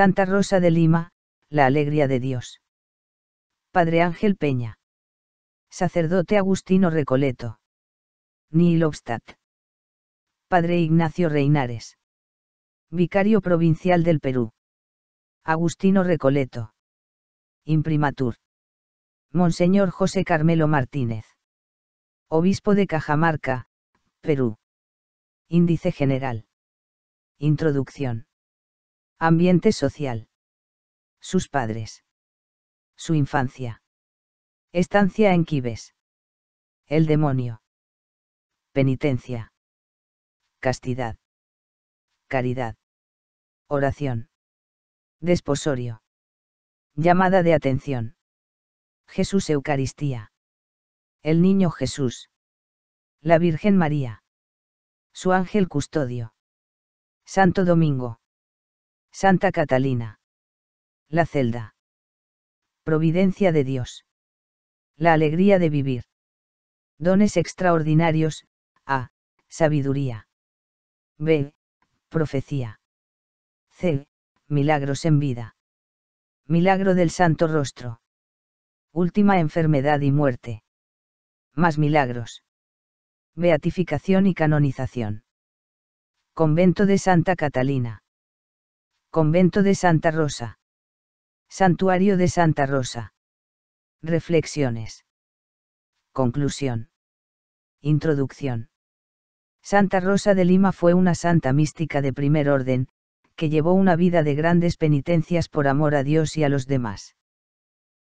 Santa Rosa de Lima, la alegría de Dios. Padre Ángel Peña. Sacerdote Agustino Recoleto. Nil Obstat. Padre Ignacio Reinares. Vicario Provincial del Perú. Agustino Recoleto. Imprimatur. Monseñor José Carmelo Martínez. Obispo de Cajamarca, Perú. Índice General. Introducción. Ambiente social. Sus padres. Su infancia. Estancia en Quibes. El demonio. Penitencia. Castidad. Caridad. Oración. Desposorio. Llamada de atención. Jesús Eucaristía. El Niño Jesús. La Virgen María. Su ángel custodio. Santo Domingo. Santa Catalina. La celda. Providencia de Dios. La alegría de vivir. Dones extraordinarios. A. Sabiduría. B. Profecía. C. Milagros en vida. Milagro del Santo Rostro. Última enfermedad y muerte. Más milagros. Beatificación y canonización. Convento de Santa Catalina. Convento de Santa Rosa. Santuario de Santa Rosa. Reflexiones. Conclusión. Introducción. Santa Rosa de Lima fue una santa mística de primer orden, que llevó una vida de grandes penitencias por amor a Dios y a los demás.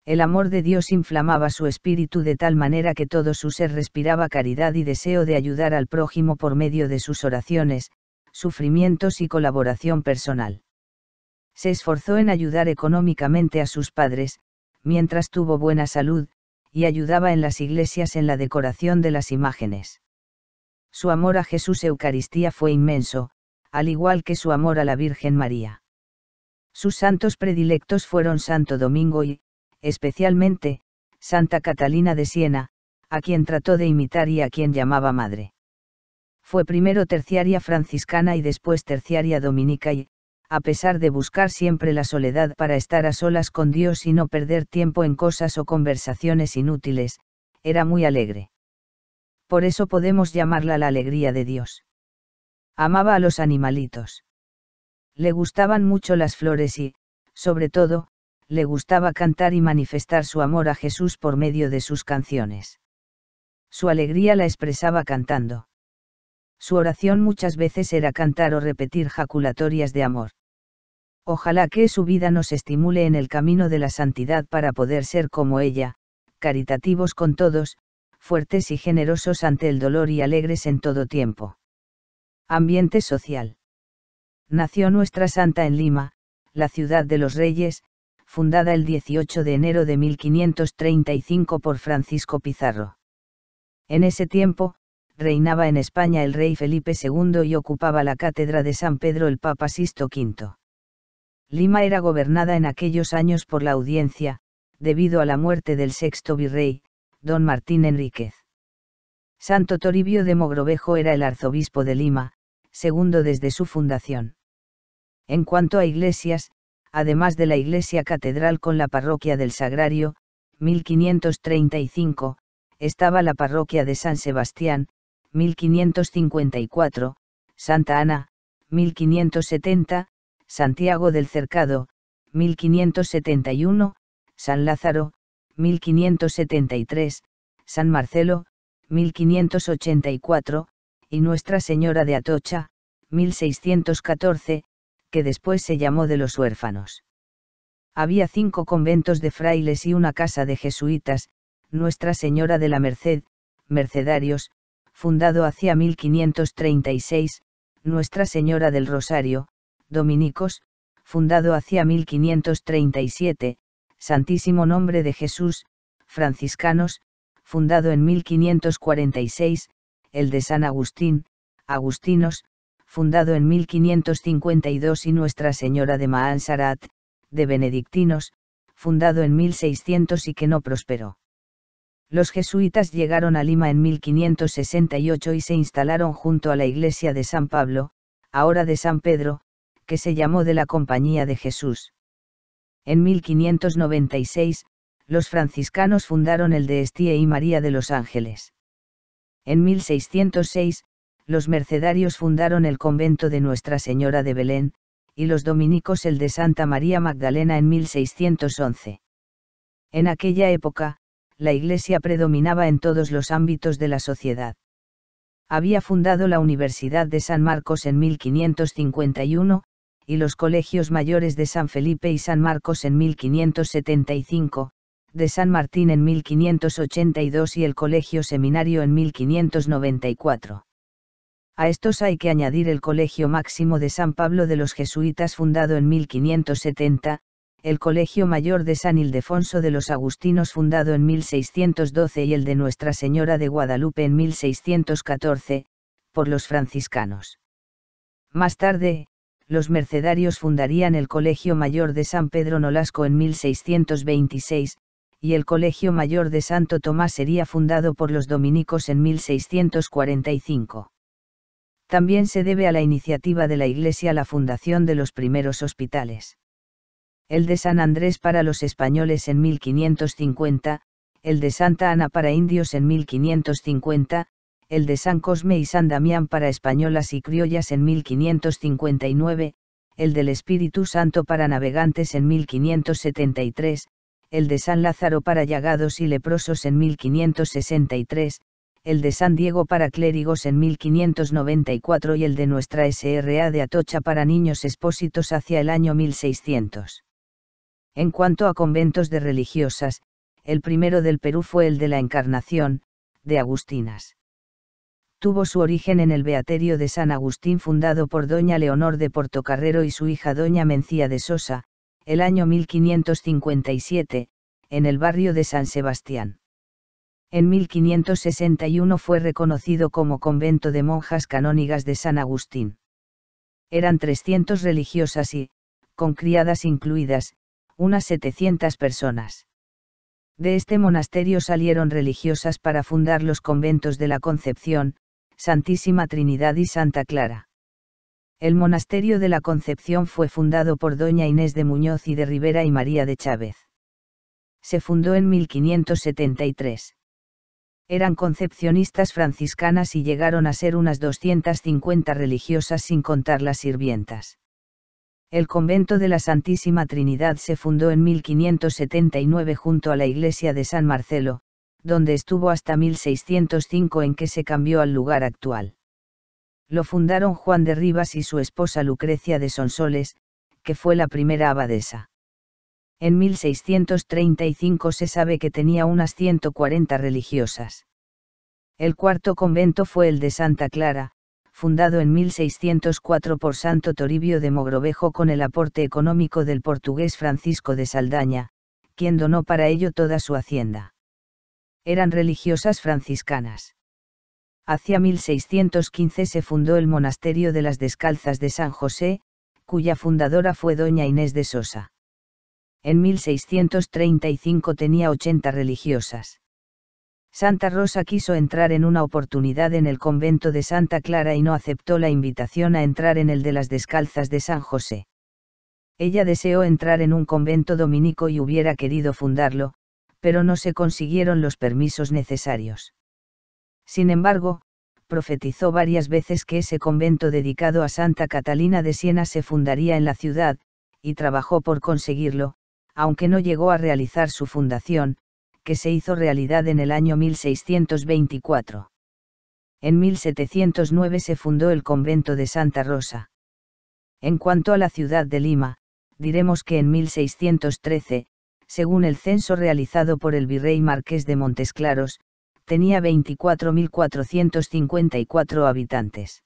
El amor de Dios inflamaba su espíritu de tal manera que todo su ser respiraba caridad y deseo de ayudar al prójimo por medio de sus oraciones, sufrimientos y colaboración personal se esforzó en ayudar económicamente a sus padres, mientras tuvo buena salud, y ayudaba en las iglesias en la decoración de las imágenes. Su amor a Jesús Eucaristía fue inmenso, al igual que su amor a la Virgen María. Sus santos predilectos fueron Santo Domingo y, especialmente, Santa Catalina de Siena, a quien trató de imitar y a quien llamaba madre. Fue primero terciaria franciscana y después terciaria dominica y, a pesar de buscar siempre la soledad para estar a solas con Dios y no perder tiempo en cosas o conversaciones inútiles, era muy alegre. Por eso podemos llamarla la alegría de Dios. Amaba a los animalitos. Le gustaban mucho las flores y, sobre todo, le gustaba cantar y manifestar su amor a Jesús por medio de sus canciones. Su alegría la expresaba cantando. Su oración muchas veces era cantar o repetir jaculatorias de amor. Ojalá que su vida nos estimule en el camino de la santidad para poder ser como ella, caritativos con todos, fuertes y generosos ante el dolor y alegres en todo tiempo. Ambiente social. Nació nuestra santa en Lima, la ciudad de los reyes, fundada el 18 de enero de 1535 por Francisco Pizarro. En ese tiempo, reinaba en España el rey Felipe II y ocupaba la cátedra de San Pedro el Papa Sisto V. Lima era gobernada en aquellos años por la audiencia, debido a la muerte del sexto virrey, don Martín Enríquez. Santo Toribio de Mogrovejo era el arzobispo de Lima, segundo desde su fundación. En cuanto a iglesias, además de la iglesia catedral con la parroquia del Sagrario, 1535, estaba la parroquia de San Sebastián, 1554, Santa Ana, 1570, Santiago del Cercado, 1571, San Lázaro, 1573, San Marcelo, 1584, y Nuestra Señora de Atocha, 1614, que después se llamó de los huérfanos. Había cinco conventos de frailes y una casa de jesuitas, Nuestra Señora de la Merced, mercedarios, fundado hacia 1536, Nuestra Señora del Rosario, Dominicos, fundado hacia 1537, Santísimo Nombre de Jesús, Franciscanos, fundado en 1546, el de San Agustín, Agustinos, fundado en 1552 y Nuestra Señora de Maansarat, de Benedictinos, fundado en 1600 y que no prosperó. Los jesuitas llegaron a Lima en 1568 y se instalaron junto a la iglesia de San Pablo, ahora de San Pedro, que se llamó de la Compañía de Jesús. En 1596, los franciscanos fundaron el de Estie y María de los Ángeles. En 1606, los mercedarios fundaron el convento de Nuestra Señora de Belén, y los dominicos el de Santa María Magdalena en 1611. En aquella época, la Iglesia predominaba en todos los ámbitos de la sociedad. Había fundado la Universidad de San Marcos en 1551, y los colegios mayores de San Felipe y San Marcos en 1575, de San Martín en 1582 y el colegio seminario en 1594. A estos hay que añadir el colegio máximo de San Pablo de los jesuitas fundado en 1570, el Colegio Mayor de San Ildefonso de los Agustinos fundado en 1612 y el de Nuestra Señora de Guadalupe en 1614, por los franciscanos. Más tarde, los mercedarios fundarían el Colegio Mayor de San Pedro Nolasco en 1626, y el Colegio Mayor de Santo Tomás sería fundado por los dominicos en 1645. También se debe a la iniciativa de la Iglesia la fundación de los primeros hospitales el de San Andrés para los españoles en 1550, el de Santa Ana para indios en 1550, el de San Cosme y San Damián para españolas y criollas en 1559, el del Espíritu Santo para navegantes en 1573, el de San Lázaro para llagados y leprosos en 1563, el de San Diego para clérigos en 1594 y el de nuestra SRA de Atocha para niños expósitos hacia el año 1600. En cuanto a conventos de religiosas, el primero del Perú fue el de la Encarnación, de Agustinas. Tuvo su origen en el Beaterio de San Agustín fundado por doña Leonor de Portocarrero y su hija doña Mencía de Sosa, el año 1557, en el barrio de San Sebastián. En 1561 fue reconocido como convento de monjas canónicas de San Agustín. Eran 300 religiosas y, con criadas incluidas, unas 700 personas. De este monasterio salieron religiosas para fundar los conventos de la Concepción, Santísima Trinidad y Santa Clara. El monasterio de la Concepción fue fundado por doña Inés de Muñoz y de Rivera y María de Chávez. Se fundó en 1573. Eran concepcionistas franciscanas y llegaron a ser unas 250 religiosas sin contar las sirvientas. El convento de la Santísima Trinidad se fundó en 1579 junto a la iglesia de San Marcelo, donde estuvo hasta 1605 en que se cambió al lugar actual. Lo fundaron Juan de Rivas y su esposa Lucrecia de Sonsoles, que fue la primera abadesa. En 1635 se sabe que tenía unas 140 religiosas. El cuarto convento fue el de Santa Clara, fundado en 1604 por Santo Toribio de Mogrovejo con el aporte económico del portugués Francisco de Saldaña, quien donó para ello toda su hacienda. Eran religiosas franciscanas. Hacia 1615 se fundó el Monasterio de las Descalzas de San José, cuya fundadora fue doña Inés de Sosa. En 1635 tenía 80 religiosas. Santa Rosa quiso entrar en una oportunidad en el convento de Santa Clara y no aceptó la invitación a entrar en el de las descalzas de San José. Ella deseó entrar en un convento dominico y hubiera querido fundarlo, pero no se consiguieron los permisos necesarios. Sin embargo, profetizó varias veces que ese convento dedicado a Santa Catalina de Siena se fundaría en la ciudad, y trabajó por conseguirlo, aunque no llegó a realizar su fundación, que se hizo realidad en el año 1624. En 1709 se fundó el convento de Santa Rosa. En cuanto a la ciudad de Lima, diremos que en 1613, según el censo realizado por el virrey marqués de Montesclaros, tenía 24.454 habitantes.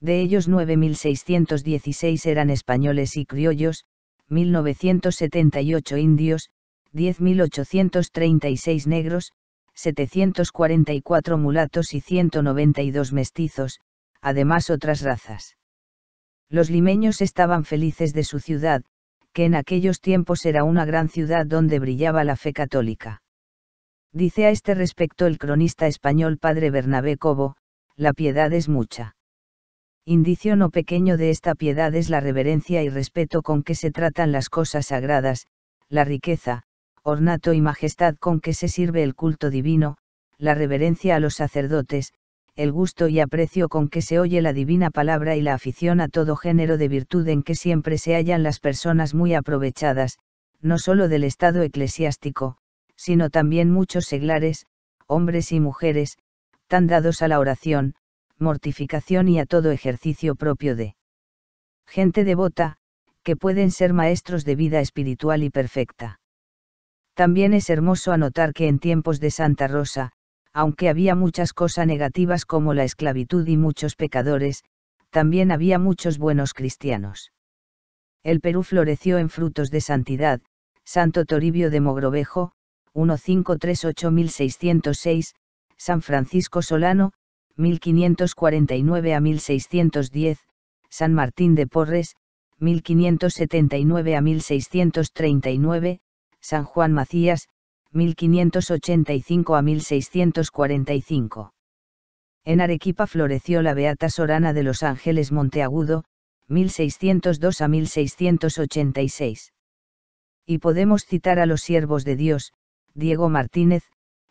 De ellos 9.616 eran españoles y criollos, 1.978 indios, 10.836 negros, 744 mulatos y 192 mestizos, además otras razas. Los limeños estaban felices de su ciudad, que en aquellos tiempos era una gran ciudad donde brillaba la fe católica. Dice a este respecto el cronista español padre Bernabé Cobo, la piedad es mucha. Indicio no pequeño de esta piedad es la reverencia y respeto con que se tratan las cosas sagradas, la riqueza, ornato y majestad con que se sirve el culto divino, la reverencia a los sacerdotes, el gusto y aprecio con que se oye la divina palabra y la afición a todo género de virtud en que siempre se hallan las personas muy aprovechadas, no solo del estado eclesiástico, sino también muchos seglares, hombres y mujeres, tan dados a la oración, mortificación y a todo ejercicio propio de gente devota, que pueden ser maestros de vida espiritual y perfecta. También es hermoso anotar que en tiempos de Santa Rosa, aunque había muchas cosas negativas como la esclavitud y muchos pecadores, también había muchos buenos cristianos. El Perú floreció en frutos de santidad, Santo Toribio de Mogrovejo, 1538-1606, San Francisco Solano, 1549 a 1610, San Martín de Porres, 1579 a 1639, San Juan Macías, 1585 a 1645. En Arequipa floreció la Beata Sorana de los Ángeles Monteagudo, 1602 a 1686. Y podemos citar a los siervos de Dios, Diego Martínez,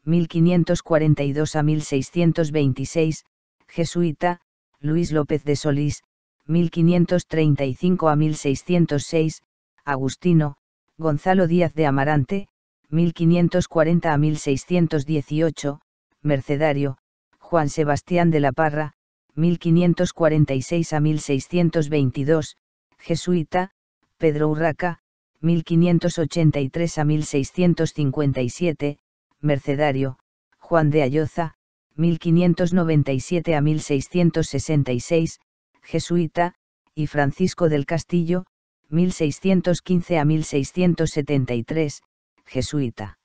1542 a 1626, jesuita, Luis López de Solís, 1535 a 1606, agustino, Gonzalo Díaz de Amarante, 1540 a 1618, Mercedario, Juan Sebastián de la Parra, 1546 a 1622, Jesuita, Pedro Urraca, 1583 a 1657, Mercedario, Juan de Ayoza, 1597 a 1666, Jesuita, y Francisco del Castillo, 1615 a 1673, jesuita.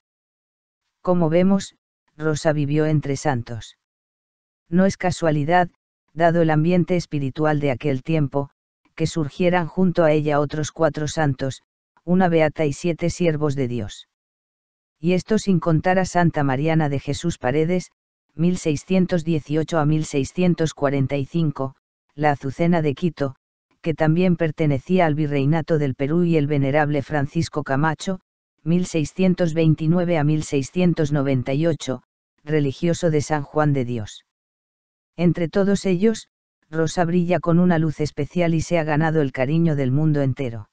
Como vemos, Rosa vivió entre santos. No es casualidad, dado el ambiente espiritual de aquel tiempo, que surgieran junto a ella otros cuatro santos, una beata y siete siervos de Dios. Y esto sin contar a Santa Mariana de Jesús Paredes, 1618 a 1645, la Azucena de Quito, que también pertenecía al virreinato del Perú y el venerable Francisco Camacho, 1629 a 1698, religioso de San Juan de Dios. Entre todos ellos, Rosa brilla con una luz especial y se ha ganado el cariño del mundo entero.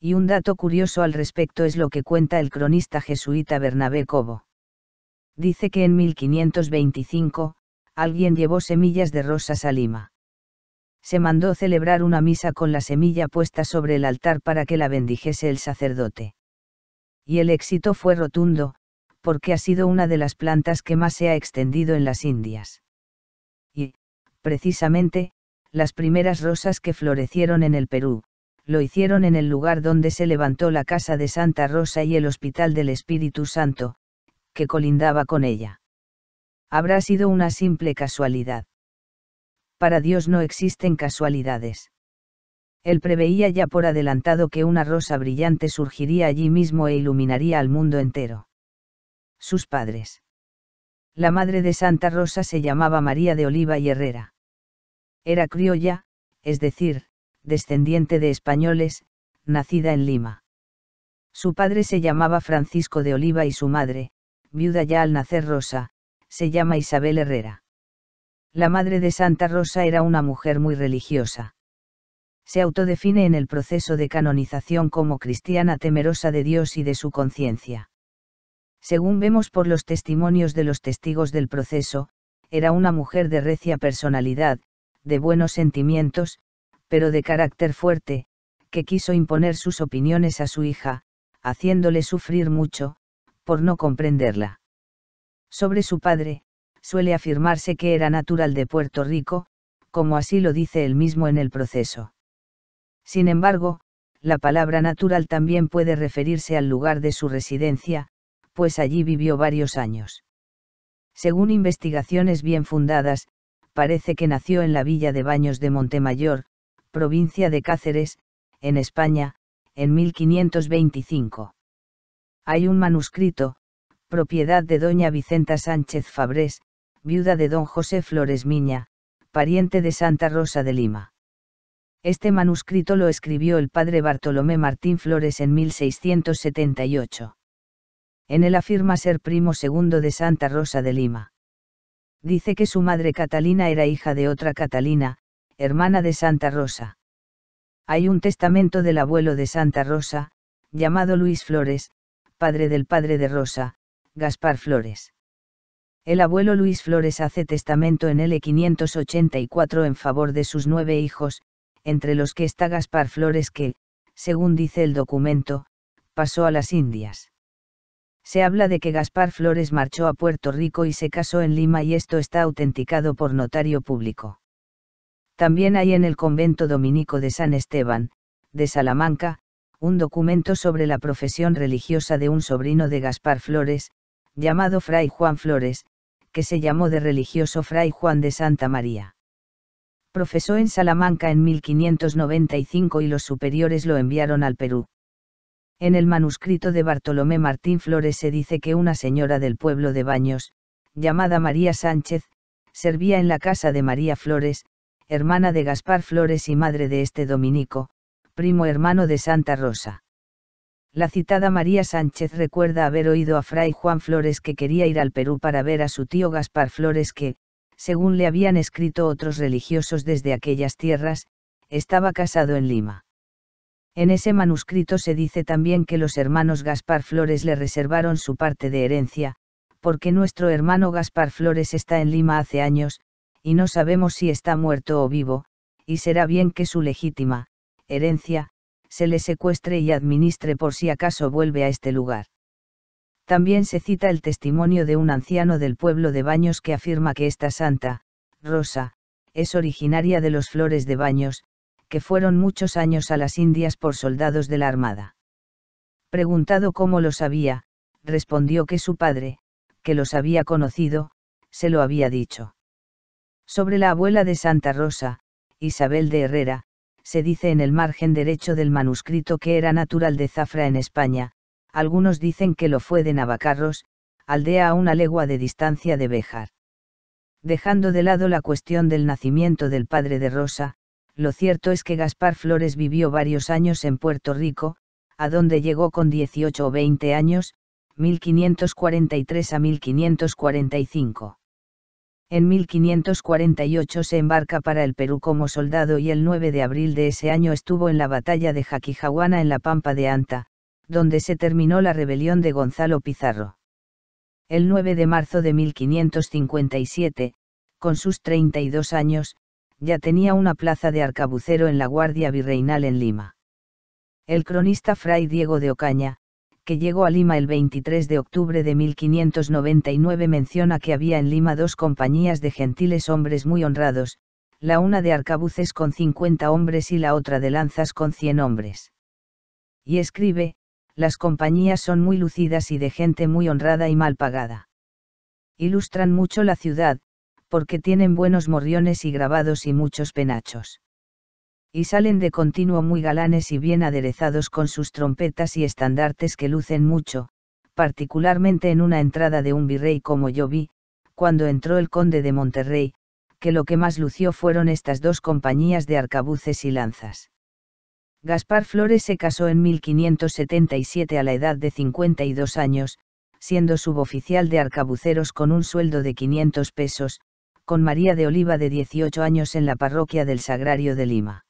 Y un dato curioso al respecto es lo que cuenta el cronista jesuita Bernabé Cobo. Dice que en 1525, alguien llevó semillas de rosas a Lima se mandó celebrar una misa con la semilla puesta sobre el altar para que la bendijese el sacerdote. Y el éxito fue rotundo, porque ha sido una de las plantas que más se ha extendido en las Indias. Y, precisamente, las primeras rosas que florecieron en el Perú, lo hicieron en el lugar donde se levantó la casa de Santa Rosa y el Hospital del Espíritu Santo, que colindaba con ella. Habrá sido una simple casualidad para Dios no existen casualidades. Él preveía ya por adelantado que una rosa brillante surgiría allí mismo e iluminaría al mundo entero. Sus padres. La madre de Santa Rosa se llamaba María de Oliva y Herrera. Era criolla, es decir, descendiente de españoles, nacida en Lima. Su padre se llamaba Francisco de Oliva y su madre, viuda ya al nacer Rosa, se llama Isabel Herrera. La madre de Santa Rosa era una mujer muy religiosa. Se autodefine en el proceso de canonización como cristiana temerosa de Dios y de su conciencia. Según vemos por los testimonios de los testigos del proceso, era una mujer de recia personalidad, de buenos sentimientos, pero de carácter fuerte, que quiso imponer sus opiniones a su hija, haciéndole sufrir mucho, por no comprenderla. Sobre su padre, suele afirmarse que era natural de Puerto Rico, como así lo dice él mismo en el proceso. Sin embargo, la palabra natural también puede referirse al lugar de su residencia, pues allí vivió varios años. Según investigaciones bien fundadas, parece que nació en la villa de Baños de Montemayor, provincia de Cáceres, en España, en 1525. Hay un manuscrito, propiedad de doña Vicenta Sánchez Fabrés, viuda de don José Flores Miña, pariente de Santa Rosa de Lima. Este manuscrito lo escribió el padre Bartolomé Martín Flores en 1678. En él afirma ser primo segundo de Santa Rosa de Lima. Dice que su madre Catalina era hija de otra Catalina, hermana de Santa Rosa. Hay un testamento del abuelo de Santa Rosa, llamado Luis Flores, padre del padre de Rosa, Gaspar Flores el abuelo Luis Flores hace testamento en L584 e en favor de sus nueve hijos, entre los que está Gaspar Flores que, según dice el documento, pasó a las Indias. Se habla de que Gaspar Flores marchó a Puerto Rico y se casó en Lima y esto está autenticado por notario público. También hay en el convento dominico de San Esteban, de Salamanca, un documento sobre la profesión religiosa de un sobrino de Gaspar Flores, llamado Fray Juan Flores, que se llamó de religioso Fray Juan de Santa María. Profesó en Salamanca en 1595 y los superiores lo enviaron al Perú. En el manuscrito de Bartolomé Martín Flores se dice que una señora del pueblo de Baños, llamada María Sánchez, servía en la casa de María Flores, hermana de Gaspar Flores y madre de este dominico, primo hermano de Santa Rosa. La citada María Sánchez recuerda haber oído a Fray Juan Flores que quería ir al Perú para ver a su tío Gaspar Flores que, según le habían escrito otros religiosos desde aquellas tierras, estaba casado en Lima. En ese manuscrito se dice también que los hermanos Gaspar Flores le reservaron su parte de herencia, porque nuestro hermano Gaspar Flores está en Lima hace años, y no sabemos si está muerto o vivo, y será bien que su legítima, herencia, se le secuestre y administre por si acaso vuelve a este lugar. También se cita el testimonio de un anciano del pueblo de Baños que afirma que esta santa, Rosa, es originaria de los Flores de Baños, que fueron muchos años a las Indias por soldados de la Armada. Preguntado cómo lo sabía, respondió que su padre, que los había conocido, se lo había dicho. Sobre la abuela de Santa Rosa, Isabel de Herrera, se dice en el margen derecho del manuscrito que era natural de Zafra en España, algunos dicen que lo fue de Navacarros, aldea a una legua de distancia de Béjar. Dejando de lado la cuestión del nacimiento del padre de Rosa, lo cierto es que Gaspar Flores vivió varios años en Puerto Rico, a donde llegó con 18 o 20 años, 1543 a 1545 en 1548 se embarca para el Perú como soldado y el 9 de abril de ese año estuvo en la batalla de Jaquijahuana en la Pampa de Anta, donde se terminó la rebelión de Gonzalo Pizarro. El 9 de marzo de 1557, con sus 32 años, ya tenía una plaza de arcabucero en la Guardia Virreinal en Lima. El cronista Fray Diego de Ocaña, que llegó a Lima el 23 de octubre de 1599 menciona que había en Lima dos compañías de gentiles hombres muy honrados, la una de arcabuces con 50 hombres y la otra de lanzas con 100 hombres. Y escribe, las compañías son muy lucidas y de gente muy honrada y mal pagada. Ilustran mucho la ciudad, porque tienen buenos morriones y grabados y muchos penachos y salen de continuo muy galanes y bien aderezados con sus trompetas y estandartes que lucen mucho, particularmente en una entrada de un virrey como yo vi, cuando entró el conde de Monterrey, que lo que más lució fueron estas dos compañías de arcabuces y lanzas. Gaspar Flores se casó en 1577 a la edad de 52 años, siendo suboficial de arcabuceros con un sueldo de 500 pesos, con María de Oliva de 18 años en la parroquia del Sagrario de Lima.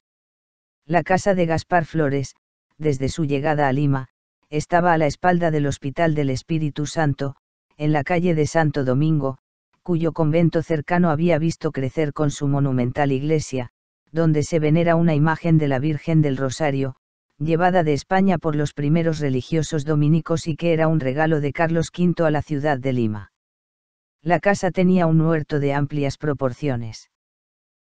La casa de Gaspar Flores, desde su llegada a Lima, estaba a la espalda del Hospital del Espíritu Santo, en la calle de Santo Domingo, cuyo convento cercano había visto crecer con su monumental iglesia, donde se venera una imagen de la Virgen del Rosario, llevada de España por los primeros religiosos dominicos y que era un regalo de Carlos V a la ciudad de Lima. La casa tenía un huerto de amplias proporciones.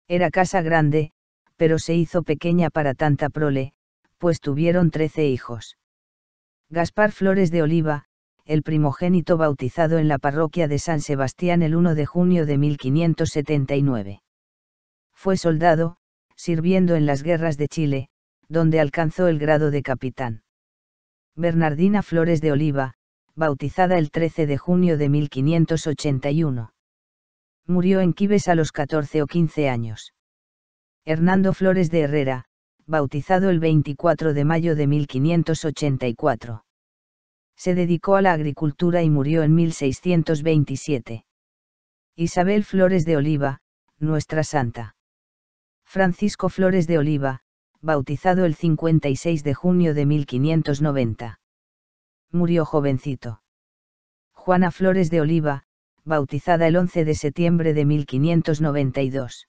Era casa grande, pero se hizo pequeña para tanta prole, pues tuvieron trece hijos. Gaspar Flores de Oliva, el primogénito bautizado en la parroquia de San Sebastián el 1 de junio de 1579. Fue soldado, sirviendo en las guerras de Chile, donde alcanzó el grado de capitán. Bernardina Flores de Oliva, bautizada el 13 de junio de 1581. Murió en Quibes a los 14 o 15 años. Hernando Flores de Herrera, bautizado el 24 de mayo de 1584. Se dedicó a la agricultura y murió en 1627. Isabel Flores de Oliva, nuestra santa. Francisco Flores de Oliva, bautizado el 56 de junio de 1590. Murió jovencito. Juana Flores de Oliva, bautizada el 11 de septiembre de 1592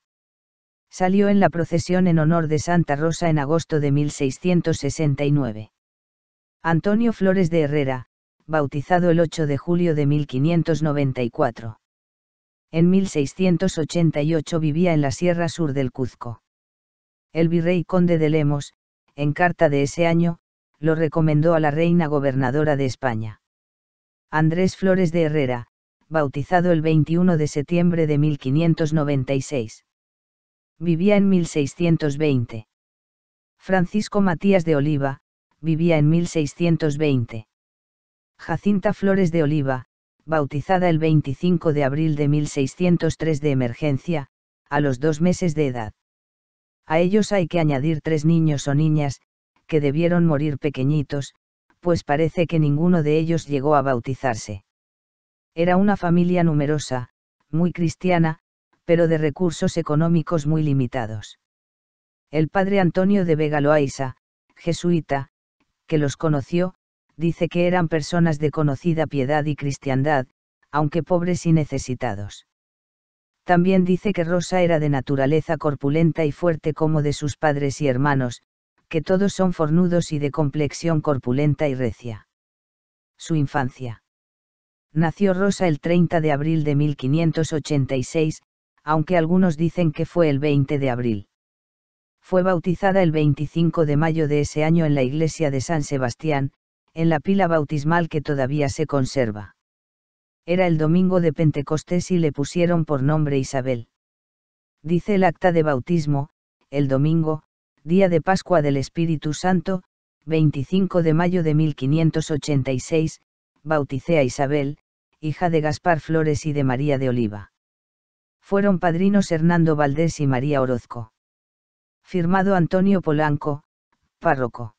salió en la procesión en honor de Santa Rosa en agosto de 1669. Antonio Flores de Herrera, bautizado el 8 de julio de 1594. En 1688 vivía en la Sierra Sur del Cuzco. El virrey conde de Lemos, en carta de ese año, lo recomendó a la reina gobernadora de España. Andrés Flores de Herrera, bautizado el 21 de septiembre de 1596 vivía en 1620. Francisco Matías de Oliva, vivía en 1620. Jacinta Flores de Oliva, bautizada el 25 de abril de 1603 de emergencia, a los dos meses de edad. A ellos hay que añadir tres niños o niñas, que debieron morir pequeñitos, pues parece que ninguno de ellos llegó a bautizarse. Era una familia numerosa, muy cristiana, pero de recursos económicos muy limitados. El padre Antonio de Vega Loaiza, jesuita, que los conoció, dice que eran personas de conocida piedad y cristiandad, aunque pobres y necesitados. También dice que Rosa era de naturaleza corpulenta y fuerte como de sus padres y hermanos, que todos son fornudos y de complexión corpulenta y recia. Su infancia. Nació Rosa el 30 de abril de 1586, aunque algunos dicen que fue el 20 de abril. Fue bautizada el 25 de mayo de ese año en la iglesia de San Sebastián, en la pila bautismal que todavía se conserva. Era el domingo de Pentecostés y le pusieron por nombre Isabel. Dice el acta de bautismo, el domingo, día de Pascua del Espíritu Santo, 25 de mayo de 1586, bauticé a Isabel, hija de Gaspar Flores y de María de Oliva fueron padrinos Hernando Valdés y María Orozco. Firmado Antonio Polanco, párroco.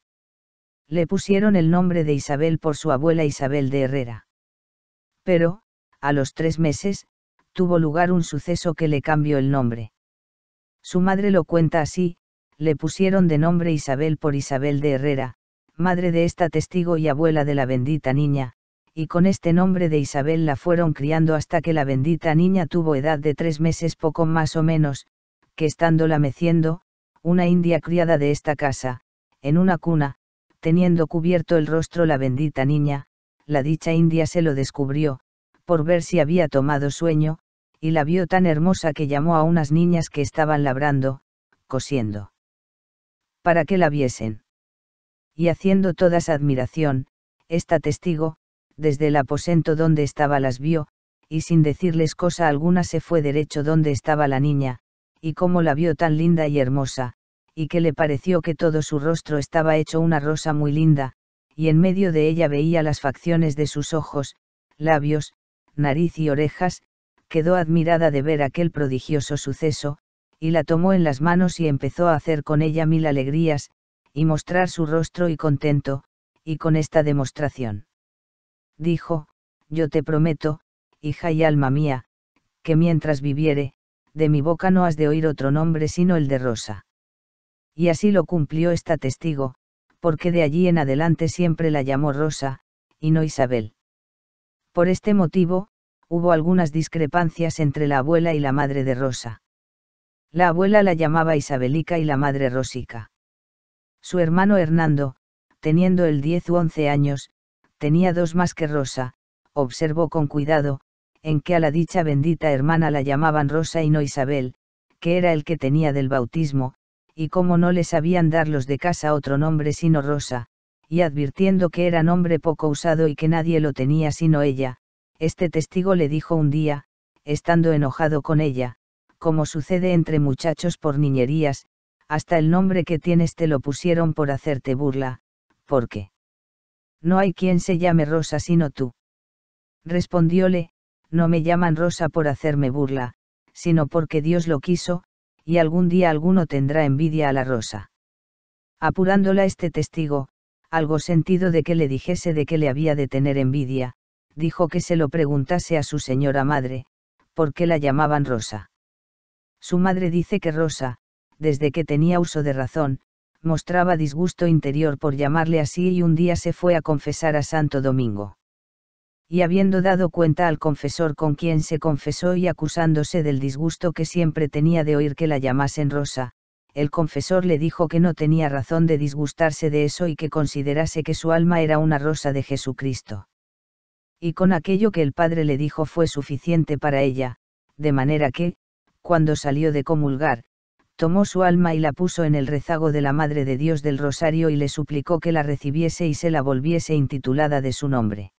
Le pusieron el nombre de Isabel por su abuela Isabel de Herrera. Pero, a los tres meses, tuvo lugar un suceso que le cambió el nombre. Su madre lo cuenta así, le pusieron de nombre Isabel por Isabel de Herrera, madre de esta testigo y abuela de la bendita niña, y con este nombre de Isabel la fueron criando hasta que la bendita niña tuvo edad de tres meses poco más o menos, que la meciendo, una india criada de esta casa, en una cuna, teniendo cubierto el rostro la bendita niña, la dicha india se lo descubrió, por ver si había tomado sueño, y la vio tan hermosa que llamó a unas niñas que estaban labrando, cosiendo. Para que la viesen. Y haciendo todas admiración, esta testigo, desde el aposento donde estaba las vio, y sin decirles cosa alguna se fue derecho donde estaba la niña, y cómo la vio tan linda y hermosa, y que le pareció que todo su rostro estaba hecho una rosa muy linda, y en medio de ella veía las facciones de sus ojos, labios, nariz y orejas, quedó admirada de ver aquel prodigioso suceso, y la tomó en las manos y empezó a hacer con ella mil alegrías, y mostrar su rostro y contento, y con esta demostración dijo, yo te prometo, hija y alma mía, que mientras viviere, de mi boca no has de oír otro nombre sino el de Rosa. Y así lo cumplió esta testigo, porque de allí en adelante siempre la llamó Rosa, y no Isabel. Por este motivo, hubo algunas discrepancias entre la abuela y la madre de Rosa. La abuela la llamaba Isabelica y la madre Rosica. Su hermano Hernando, teniendo el 10 u 11 años, tenía dos más que Rosa, observó con cuidado, en que a la dicha bendita hermana la llamaban Rosa y no Isabel, que era el que tenía del bautismo, y cómo no le sabían dar los de casa otro nombre sino Rosa, y advirtiendo que era nombre poco usado y que nadie lo tenía sino ella, este testigo le dijo un día, estando enojado con ella, como sucede entre muchachos por niñerías, hasta el nombre que tienes te lo pusieron por hacerte burla, porque no hay quien se llame Rosa sino tú. Respondióle, no me llaman Rosa por hacerme burla, sino porque Dios lo quiso, y algún día alguno tendrá envidia a la Rosa. Apurándola este testigo, algo sentido de que le dijese de que le había de tener envidia, dijo que se lo preguntase a su señora madre, por qué la llamaban Rosa. Su madre dice que Rosa, desde que tenía uso de razón, mostraba disgusto interior por llamarle así y un día se fue a confesar a Santo Domingo. Y habiendo dado cuenta al confesor con quien se confesó y acusándose del disgusto que siempre tenía de oír que la llamasen Rosa, el confesor le dijo que no tenía razón de disgustarse de eso y que considerase que su alma era una rosa de Jesucristo. Y con aquello que el padre le dijo fue suficiente para ella, de manera que, cuando salió de comulgar, tomó su alma y la puso en el rezago de la Madre de Dios del Rosario y le suplicó que la recibiese y se la volviese intitulada de su nombre.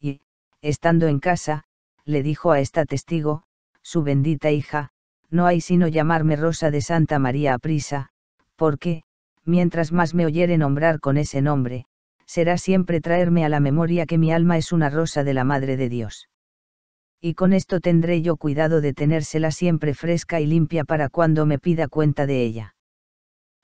Y, estando en casa, le dijo a esta testigo, su bendita hija, no hay sino llamarme Rosa de Santa María prisa, porque, mientras más me oyere nombrar con ese nombre, será siempre traerme a la memoria que mi alma es una rosa de la Madre de Dios y con esto tendré yo cuidado de tenérsela siempre fresca y limpia para cuando me pida cuenta de ella.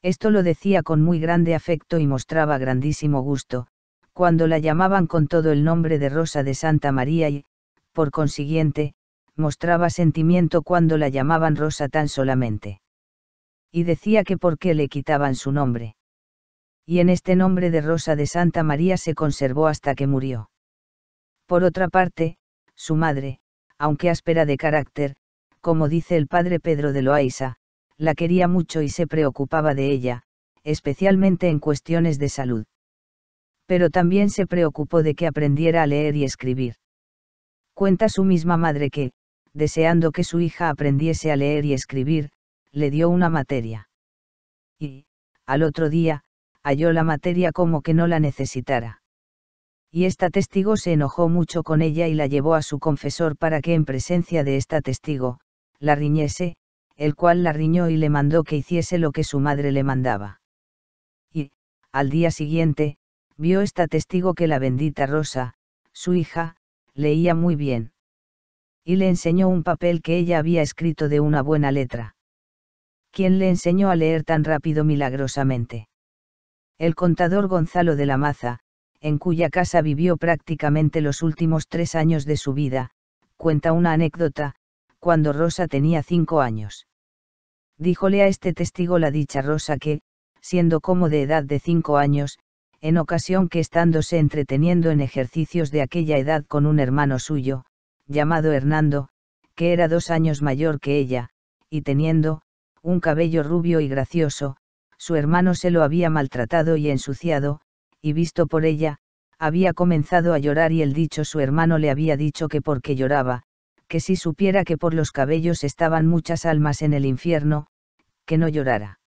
Esto lo decía con muy grande afecto y mostraba grandísimo gusto, cuando la llamaban con todo el nombre de Rosa de Santa María y, por consiguiente, mostraba sentimiento cuando la llamaban Rosa tan solamente. Y decía que por qué le quitaban su nombre. Y en este nombre de Rosa de Santa María se conservó hasta que murió. Por otra parte, su madre, aunque áspera de carácter, como dice el padre Pedro de Loaiza, la quería mucho y se preocupaba de ella, especialmente en cuestiones de salud. Pero también se preocupó de que aprendiera a leer y escribir. Cuenta su misma madre que, deseando que su hija aprendiese a leer y escribir, le dio una materia. Y, al otro día, halló la materia como que no la necesitara y esta testigo se enojó mucho con ella y la llevó a su confesor para que en presencia de esta testigo, la riñese, el cual la riñó y le mandó que hiciese lo que su madre le mandaba. Y, al día siguiente, vio esta testigo que la bendita Rosa, su hija, leía muy bien. Y le enseñó un papel que ella había escrito de una buena letra. ¿Quién le enseñó a leer tan rápido milagrosamente? El contador Gonzalo de la Maza, en cuya casa vivió prácticamente los últimos tres años de su vida, cuenta una anécdota, cuando Rosa tenía cinco años. Díjole a este testigo la dicha Rosa que, siendo como de edad de cinco años, en ocasión que estándose entreteniendo en ejercicios de aquella edad con un hermano suyo, llamado Hernando, que era dos años mayor que ella, y teniendo, un cabello rubio y gracioso, su hermano se lo había maltratado y ensuciado, y visto por ella, había comenzado a llorar y el dicho su hermano le había dicho que porque lloraba, que si supiera que por los cabellos estaban muchas almas en el infierno, que no llorara.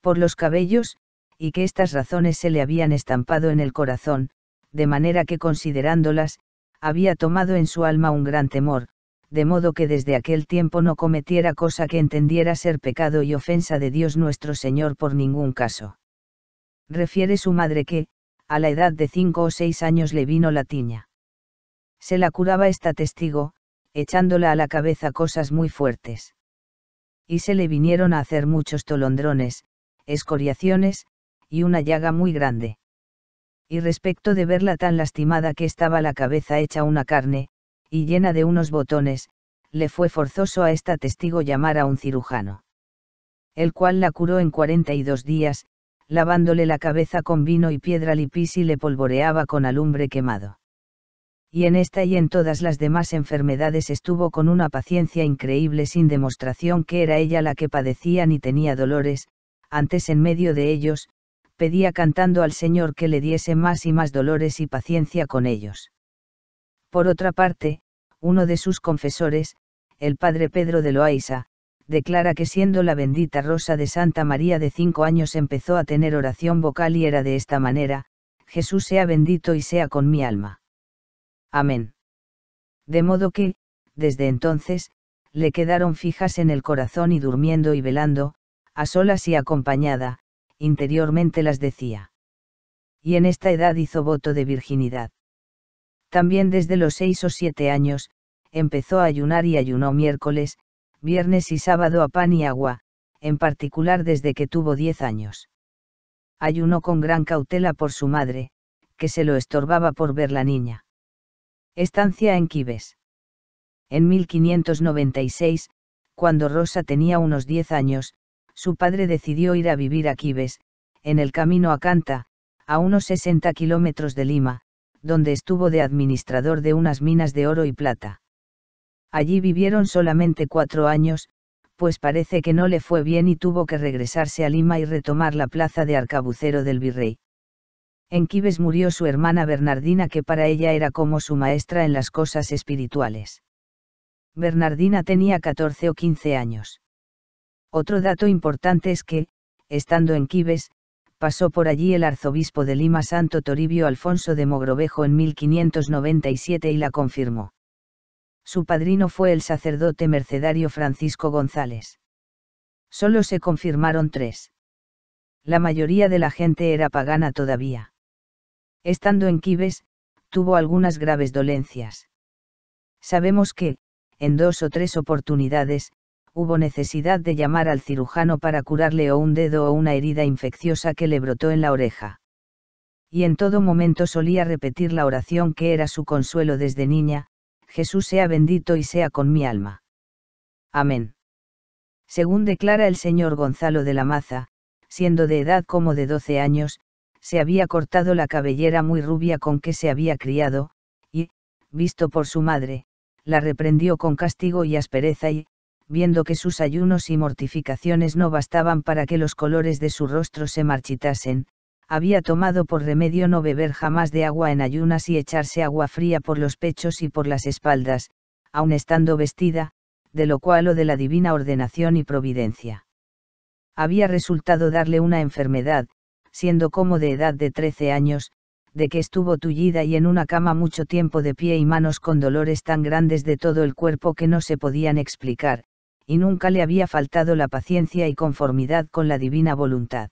Por los cabellos, y que estas razones se le habían estampado en el corazón, de manera que considerándolas, había tomado en su alma un gran temor, de modo que desde aquel tiempo no cometiera cosa que entendiera ser pecado y ofensa de Dios nuestro Señor por ningún caso refiere su madre que, a la edad de cinco o seis años le vino la tiña. Se la curaba esta testigo, echándola a la cabeza cosas muy fuertes. Y se le vinieron a hacer muchos tolondrones, escoriaciones, y una llaga muy grande. Y respecto de verla tan lastimada que estaba la cabeza hecha una carne, y llena de unos botones, le fue forzoso a esta testigo llamar a un cirujano. El cual la curó en cuarenta y dos días, lavándole la cabeza con vino y piedra lipis y le polvoreaba con alumbre quemado. Y en esta y en todas las demás enfermedades estuvo con una paciencia increíble sin demostración que era ella la que padecía ni tenía dolores, antes en medio de ellos, pedía cantando al Señor que le diese más y más dolores y paciencia con ellos. Por otra parte, uno de sus confesores, el padre Pedro de Loaiza, declara que siendo la bendita Rosa de Santa María de cinco años empezó a tener oración vocal y era de esta manera, Jesús sea bendito y sea con mi alma. Amén. De modo que, desde entonces, le quedaron fijas en el corazón y durmiendo y velando, a solas y acompañada, interiormente las decía. Y en esta edad hizo voto de virginidad. También desde los seis o siete años, empezó a ayunar y ayunó miércoles, viernes y sábado a pan y agua, en particular desde que tuvo 10 años. Ayunó con gran cautela por su madre, que se lo estorbaba por ver la niña. Estancia en Quibes. En 1596, cuando Rosa tenía unos 10 años, su padre decidió ir a vivir a Quibes, en el camino a Canta, a unos 60 kilómetros de Lima, donde estuvo de administrador de unas minas de oro y plata. Allí vivieron solamente cuatro años, pues parece que no le fue bien y tuvo que regresarse a Lima y retomar la plaza de arcabucero del virrey. En Quibes murió su hermana Bernardina que para ella era como su maestra en las cosas espirituales. Bernardina tenía 14 o 15 años. Otro dato importante es que, estando en Quibes, pasó por allí el arzobispo de Lima Santo Toribio Alfonso de Mogrovejo en 1597 y la confirmó su padrino fue el sacerdote mercedario Francisco González. Solo se confirmaron tres. La mayoría de la gente era pagana todavía. Estando en Quibes, tuvo algunas graves dolencias. Sabemos que, en dos o tres oportunidades, hubo necesidad de llamar al cirujano para curarle o un dedo o una herida infecciosa que le brotó en la oreja. Y en todo momento solía repetir la oración que era su consuelo desde niña, Jesús sea bendito y sea con mi alma. Amén. Según declara el señor Gonzalo de la Maza, siendo de edad como de doce años, se había cortado la cabellera muy rubia con que se había criado, y, visto por su madre, la reprendió con castigo y aspereza y, viendo que sus ayunos y mortificaciones no bastaban para que los colores de su rostro se marchitasen, había tomado por remedio no beber jamás de agua en ayunas y echarse agua fría por los pechos y por las espaldas, aun estando vestida, de lo cual o de la divina ordenación y providencia. Había resultado darle una enfermedad, siendo como de edad de trece años, de que estuvo tullida y en una cama mucho tiempo de pie y manos con dolores tan grandes de todo el cuerpo que no se podían explicar, y nunca le había faltado la paciencia y conformidad con la divina voluntad.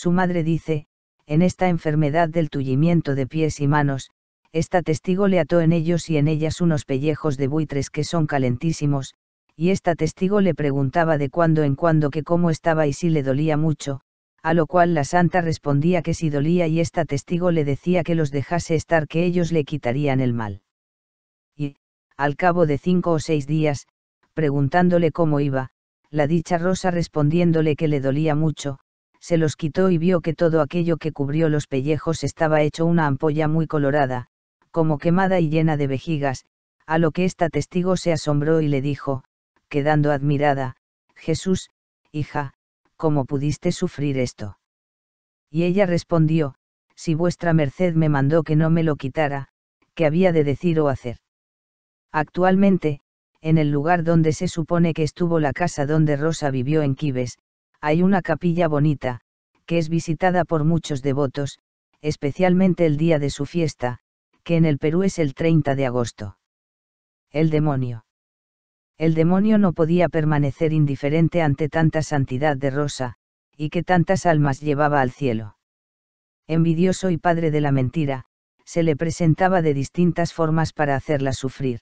Su madre dice, en esta enfermedad del tullimiento de pies y manos, esta testigo le ató en ellos y en ellas unos pellejos de buitres que son calentísimos, y esta testigo le preguntaba de cuando en cuando que cómo estaba y si le dolía mucho, a lo cual la santa respondía que si dolía y esta testigo le decía que los dejase estar que ellos le quitarían el mal. Y, al cabo de cinco o seis días, preguntándole cómo iba, la dicha rosa respondiéndole que le dolía mucho, se los quitó y vio que todo aquello que cubrió los pellejos estaba hecho una ampolla muy colorada, como quemada y llena de vejigas, a lo que esta testigo se asombró y le dijo, quedando admirada, Jesús, hija, ¿cómo pudiste sufrir esto? Y ella respondió, si vuestra merced me mandó que no me lo quitara, ¿qué había de decir o hacer? Actualmente, en el lugar donde se supone que estuvo la casa donde Rosa vivió en Quibes, hay una capilla bonita, que es visitada por muchos devotos, especialmente el día de su fiesta, que en el Perú es el 30 de agosto. El demonio. El demonio no podía permanecer indiferente ante tanta santidad de Rosa, y que tantas almas llevaba al cielo. Envidioso y padre de la mentira, se le presentaba de distintas formas para hacerla sufrir.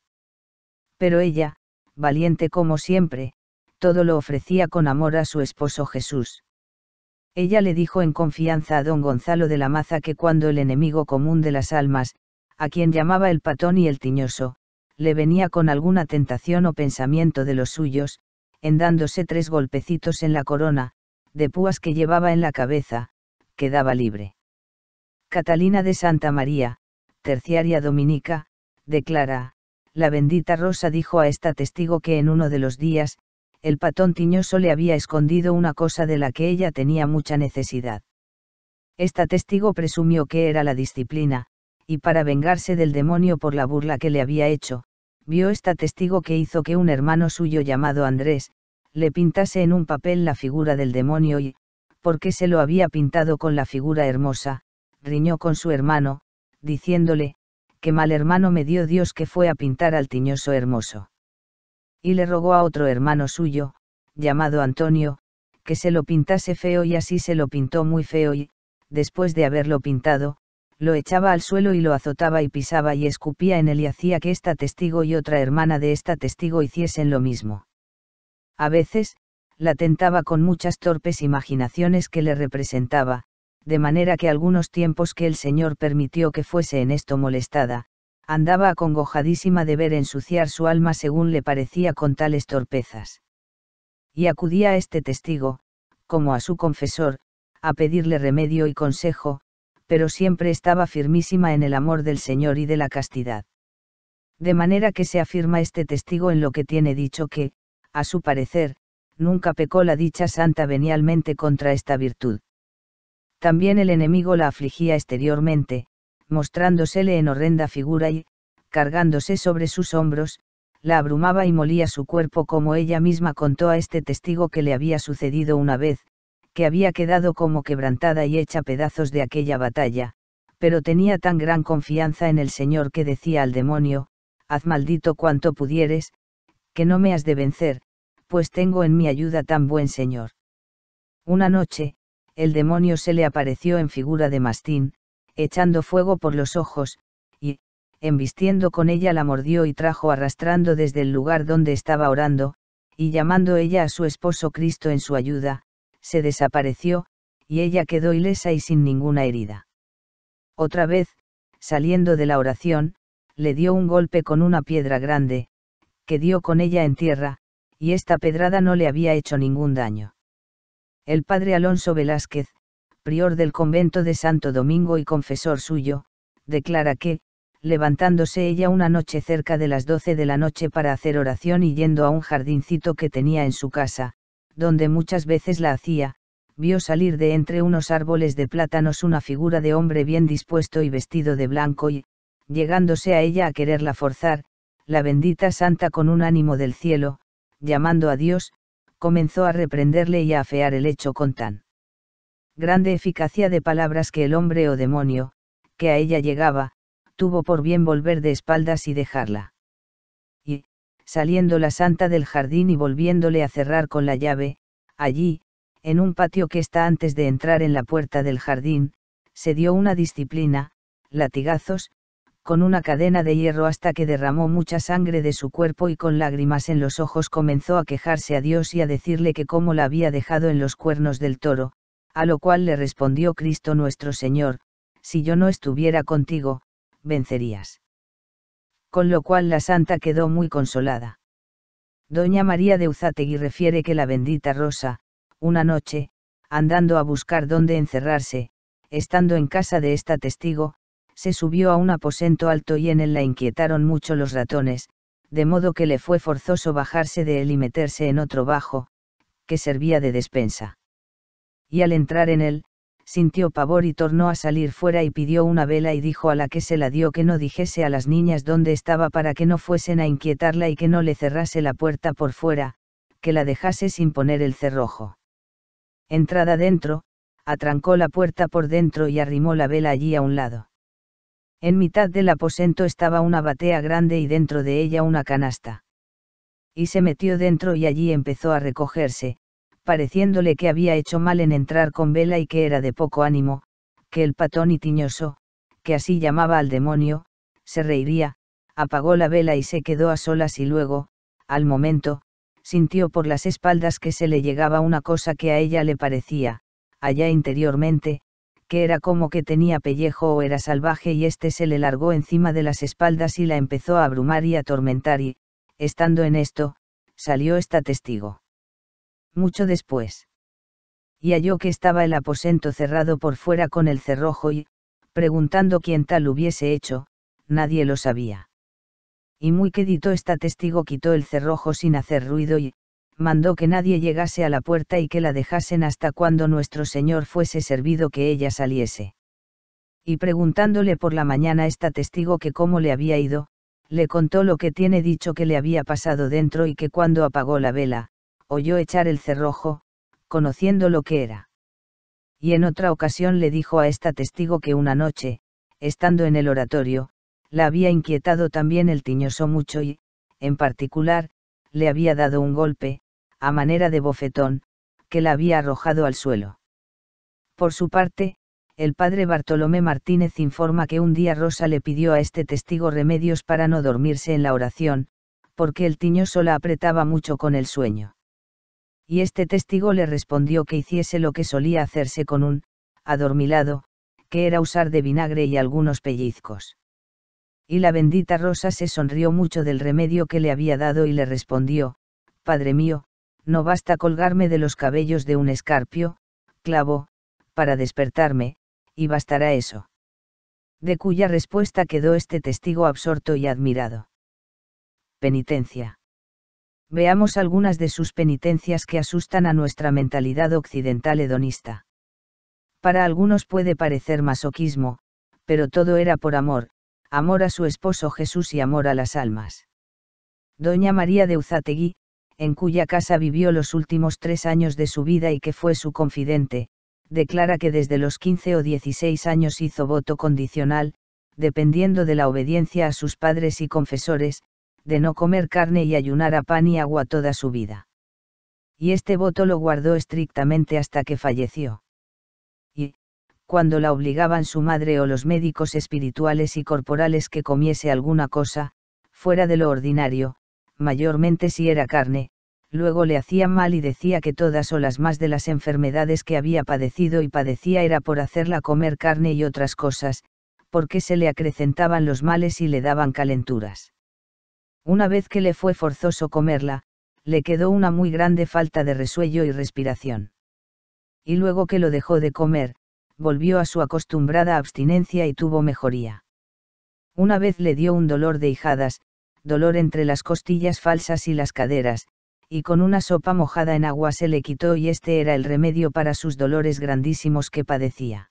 Pero ella, valiente como siempre, todo lo ofrecía con amor a su esposo Jesús. Ella le dijo en confianza a don Gonzalo de la Maza que cuando el enemigo común de las almas, a quien llamaba el patón y el tiñoso, le venía con alguna tentación o pensamiento de los suyos, en dándose tres golpecitos en la corona, de púas que llevaba en la cabeza, quedaba libre. Catalina de Santa María, terciaria dominica, declara, la bendita Rosa dijo a esta testigo que en uno de los días, el patón tiñoso le había escondido una cosa de la que ella tenía mucha necesidad. Esta testigo presumió que era la disciplina, y para vengarse del demonio por la burla que le había hecho, vio esta testigo que hizo que un hermano suyo llamado Andrés, le pintase en un papel la figura del demonio y, porque se lo había pintado con la figura hermosa, riñó con su hermano, diciéndole, que mal hermano me dio Dios que fue a pintar al tiñoso hermoso y le rogó a otro hermano suyo, llamado Antonio, que se lo pintase feo y así se lo pintó muy feo y, después de haberlo pintado, lo echaba al suelo y lo azotaba y pisaba y escupía en él y hacía que esta testigo y otra hermana de esta testigo hiciesen lo mismo. A veces, la tentaba con muchas torpes imaginaciones que le representaba, de manera que algunos tiempos que el Señor permitió que fuese en esto molestada, andaba acongojadísima de ver ensuciar su alma según le parecía con tales torpezas. Y acudía a este testigo, como a su confesor, a pedirle remedio y consejo, pero siempre estaba firmísima en el amor del Señor y de la castidad. De manera que se afirma este testigo en lo que tiene dicho que, a su parecer, nunca pecó la dicha santa venialmente contra esta virtud. También el enemigo la afligía exteriormente, mostrándosele en horrenda figura y, cargándose sobre sus hombros, la abrumaba y molía su cuerpo como ella misma contó a este testigo que le había sucedido una vez, que había quedado como quebrantada y hecha pedazos de aquella batalla, pero tenía tan gran confianza en el Señor que decía al demonio, haz maldito cuanto pudieres, que no me has de vencer, pues tengo en mi ayuda tan buen Señor. Una noche, el demonio se le apareció en figura de mastín, echando fuego por los ojos, y, embistiendo con ella la mordió y trajo arrastrando desde el lugar donde estaba orando, y llamando ella a su esposo Cristo en su ayuda, se desapareció, y ella quedó ilesa y sin ninguna herida. Otra vez, saliendo de la oración, le dio un golpe con una piedra grande, que dio con ella en tierra, y esta pedrada no le había hecho ningún daño. El padre Alonso Velázquez, prior del convento de Santo Domingo y confesor suyo, declara que, levantándose ella una noche cerca de las doce de la noche para hacer oración y yendo a un jardincito que tenía en su casa, donde muchas veces la hacía, vio salir de entre unos árboles de plátanos una figura de hombre bien dispuesto y vestido de blanco y, llegándose a ella a quererla forzar, la bendita santa con un ánimo del cielo, llamando a Dios, comenzó a reprenderle y a afear el hecho con tan grande eficacia de palabras que el hombre o demonio, que a ella llegaba, tuvo por bien volver de espaldas y dejarla. Y, saliendo la santa del jardín y volviéndole a cerrar con la llave, allí, en un patio que está antes de entrar en la puerta del jardín, se dio una disciplina, latigazos, con una cadena de hierro hasta que derramó mucha sangre de su cuerpo y con lágrimas en los ojos comenzó a quejarse a Dios y a decirle que cómo la había dejado en los cuernos del toro, a lo cual le respondió Cristo nuestro Señor, si yo no estuviera contigo, vencerías. Con lo cual la santa quedó muy consolada. Doña María de Uzategui refiere que la bendita Rosa, una noche, andando a buscar dónde encerrarse, estando en casa de esta testigo, se subió a un aposento alto y en él la inquietaron mucho los ratones, de modo que le fue forzoso bajarse de él y meterse en otro bajo, que servía de despensa y al entrar en él, sintió pavor y tornó a salir fuera y pidió una vela y dijo a la que se la dio que no dijese a las niñas dónde estaba para que no fuesen a inquietarla y que no le cerrase la puerta por fuera, que la dejase sin poner el cerrojo. Entrada dentro, atrancó la puerta por dentro y arrimó la vela allí a un lado. En mitad del aposento estaba una batea grande y dentro de ella una canasta. Y se metió dentro y allí empezó a recogerse, pareciéndole que había hecho mal en entrar con vela y que era de poco ánimo, que el patón y tiñoso, que así llamaba al demonio, se reiría, apagó la vela y se quedó a solas y luego, al momento, sintió por las espaldas que se le llegaba una cosa que a ella le parecía, allá interiormente, que era como que tenía pellejo o era salvaje y este se le largó encima de las espaldas y la empezó a abrumar y a atormentar y, estando en esto, salió esta testigo mucho después. Y halló que estaba el aposento cerrado por fuera con el cerrojo y, preguntando quién tal hubiese hecho, nadie lo sabía. Y muy quedito esta testigo quitó el cerrojo sin hacer ruido y, mandó que nadie llegase a la puerta y que la dejasen hasta cuando nuestro Señor fuese servido que ella saliese. Y preguntándole por la mañana esta testigo que cómo le había ido, le contó lo que tiene dicho que le había pasado dentro y que cuando apagó la vela, oyó echar el cerrojo, conociendo lo que era. Y en otra ocasión le dijo a esta testigo que una noche, estando en el oratorio, la había inquietado también el tiñoso mucho y, en particular, le había dado un golpe, a manera de bofetón, que la había arrojado al suelo. Por su parte, el padre Bartolomé Martínez informa que un día Rosa le pidió a este testigo remedios para no dormirse en la oración, porque el tiñoso la apretaba mucho con el sueño y este testigo le respondió que hiciese lo que solía hacerse con un adormilado, que era usar de vinagre y algunos pellizcos. Y la bendita Rosa se sonrió mucho del remedio que le había dado y le respondió, Padre mío, no basta colgarme de los cabellos de un escarpio, clavo, para despertarme, y bastará eso. De cuya respuesta quedó este testigo absorto y admirado. Penitencia. Veamos algunas de sus penitencias que asustan a nuestra mentalidad occidental hedonista. Para algunos puede parecer masoquismo, pero todo era por amor, amor a su esposo Jesús y amor a las almas. Doña María de Uzategui, en cuya casa vivió los últimos tres años de su vida y que fue su confidente, declara que desde los 15 o 16 años hizo voto condicional, dependiendo de la obediencia a sus padres y confesores, de no comer carne y ayunar a pan y agua toda su vida. Y este voto lo guardó estrictamente hasta que falleció. Y, cuando la obligaban su madre o los médicos espirituales y corporales que comiese alguna cosa, fuera de lo ordinario, mayormente si era carne, luego le hacía mal y decía que todas o las más de las enfermedades que había padecido y padecía era por hacerla comer carne y otras cosas, porque se le acrecentaban los males y le daban calenturas. Una vez que le fue forzoso comerla, le quedó una muy grande falta de resuello y respiración. Y luego que lo dejó de comer, volvió a su acostumbrada abstinencia y tuvo mejoría. Una vez le dio un dolor de hijadas, dolor entre las costillas falsas y las caderas, y con una sopa mojada en agua se le quitó y este era el remedio para sus dolores grandísimos que padecía.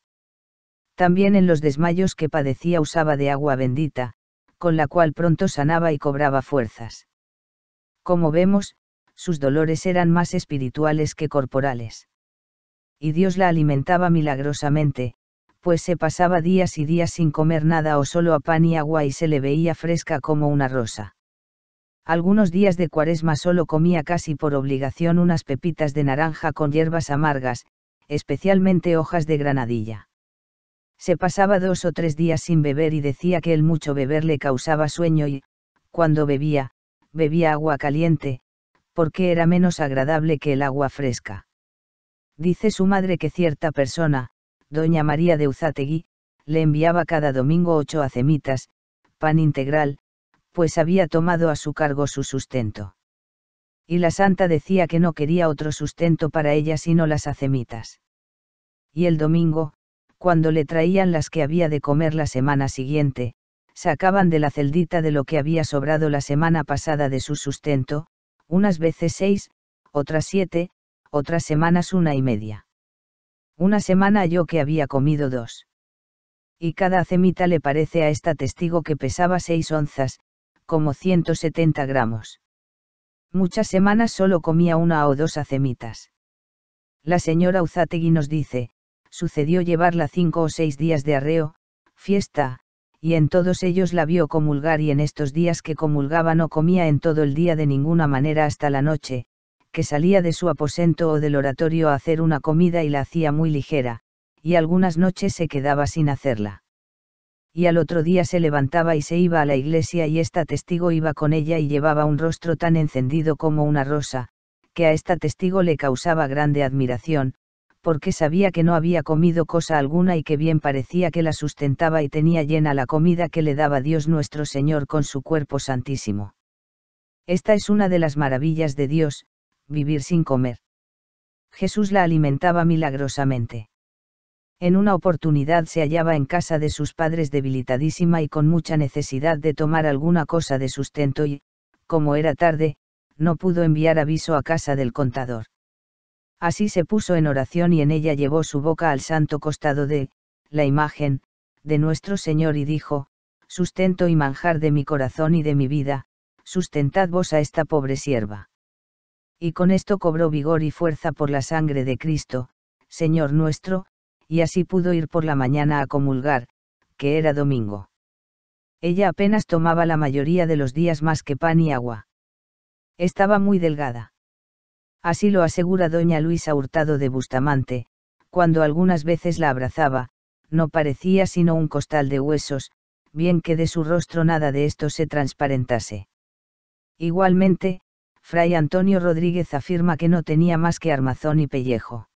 También en los desmayos que padecía usaba de agua bendita, con la cual pronto sanaba y cobraba fuerzas. Como vemos, sus dolores eran más espirituales que corporales. Y Dios la alimentaba milagrosamente, pues se pasaba días y días sin comer nada o solo a pan y agua y se le veía fresca como una rosa. Algunos días de cuaresma solo comía casi por obligación unas pepitas de naranja con hierbas amargas, especialmente hojas de granadilla. Se pasaba dos o tres días sin beber y decía que el mucho beber le causaba sueño y, cuando bebía, bebía agua caliente, porque era menos agradable que el agua fresca. Dice su madre que cierta persona, doña María de Uzategui, le enviaba cada domingo ocho acemitas, pan integral, pues había tomado a su cargo su sustento. Y la santa decía que no quería otro sustento para ella sino las acemitas. Y el domingo, cuando le traían las que había de comer la semana siguiente, sacaban de la celdita de lo que había sobrado la semana pasada de su sustento, unas veces seis, otras siete, otras semanas una y media. Una semana yo que había comido dos. Y cada acemita le parece a esta testigo que pesaba seis onzas, como 170 gramos. Muchas semanas solo comía una o dos acemitas. La señora Uzategui nos dice, sucedió llevarla cinco o seis días de arreo, fiesta, y en todos ellos la vio comulgar y en estos días que comulgaba no comía en todo el día de ninguna manera hasta la noche, que salía de su aposento o del oratorio a hacer una comida y la hacía muy ligera, y algunas noches se quedaba sin hacerla. Y al otro día se levantaba y se iba a la iglesia y esta testigo iba con ella y llevaba un rostro tan encendido como una rosa, que a esta testigo le causaba grande admiración, porque sabía que no había comido cosa alguna y que bien parecía que la sustentaba y tenía llena la comida que le daba Dios nuestro Señor con su cuerpo santísimo. Esta es una de las maravillas de Dios, vivir sin comer. Jesús la alimentaba milagrosamente. En una oportunidad se hallaba en casa de sus padres debilitadísima y con mucha necesidad de tomar alguna cosa de sustento y, como era tarde, no pudo enviar aviso a casa del contador. Así se puso en oración y en ella llevó su boca al santo costado de, la imagen, de nuestro Señor y dijo, Sustento y manjar de mi corazón y de mi vida, sustentad vos a esta pobre sierva. Y con esto cobró vigor y fuerza por la sangre de Cristo, Señor nuestro, y así pudo ir por la mañana a comulgar, que era domingo. Ella apenas tomaba la mayoría de los días más que pan y agua. Estaba muy delgada así lo asegura doña Luisa Hurtado de Bustamante, cuando algunas veces la abrazaba, no parecía sino un costal de huesos, bien que de su rostro nada de esto se transparentase. Igualmente, Fray Antonio Rodríguez afirma que no tenía más que armazón y pellejo.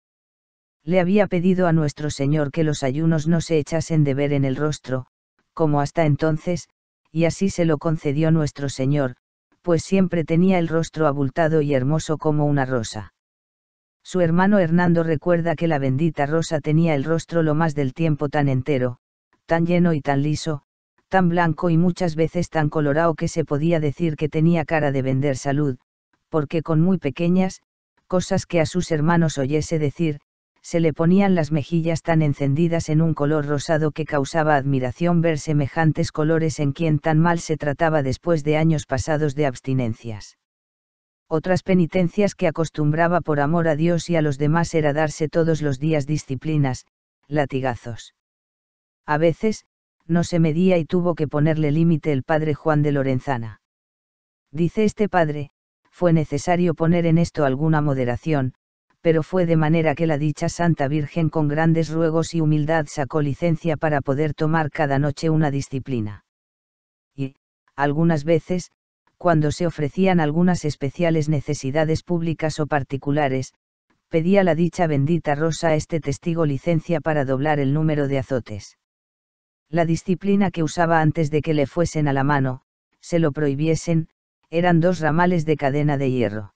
Le había pedido a nuestro Señor que los ayunos no se echasen de ver en el rostro, como hasta entonces, y así se lo concedió nuestro Señor, pues siempre tenía el rostro abultado y hermoso como una rosa. Su hermano Hernando recuerda que la bendita rosa tenía el rostro lo más del tiempo tan entero, tan lleno y tan liso, tan blanco y muchas veces tan colorado que se podía decir que tenía cara de vender salud, porque con muy pequeñas, cosas que a sus hermanos oyese decir, se le ponían las mejillas tan encendidas en un color rosado que causaba admiración ver semejantes colores en quien tan mal se trataba después de años pasados de abstinencias. Otras penitencias que acostumbraba por amor a Dios y a los demás era darse todos los días disciplinas, latigazos. A veces, no se medía y tuvo que ponerle límite el padre Juan de Lorenzana. Dice este padre, fue necesario poner en esto alguna moderación, pero fue de manera que la dicha Santa Virgen con grandes ruegos y humildad sacó licencia para poder tomar cada noche una disciplina. Y, algunas veces, cuando se ofrecían algunas especiales necesidades públicas o particulares, pedía la dicha bendita Rosa a este testigo licencia para doblar el número de azotes. La disciplina que usaba antes de que le fuesen a la mano, se lo prohibiesen, eran dos ramales de cadena de hierro.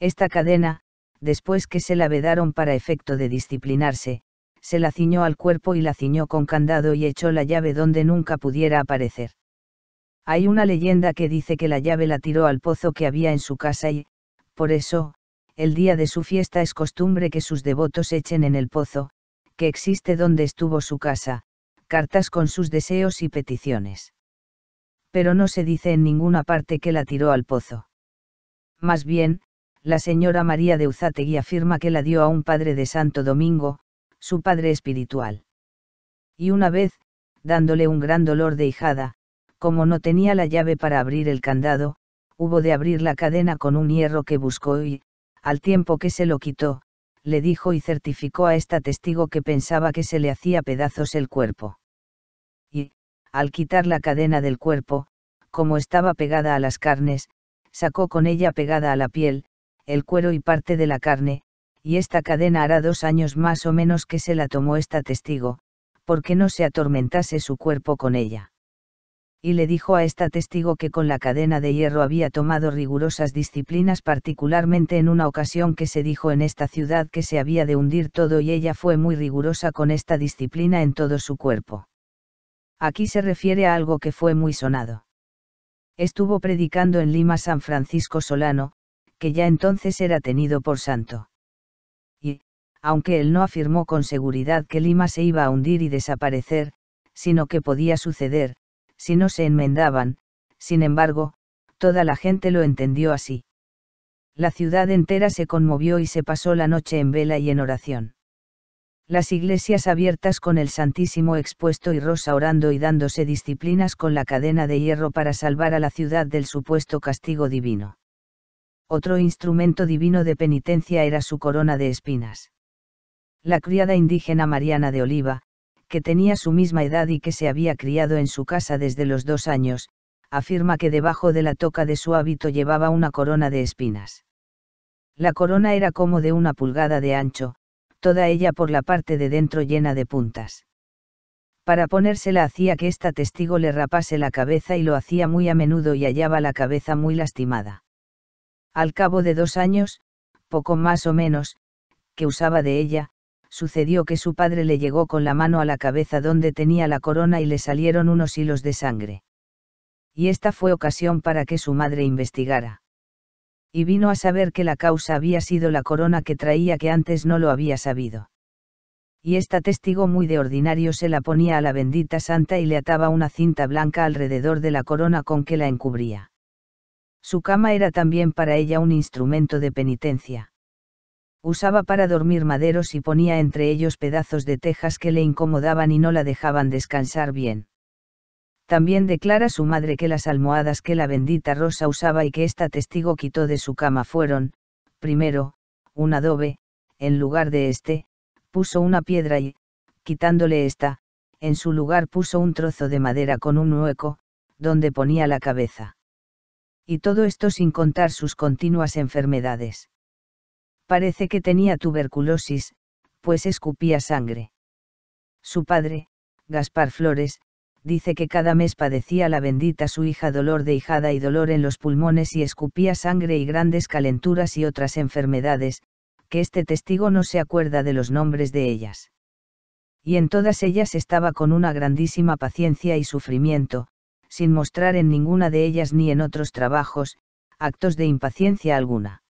Esta cadena, después que se la vedaron para efecto de disciplinarse, se la ciñó al cuerpo y la ciñó con candado y echó la llave donde nunca pudiera aparecer. Hay una leyenda que dice que la llave la tiró al pozo que había en su casa y, por eso, el día de su fiesta es costumbre que sus devotos echen en el pozo, que existe donde estuvo su casa, cartas con sus deseos y peticiones. Pero no se dice en ninguna parte que la tiró al pozo. Más bien, la señora María de Uzategui afirma que la dio a un padre de Santo Domingo, su padre espiritual. Y una vez, dándole un gran dolor de hijada, como no tenía la llave para abrir el candado, hubo de abrir la cadena con un hierro que buscó y, al tiempo que se lo quitó, le dijo y certificó a esta testigo que pensaba que se le hacía pedazos el cuerpo. Y, al quitar la cadena del cuerpo, como estaba pegada a las carnes, sacó con ella pegada a la piel, el cuero y parte de la carne, y esta cadena hará dos años más o menos que se la tomó esta testigo, porque no se atormentase su cuerpo con ella. Y le dijo a esta testigo que con la cadena de hierro había tomado rigurosas disciplinas, particularmente en una ocasión que se dijo en esta ciudad que se había de hundir todo y ella fue muy rigurosa con esta disciplina en todo su cuerpo. Aquí se refiere a algo que fue muy sonado. Estuvo predicando en Lima San Francisco Solano, que ya entonces era tenido por santo. Y, aunque él no afirmó con seguridad que Lima se iba a hundir y desaparecer, sino que podía suceder, si no se enmendaban, sin embargo, toda la gente lo entendió así. La ciudad entera se conmovió y se pasó la noche en vela y en oración. Las iglesias abiertas con el Santísimo expuesto y Rosa orando y dándose disciplinas con la cadena de hierro para salvar a la ciudad del supuesto castigo divino. Otro instrumento divino de penitencia era su corona de espinas. La criada indígena Mariana de Oliva, que tenía su misma edad y que se había criado en su casa desde los dos años, afirma que debajo de la toca de su hábito llevaba una corona de espinas. La corona era como de una pulgada de ancho, toda ella por la parte de dentro llena de puntas. Para ponérsela hacía que esta testigo le rapase la cabeza y lo hacía muy a menudo y hallaba la cabeza muy lastimada. Al cabo de dos años, poco más o menos, que usaba de ella, sucedió que su padre le llegó con la mano a la cabeza donde tenía la corona y le salieron unos hilos de sangre. Y esta fue ocasión para que su madre investigara. Y vino a saber que la causa había sido la corona que traía que antes no lo había sabido. Y esta testigo muy de ordinario se la ponía a la bendita santa y le ataba una cinta blanca alrededor de la corona con que la encubría su cama era también para ella un instrumento de penitencia. Usaba para dormir maderos y ponía entre ellos pedazos de tejas que le incomodaban y no la dejaban descansar bien. También declara su madre que las almohadas que la bendita Rosa usaba y que esta testigo quitó de su cama fueron, primero, un adobe, en lugar de este, puso una piedra y, quitándole esta, en su lugar puso un trozo de madera con un hueco, donde ponía la cabeza y todo esto sin contar sus continuas enfermedades. Parece que tenía tuberculosis, pues escupía sangre. Su padre, Gaspar Flores, dice que cada mes padecía la bendita su hija dolor de hijada y dolor en los pulmones y escupía sangre y grandes calenturas y otras enfermedades, que este testigo no se acuerda de los nombres de ellas. Y en todas ellas estaba con una grandísima paciencia y sufrimiento, sin mostrar en ninguna de ellas ni en otros trabajos, actos de impaciencia alguna.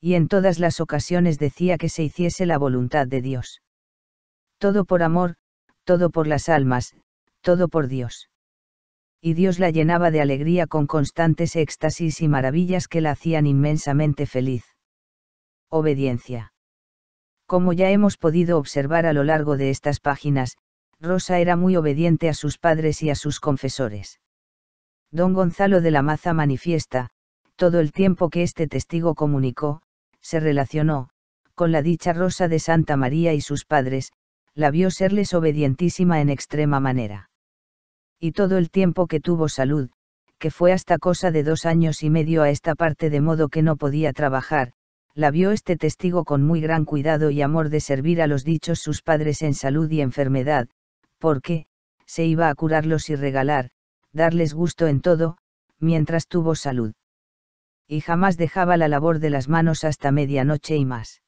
Y en todas las ocasiones decía que se hiciese la voluntad de Dios. Todo por amor, todo por las almas, todo por Dios. Y Dios la llenaba de alegría con constantes éxtasis y maravillas que la hacían inmensamente feliz. Obediencia. Como ya hemos podido observar a lo largo de estas páginas, Rosa era muy obediente a sus padres y a sus confesores. Don Gonzalo de la Maza manifiesta, todo el tiempo que este testigo comunicó, se relacionó, con la dicha Rosa de Santa María y sus padres, la vio serles obedientísima en extrema manera. Y todo el tiempo que tuvo salud, que fue hasta cosa de dos años y medio a esta parte de modo que no podía trabajar, la vio este testigo con muy gran cuidado y amor de servir a los dichos sus padres en salud y enfermedad, porque, se iba a curarlos y regalar, darles gusto en todo, mientras tuvo salud. Y jamás dejaba la labor de las manos hasta medianoche y más.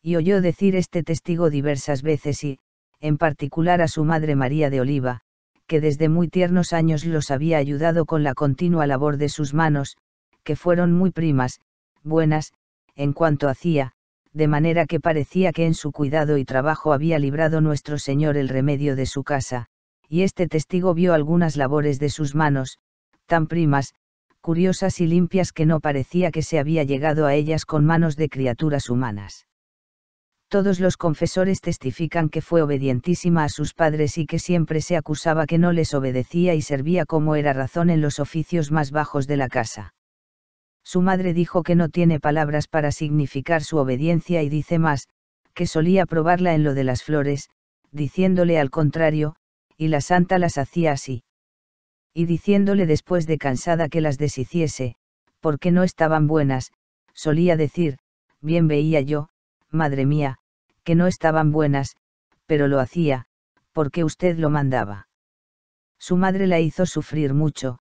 Y oyó decir este testigo diversas veces y, en particular a su madre María de Oliva, que desde muy tiernos años los había ayudado con la continua labor de sus manos, que fueron muy primas, buenas, en cuanto hacía, de manera que parecía que en su cuidado y trabajo había librado nuestro Señor el remedio de su casa, y este testigo vio algunas labores de sus manos, tan primas, curiosas y limpias que no parecía que se había llegado a ellas con manos de criaturas humanas. Todos los confesores testifican que fue obedientísima a sus padres y que siempre se acusaba que no les obedecía y servía como era razón en los oficios más bajos de la casa. Su madre dijo que no tiene palabras para significar su obediencia y dice más, que solía probarla en lo de las flores, diciéndole al contrario, y la santa las hacía así. Y diciéndole después de cansada que las deshiciese, porque no estaban buenas, solía decir, bien veía yo, madre mía, que no estaban buenas, pero lo hacía, porque usted lo mandaba. Su madre la hizo sufrir mucho,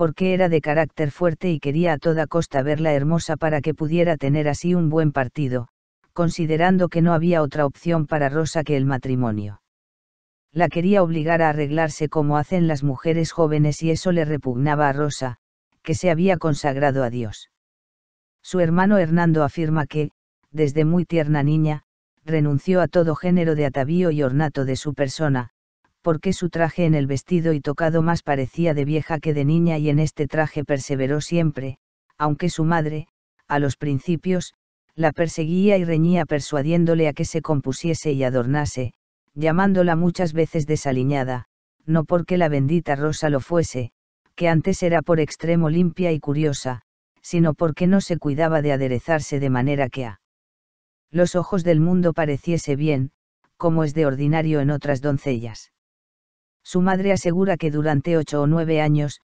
porque era de carácter fuerte y quería a toda costa verla hermosa para que pudiera tener así un buen partido, considerando que no había otra opción para Rosa que el matrimonio. La quería obligar a arreglarse como hacen las mujeres jóvenes y eso le repugnaba a Rosa, que se había consagrado a Dios. Su hermano Hernando afirma que, desde muy tierna niña, renunció a todo género de atavío y ornato de su persona, porque su traje en el vestido y tocado más parecía de vieja que de niña y en este traje perseveró siempre, aunque su madre, a los principios, la perseguía y reñía persuadiéndole a que se compusiese y adornase, llamándola muchas veces desaliñada, no porque la bendita rosa lo fuese, que antes era por extremo limpia y curiosa, sino porque no se cuidaba de aderezarse de manera que a los ojos del mundo pareciese bien, como es de ordinario en otras doncellas. Su madre asegura que durante ocho o nueve años,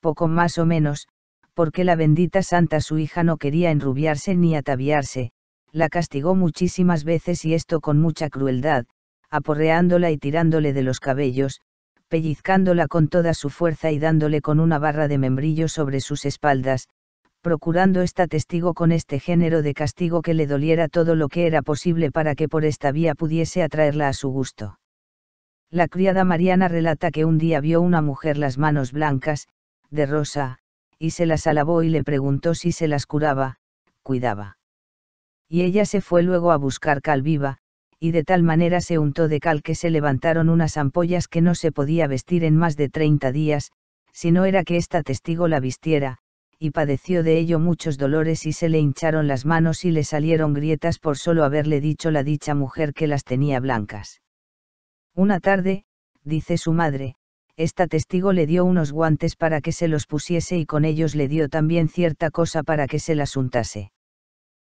poco más o menos, porque la bendita santa su hija no quería enrubiarse ni ataviarse, la castigó muchísimas veces y esto con mucha crueldad, aporreándola y tirándole de los cabellos, pellizcándola con toda su fuerza y dándole con una barra de membrillo sobre sus espaldas, procurando esta testigo con este género de castigo que le doliera todo lo que era posible para que por esta vía pudiese atraerla a su gusto. La criada Mariana relata que un día vio una mujer las manos blancas, de rosa, y se las alabó y le preguntó si se las curaba, cuidaba. Y ella se fue luego a buscar cal viva, y de tal manera se untó de cal que se levantaron unas ampollas que no se podía vestir en más de treinta días, si no era que esta testigo la vistiera, y padeció de ello muchos dolores y se le hincharon las manos y le salieron grietas por solo haberle dicho la dicha mujer que las tenía blancas. Una tarde, dice su madre, esta testigo le dio unos guantes para que se los pusiese y con ellos le dio también cierta cosa para que se las untase.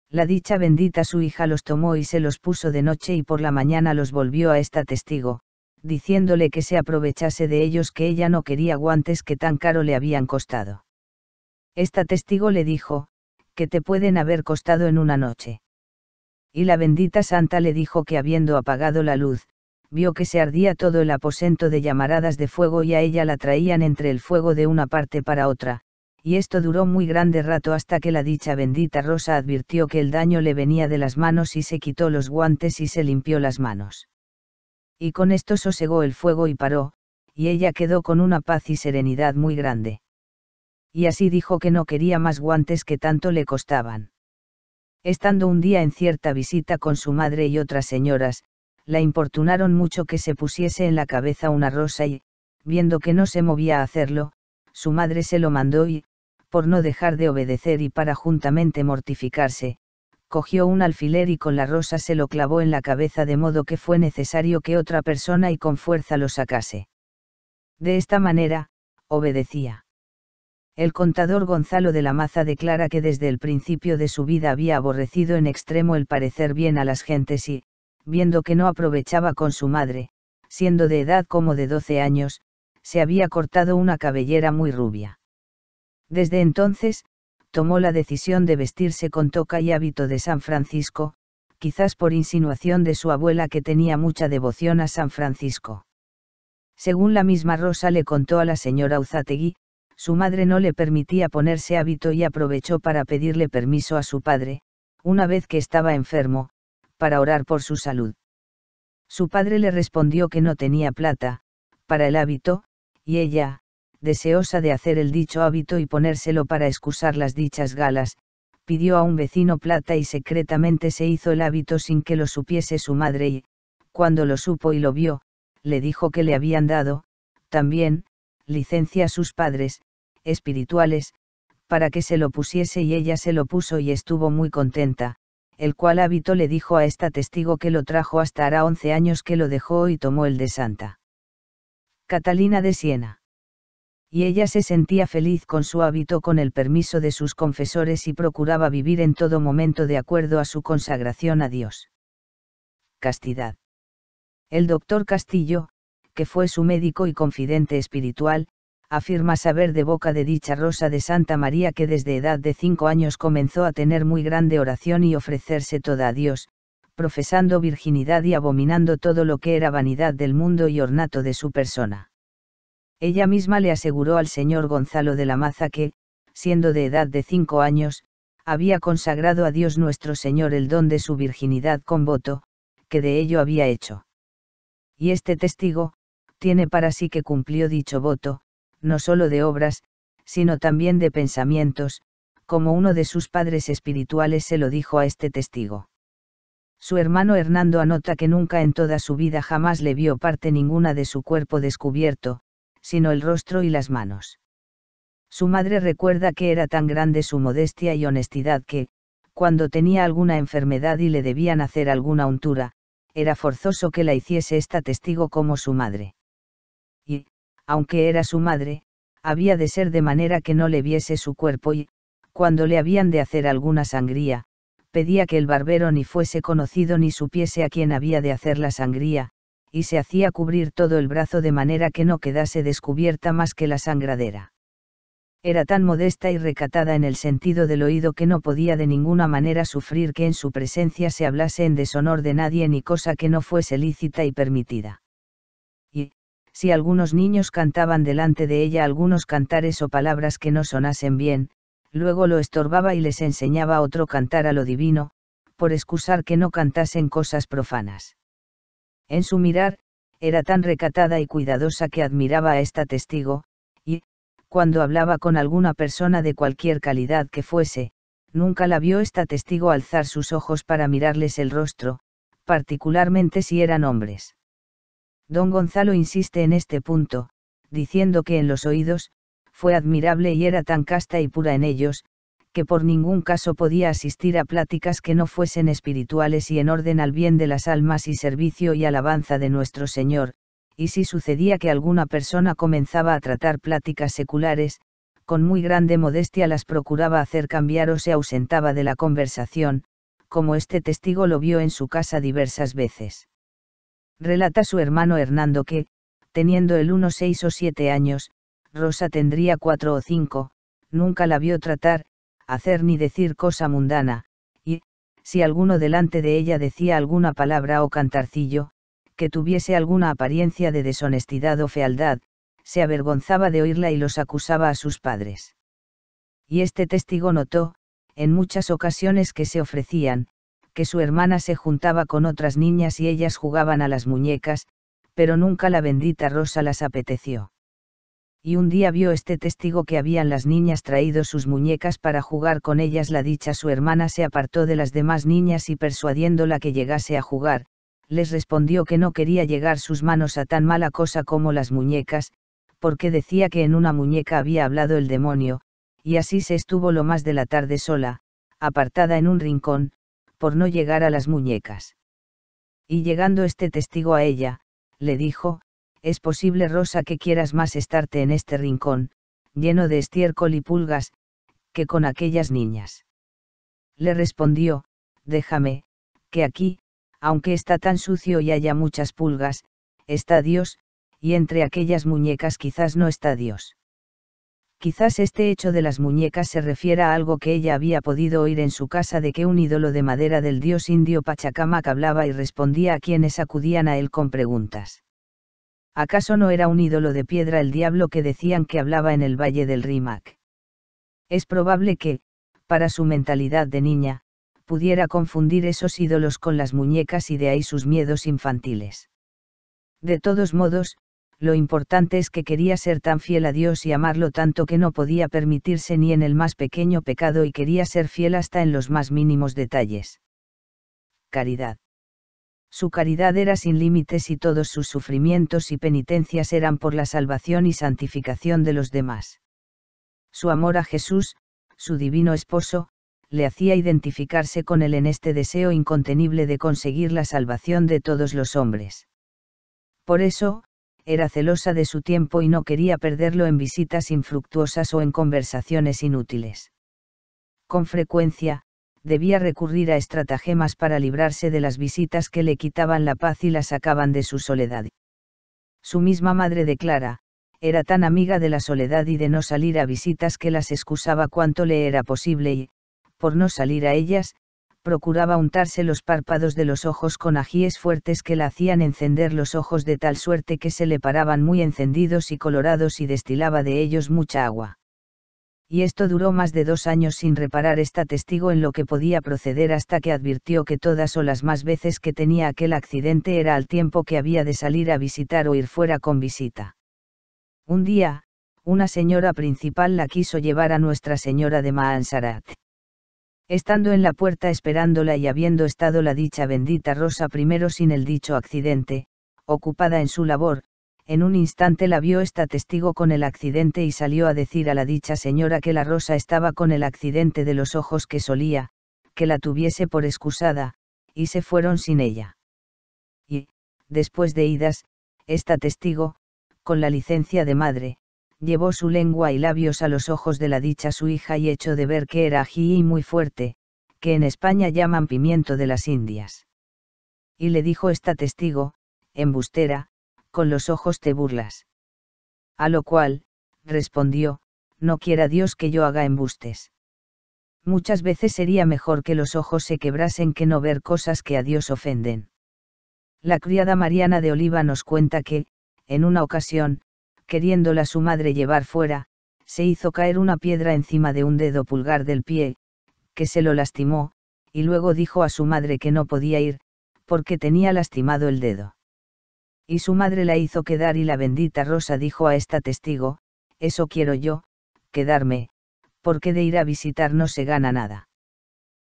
La dicha bendita su hija los tomó y se los puso de noche y por la mañana los volvió a esta testigo, diciéndole que se aprovechase de ellos que ella no quería guantes que tan caro le habían costado. Esta testigo le dijo, que te pueden haber costado en una noche. Y la bendita santa le dijo que habiendo apagado la luz, vio que se ardía todo el aposento de llamaradas de fuego y a ella la traían entre el fuego de una parte para otra, y esto duró muy grande rato hasta que la dicha bendita Rosa advirtió que el daño le venía de las manos y se quitó los guantes y se limpió las manos. Y con esto sosegó el fuego y paró, y ella quedó con una paz y serenidad muy grande. Y así dijo que no quería más guantes que tanto le costaban. Estando un día en cierta visita con su madre y otras señoras, la importunaron mucho que se pusiese en la cabeza una rosa y, viendo que no se movía a hacerlo, su madre se lo mandó y, por no dejar de obedecer y para juntamente mortificarse, cogió un alfiler y con la rosa se lo clavó en la cabeza de modo que fue necesario que otra persona y con fuerza lo sacase. De esta manera, obedecía. El contador Gonzalo de la Maza declara que desde el principio de su vida había aborrecido en extremo el parecer bien a las gentes y, viendo que no aprovechaba con su madre, siendo de edad como de doce años, se había cortado una cabellera muy rubia. Desde entonces, tomó la decisión de vestirse con toca y hábito de San Francisco, quizás por insinuación de su abuela que tenía mucha devoción a San Francisco. Según la misma Rosa le contó a la señora Uzategui, su madre no le permitía ponerse hábito y aprovechó para pedirle permiso a su padre, una vez que estaba enfermo, para orar por su salud. Su padre le respondió que no tenía plata, para el hábito, y ella, deseosa de hacer el dicho hábito y ponérselo para excusar las dichas galas, pidió a un vecino plata y secretamente se hizo el hábito sin que lo supiese su madre y, cuando lo supo y lo vio, le dijo que le habían dado, también, licencia a sus padres, espirituales, para que se lo pusiese y ella se lo puso y estuvo muy contenta, el cual hábito le dijo a esta testigo que lo trajo hasta hará once años que lo dejó y tomó el de Santa Catalina de Siena. Y ella se sentía feliz con su hábito con el permiso de sus confesores y procuraba vivir en todo momento de acuerdo a su consagración a Dios. Castidad. El doctor Castillo, que fue su médico y confidente espiritual, afirma saber de boca de dicha Rosa de Santa María que desde edad de cinco años comenzó a tener muy grande oración y ofrecerse toda a Dios, profesando virginidad y abominando todo lo que era vanidad del mundo y ornato de su persona. Ella misma le aseguró al señor Gonzalo de la Maza que, siendo de edad de cinco años, había consagrado a Dios nuestro Señor el don de su virginidad con voto, que de ello había hecho. Y este testigo, tiene para sí que cumplió dicho voto, no solo de obras, sino también de pensamientos, como uno de sus padres espirituales se lo dijo a este testigo. Su hermano Hernando anota que nunca en toda su vida jamás le vio parte ninguna de su cuerpo descubierto, sino el rostro y las manos. Su madre recuerda que era tan grande su modestia y honestidad que, cuando tenía alguna enfermedad y le debían hacer alguna untura, era forzoso que la hiciese esta testigo como su madre aunque era su madre, había de ser de manera que no le viese su cuerpo y, cuando le habían de hacer alguna sangría, pedía que el barbero ni fuese conocido ni supiese a quién había de hacer la sangría, y se hacía cubrir todo el brazo de manera que no quedase descubierta más que la sangradera. Era tan modesta y recatada en el sentido del oído que no podía de ninguna manera sufrir que en su presencia se hablase en deshonor de nadie ni cosa que no fuese lícita y permitida si algunos niños cantaban delante de ella algunos cantares o palabras que no sonasen bien, luego lo estorbaba y les enseñaba otro cantar a lo divino, por excusar que no cantasen cosas profanas. En su mirar, era tan recatada y cuidadosa que admiraba a esta testigo, y, cuando hablaba con alguna persona de cualquier calidad que fuese, nunca la vio esta testigo alzar sus ojos para mirarles el rostro, particularmente si eran hombres. Don Gonzalo insiste en este punto, diciendo que en los oídos, fue admirable y era tan casta y pura en ellos, que por ningún caso podía asistir a pláticas que no fuesen espirituales y en orden al bien de las almas y servicio y alabanza de nuestro Señor, y si sucedía que alguna persona comenzaba a tratar pláticas seculares, con muy grande modestia las procuraba hacer cambiar o se ausentaba de la conversación, como este testigo lo vio en su casa diversas veces. Relata su hermano Hernando que, teniendo el uno seis o siete años, Rosa tendría cuatro o cinco, nunca la vio tratar, hacer ni decir cosa mundana, y, si alguno delante de ella decía alguna palabra o cantarcillo, que tuviese alguna apariencia de deshonestidad o fealdad, se avergonzaba de oírla y los acusaba a sus padres. Y este testigo notó, en muchas ocasiones que se ofrecían, que su hermana se juntaba con otras niñas y ellas jugaban a las muñecas, pero nunca la bendita rosa las apeteció. Y un día vio este testigo que habían las niñas traído sus muñecas para jugar con ellas la dicha su hermana se apartó de las demás niñas y persuadiéndola que llegase a jugar, les respondió que no quería llegar sus manos a tan mala cosa como las muñecas, porque decía que en una muñeca había hablado el demonio, y así se estuvo lo más de la tarde sola, apartada en un rincón, por no llegar a las muñecas. Y llegando este testigo a ella, le dijo, es posible Rosa que quieras más estarte en este rincón, lleno de estiércol y pulgas, que con aquellas niñas. Le respondió, déjame, que aquí, aunque está tan sucio y haya muchas pulgas, está Dios, y entre aquellas muñecas quizás no está Dios. Quizás este hecho de las muñecas se refiera a algo que ella había podido oír en su casa de que un ídolo de madera del dios indio Pachacamac hablaba y respondía a quienes acudían a él con preguntas. ¿Acaso no era un ídolo de piedra el diablo que decían que hablaba en el valle del Rímac? Es probable que, para su mentalidad de niña, pudiera confundir esos ídolos con las muñecas y de ahí sus miedos infantiles. De todos modos, lo importante es que quería ser tan fiel a Dios y amarlo tanto que no podía permitirse ni en el más pequeño pecado y quería ser fiel hasta en los más mínimos detalles. Caridad. Su caridad era sin límites y todos sus sufrimientos y penitencias eran por la salvación y santificación de los demás. Su amor a Jesús, su divino esposo, le hacía identificarse con él en este deseo incontenible de conseguir la salvación de todos los hombres. Por eso, era celosa de su tiempo y no quería perderlo en visitas infructuosas o en conversaciones inútiles. Con frecuencia, debía recurrir a estratagemas para librarse de las visitas que le quitaban la paz y la sacaban de su soledad. Su misma madre declara, era tan amiga de la soledad y de no salir a visitas que las excusaba cuanto le era posible y, por no salir a ellas, procuraba untarse los párpados de los ojos con ajíes fuertes que la hacían encender los ojos de tal suerte que se le paraban muy encendidos y colorados y destilaba de ellos mucha agua. Y esto duró más de dos años sin reparar esta testigo en lo que podía proceder hasta que advirtió que todas o las más veces que tenía aquel accidente era al tiempo que había de salir a visitar o ir fuera con visita. Un día, una señora principal la quiso llevar a Nuestra Señora de Mahansarat Estando en la puerta esperándola y habiendo estado la dicha bendita Rosa primero sin el dicho accidente, ocupada en su labor, en un instante la vio esta testigo con el accidente y salió a decir a la dicha señora que la rosa estaba con el accidente de los ojos que solía, que la tuviese por excusada, y se fueron sin ella. Y, después de idas, esta testigo, con la licencia de madre, llevó su lengua y labios a los ojos de la dicha su hija y echó de ver que era ají y muy fuerte, que en España llaman pimiento de las Indias. Y le dijo esta testigo, embustera, con los ojos te burlas. A lo cual, respondió, no quiera Dios que yo haga embustes. Muchas veces sería mejor que los ojos se quebrasen que no ver cosas que a Dios ofenden. La criada Mariana de Oliva nos cuenta que, en una ocasión, queriéndola su madre llevar fuera, se hizo caer una piedra encima de un dedo pulgar del pie, que se lo lastimó, y luego dijo a su madre que no podía ir, porque tenía lastimado el dedo. Y su madre la hizo quedar y la bendita Rosa dijo a esta testigo, eso quiero yo, quedarme, porque de ir a visitar no se gana nada.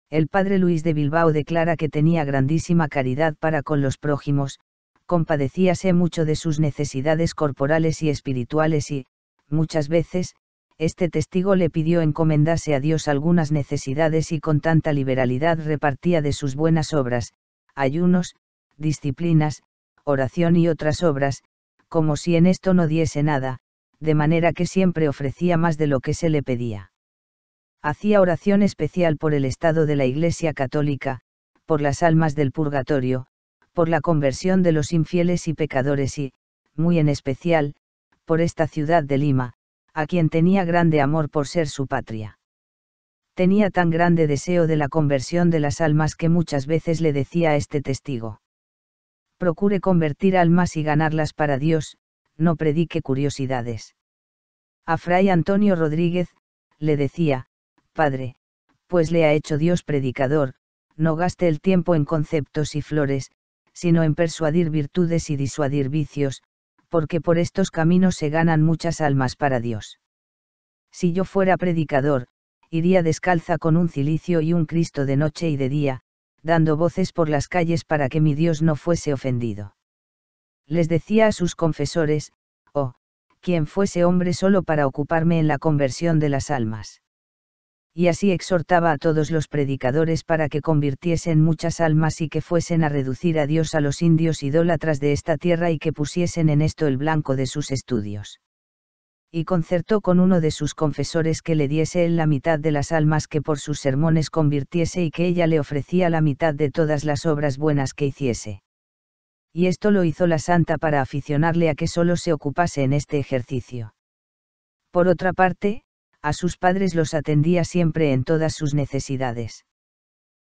El padre Luis de Bilbao declara que tenía grandísima caridad para con los prójimos, compadecíase mucho de sus necesidades corporales y espirituales y, muchas veces, este testigo le pidió encomendase a Dios algunas necesidades y con tanta liberalidad repartía de sus buenas obras, ayunos, disciplinas, oración y otras obras, como si en esto no diese nada, de manera que siempre ofrecía más de lo que se le pedía. Hacía oración especial por el estado de la Iglesia católica, por las almas del purgatorio, por la conversión de los infieles y pecadores y, muy en especial, por esta ciudad de Lima, a quien tenía grande amor por ser su patria. Tenía tan grande deseo de la conversión de las almas que muchas veces le decía a este testigo. Procure convertir almas y ganarlas para Dios, no predique curiosidades. A Fray Antonio Rodríguez, le decía, Padre, pues le ha hecho Dios predicador, no gaste el tiempo en conceptos y flores, sino en persuadir virtudes y disuadir vicios, porque por estos caminos se ganan muchas almas para Dios. Si yo fuera predicador, iría descalza con un cilicio y un Cristo de noche y de día, dando voces por las calles para que mi Dios no fuese ofendido. Les decía a sus confesores, oh, quien fuese hombre solo para ocuparme en la conversión de las almas y así exhortaba a todos los predicadores para que convirtiesen muchas almas y que fuesen a reducir a Dios a los indios idólatras de esta tierra y que pusiesen en esto el blanco de sus estudios. Y concertó con uno de sus confesores que le diese él la mitad de las almas que por sus sermones convirtiese y que ella le ofrecía la mitad de todas las obras buenas que hiciese. Y esto lo hizo la santa para aficionarle a que solo se ocupase en este ejercicio. Por otra parte, a sus padres los atendía siempre en todas sus necesidades.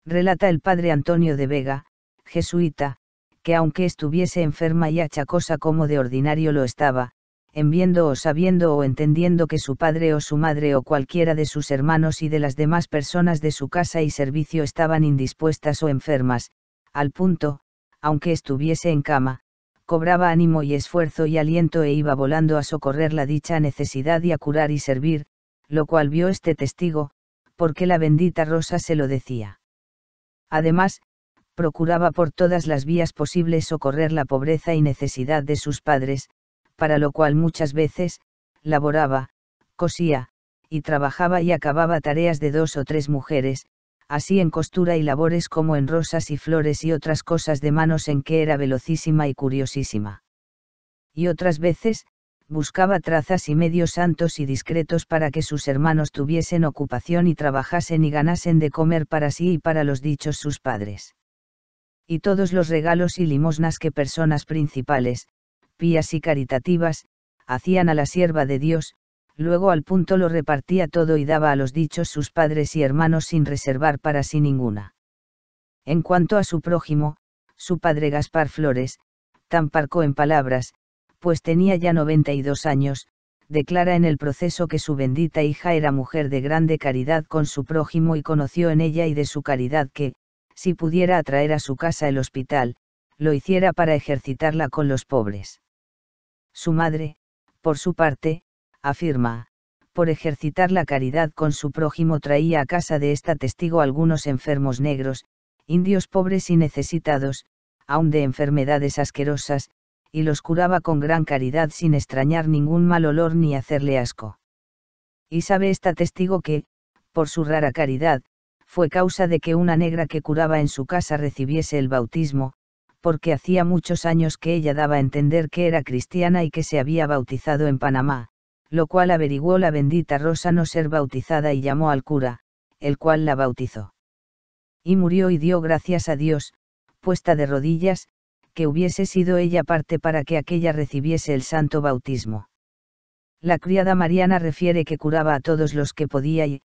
Relata el padre Antonio de Vega, jesuita, que aunque estuviese enferma y achacosa como de ordinario lo estaba, en viendo o sabiendo o entendiendo que su padre o su madre o cualquiera de sus hermanos y de las demás personas de su casa y servicio estaban indispuestas o enfermas, al punto, aunque estuviese en cama, cobraba ánimo y esfuerzo y aliento e iba volando a socorrer la dicha necesidad y a curar y servir, lo cual vio este testigo, porque la bendita rosa se lo decía. Además, procuraba por todas las vías posibles socorrer la pobreza y necesidad de sus padres, para lo cual muchas veces, laboraba, cosía, y trabajaba y acababa tareas de dos o tres mujeres, así en costura y labores como en rosas y flores y otras cosas de manos en que era velocísima y curiosísima. Y otras veces, buscaba trazas y medios santos y discretos para que sus hermanos tuviesen ocupación y trabajasen y ganasen de comer para sí y para los dichos sus padres. Y todos los regalos y limosnas que personas principales, pías y caritativas, hacían a la sierva de Dios, luego al punto lo repartía todo y daba a los dichos sus padres y hermanos sin reservar para sí ninguna. En cuanto a su prójimo, su padre Gaspar Flores, tan parco en palabras, pues tenía ya 92 años, declara en el proceso que su bendita hija era mujer de grande caridad con su prójimo y conoció en ella y de su caridad que, si pudiera atraer a su casa el hospital, lo hiciera para ejercitarla con los pobres. Su madre, por su parte, afirma, por ejercitar la caridad con su prójimo traía a casa de esta testigo algunos enfermos negros, indios pobres y necesitados, aun de enfermedades asquerosas, y los curaba con gran caridad sin extrañar ningún mal olor ni hacerle asco. Y sabe esta testigo que, por su rara caridad, fue causa de que una negra que curaba en su casa recibiese el bautismo, porque hacía muchos años que ella daba a entender que era cristiana y que se había bautizado en Panamá, lo cual averiguó la bendita Rosa no ser bautizada y llamó al cura, el cual la bautizó. Y murió y dio gracias a Dios, puesta de rodillas, que hubiese sido ella parte para que aquella recibiese el santo bautismo. La criada Mariana refiere que curaba a todos los que podía y,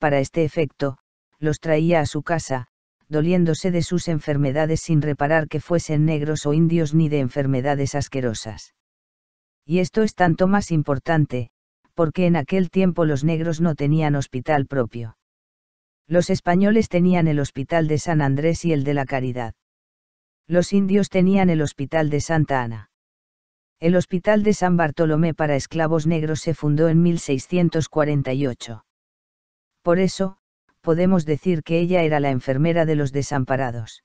para este efecto, los traía a su casa, doliéndose de sus enfermedades sin reparar que fuesen negros o indios ni de enfermedades asquerosas. Y esto es tanto más importante, porque en aquel tiempo los negros no tenían hospital propio. Los españoles tenían el hospital de San Andrés y el de la Caridad. Los indios tenían el Hospital de Santa Ana. El Hospital de San Bartolomé para esclavos negros se fundó en 1648. Por eso, podemos decir que ella era la enfermera de los desamparados.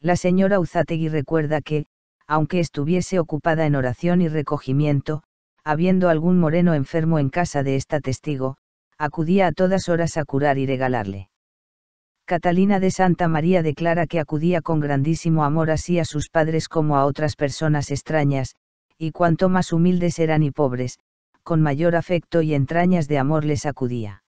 La señora Uzategui recuerda que, aunque estuviese ocupada en oración y recogimiento, habiendo algún moreno enfermo en casa de esta testigo, acudía a todas horas a curar y regalarle. Catalina de Santa María declara que acudía con grandísimo amor así a sus padres como a otras personas extrañas, y cuanto más humildes eran y pobres, con mayor afecto y entrañas de amor les acudía.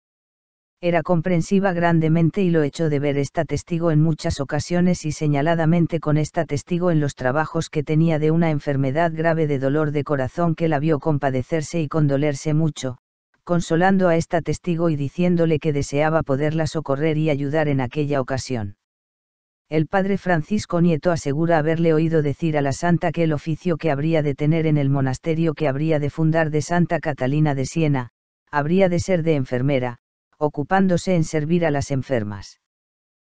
Era comprensiva grandemente y lo echó de ver esta testigo en muchas ocasiones y señaladamente con esta testigo en los trabajos que tenía de una enfermedad grave de dolor de corazón que la vio compadecerse y condolerse mucho, consolando a esta testigo y diciéndole que deseaba poderla socorrer y ayudar en aquella ocasión. El padre Francisco Nieto asegura haberle oído decir a la santa que el oficio que habría de tener en el monasterio que habría de fundar de Santa Catalina de Siena, habría de ser de enfermera, ocupándose en servir a las enfermas.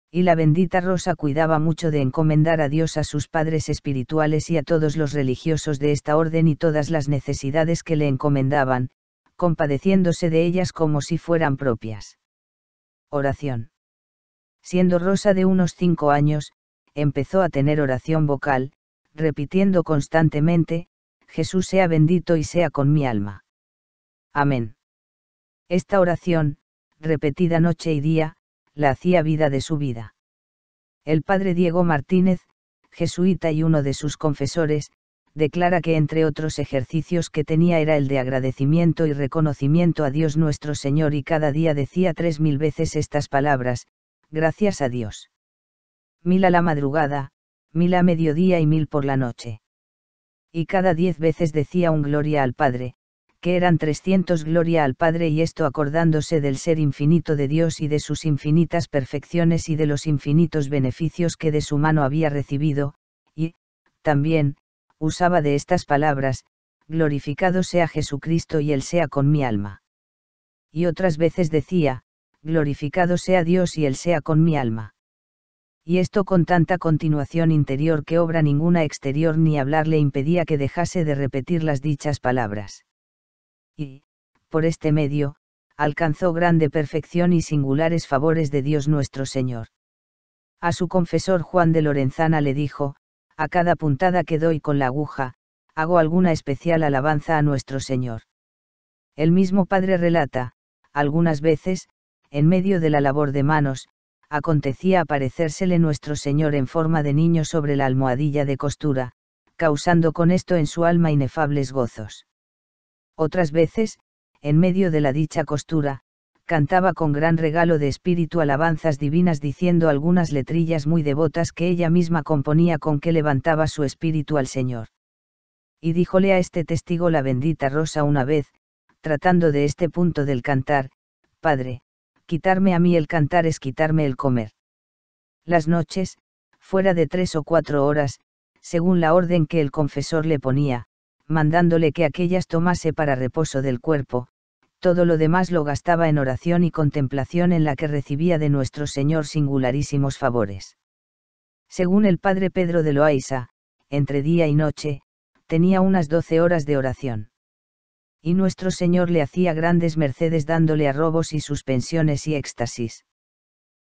Y la bendita Rosa cuidaba mucho de encomendar a Dios a sus padres espirituales y a todos los religiosos de esta orden y todas las necesidades que le encomendaban, compadeciéndose de ellas como si fueran propias. Oración. Siendo Rosa de unos cinco años, empezó a tener oración vocal, repitiendo constantemente, Jesús sea bendito y sea con mi alma. Amén. Esta oración, repetida noche y día, la hacía vida de su vida. El padre Diego Martínez, jesuita y uno de sus confesores, declara que entre otros ejercicios que tenía era el de agradecimiento y reconocimiento a Dios nuestro Señor y cada día decía tres mil veces estas palabras, gracias a Dios. Mil a la madrugada, mil a mediodía y mil por la noche. Y cada diez veces decía un gloria al Padre, que eran trescientos gloria al Padre y esto acordándose del ser infinito de Dios y de sus infinitas perfecciones y de los infinitos beneficios que de su mano había recibido, y, también, usaba de estas palabras, glorificado sea Jesucristo y Él sea con mi alma. Y otras veces decía, glorificado sea Dios y Él sea con mi alma. Y esto con tanta continuación interior que obra ninguna exterior ni hablar le impedía que dejase de repetir las dichas palabras. Y, por este medio, alcanzó grande perfección y singulares favores de Dios nuestro Señor. A su confesor Juan de Lorenzana le dijo, a cada puntada que doy con la aguja, hago alguna especial alabanza a nuestro Señor. El mismo padre relata, algunas veces, en medio de la labor de manos, acontecía aparecérsele nuestro Señor en forma de niño sobre la almohadilla de costura, causando con esto en su alma inefables gozos. Otras veces, en medio de la dicha costura, cantaba con gran regalo de espíritu alabanzas divinas diciendo algunas letrillas muy devotas que ella misma componía con que levantaba su espíritu al Señor. Y díjole a este testigo la bendita Rosa una vez, tratando de este punto del cantar, Padre, quitarme a mí el cantar es quitarme el comer. Las noches, fuera de tres o cuatro horas, según la orden que el confesor le ponía, mandándole que aquellas tomase para reposo del cuerpo, todo lo demás lo gastaba en oración y contemplación en la que recibía de nuestro Señor singularísimos favores. Según el padre Pedro de Loaiza, entre día y noche, tenía unas doce horas de oración. Y nuestro Señor le hacía grandes mercedes dándole robos y suspensiones y éxtasis.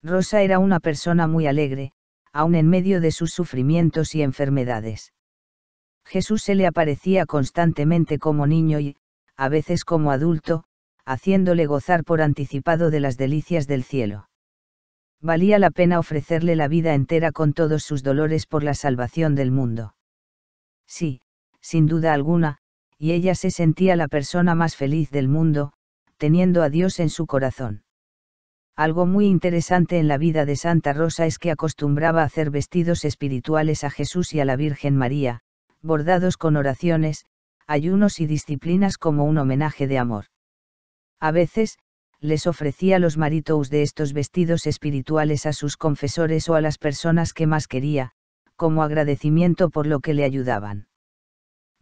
Rosa era una persona muy alegre, aun en medio de sus sufrimientos y enfermedades. Jesús se le aparecía constantemente como niño y, a veces como adulto, haciéndole gozar por anticipado de las delicias del cielo. Valía la pena ofrecerle la vida entera con todos sus dolores por la salvación del mundo. Sí, sin duda alguna, y ella se sentía la persona más feliz del mundo, teniendo a Dios en su corazón. Algo muy interesante en la vida de Santa Rosa es que acostumbraba hacer vestidos espirituales a Jesús y a la Virgen María, bordados con oraciones, ayunos y disciplinas como un homenaje de amor. A veces, les ofrecía los maritos de estos vestidos espirituales a sus confesores o a las personas que más quería, como agradecimiento por lo que le ayudaban.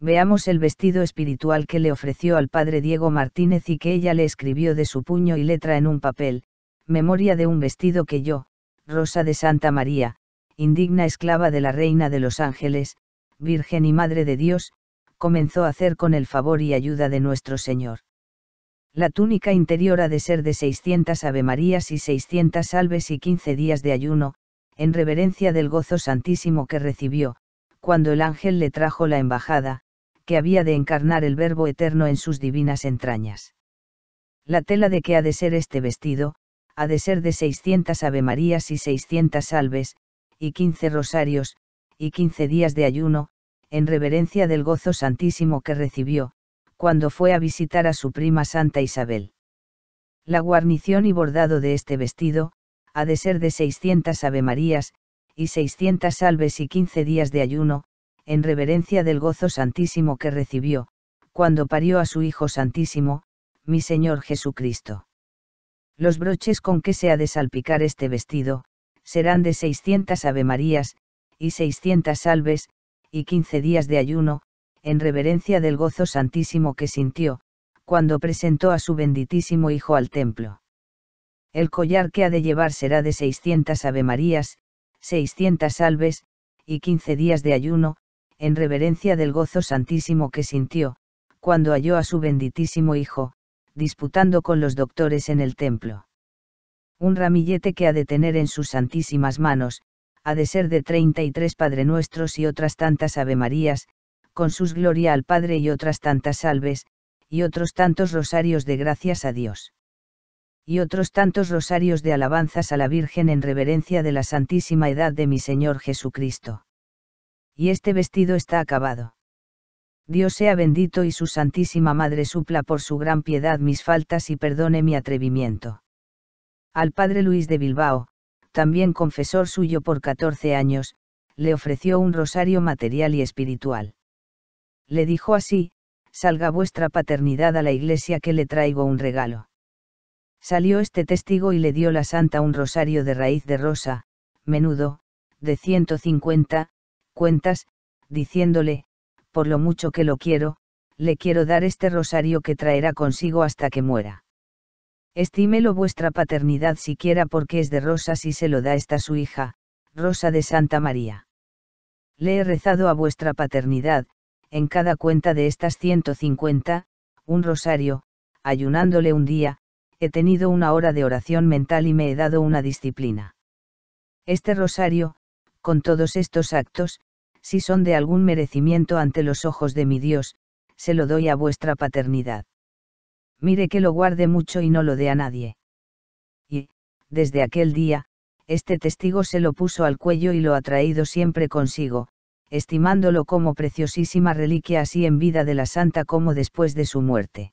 Veamos el vestido espiritual que le ofreció al padre Diego Martínez y que ella le escribió de su puño y letra en un papel, memoria de un vestido que yo, Rosa de Santa María, indigna esclava de la Reina de los Ángeles, Virgen y Madre de Dios, comenzó a hacer con el favor y ayuda de nuestro Señor la túnica interior ha de ser de 600 Avemarías y 600 salves y 15 días de ayuno, en reverencia del gozo santísimo que recibió, cuando el ángel le trajo la embajada, que había de encarnar el Verbo eterno en sus divinas entrañas. La tela de que ha de ser este vestido, ha de ser de 600 Avemarías y 600 salves, y 15 rosarios, y 15 días de ayuno, en reverencia del gozo santísimo que recibió, cuando fue a visitar a su prima Santa Isabel. La guarnición y bordado de este vestido, ha de ser de 600 Avemarías, y 600 salves y 15 días de ayuno, en reverencia del gozo santísimo que recibió, cuando parió a su Hijo Santísimo, mi Señor Jesucristo. Los broches con que se ha de salpicar este vestido, serán de 600 Avemarías, y 600 salves, y 15 días de ayuno, en reverencia del gozo santísimo que sintió, cuando presentó a su benditísimo Hijo al templo. El collar que ha de llevar será de 600 Avemarías, 600 alves y 15 días de ayuno, en reverencia del gozo santísimo que sintió, cuando halló a su benditísimo Hijo, disputando con los doctores en el templo. Un ramillete que ha de tener en sus santísimas manos, ha de ser de 33 Padre Nuestros y otras tantas Avemarías, con sus gloria al Padre y otras tantas salves, y otros tantos rosarios de gracias a Dios. Y otros tantos rosarios de alabanzas a la Virgen en reverencia de la Santísima Edad de mi Señor Jesucristo. Y este vestido está acabado. Dios sea bendito y su Santísima Madre supla por su gran piedad mis faltas y perdone mi atrevimiento. Al padre Luis de Bilbao, también confesor suyo por 14 años, le ofreció un rosario material y espiritual le dijo así, salga vuestra paternidad a la iglesia que le traigo un regalo. Salió este testigo y le dio la santa un rosario de raíz de rosa, menudo, de 150, cuentas, diciéndole, por lo mucho que lo quiero, le quiero dar este rosario que traerá consigo hasta que muera. Estímelo vuestra paternidad siquiera porque es de rosa, y se lo da esta su hija, Rosa de Santa María. Le he rezado a vuestra paternidad, en cada cuenta de estas 150, un rosario, ayunándole un día, he tenido una hora de oración mental y me he dado una disciplina. Este rosario, con todos estos actos, si son de algún merecimiento ante los ojos de mi Dios, se lo doy a vuestra paternidad. Mire que lo guarde mucho y no lo dé a nadie. Y, desde aquel día, este testigo se lo puso al cuello y lo ha traído siempre consigo, estimándolo como preciosísima reliquia así en vida de la santa como después de su muerte.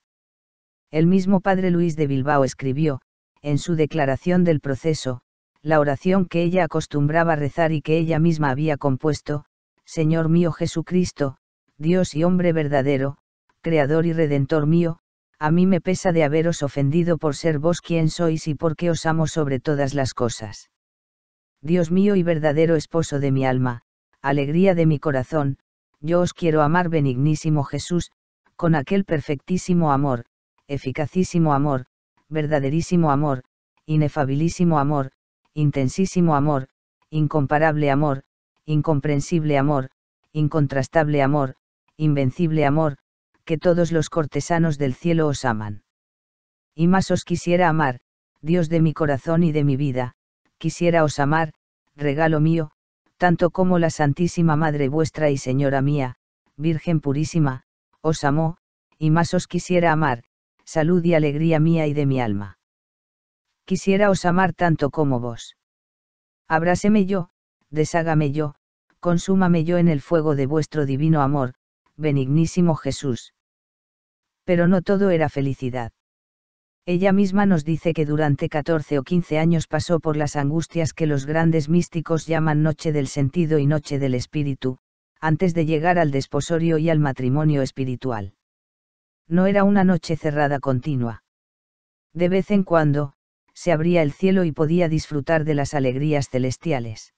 El mismo padre Luis de Bilbao escribió, en su declaración del proceso, la oración que ella acostumbraba rezar y que ella misma había compuesto, Señor mío Jesucristo, Dios y hombre verdadero, Creador y Redentor mío, a mí me pesa de haberos ofendido por ser vos quien sois y porque os amo sobre todas las cosas. Dios mío y verdadero esposo de mi alma, alegría de mi corazón, yo os quiero amar benignísimo Jesús, con aquel perfectísimo amor, eficacísimo amor, verdaderísimo amor, inefabilísimo amor, intensísimo amor, incomparable amor, incomprensible amor, incontrastable amor, invencible amor, que todos los cortesanos del cielo os aman. Y más os quisiera amar, Dios de mi corazón y de mi vida, quisiera os amar, regalo mío, tanto como la Santísima Madre vuestra y Señora mía, Virgen purísima, os amó, y más os quisiera amar, salud y alegría mía y de mi alma. Quisiera os amar tanto como vos. Abráseme yo, deshágame yo, consúmame yo en el fuego de vuestro divino amor, benignísimo Jesús. Pero no todo era felicidad. Ella misma nos dice que durante 14 o 15 años pasó por las angustias que los grandes místicos llaman noche del sentido y noche del espíritu, antes de llegar al desposorio y al matrimonio espiritual. No era una noche cerrada continua. De vez en cuando, se abría el cielo y podía disfrutar de las alegrías celestiales.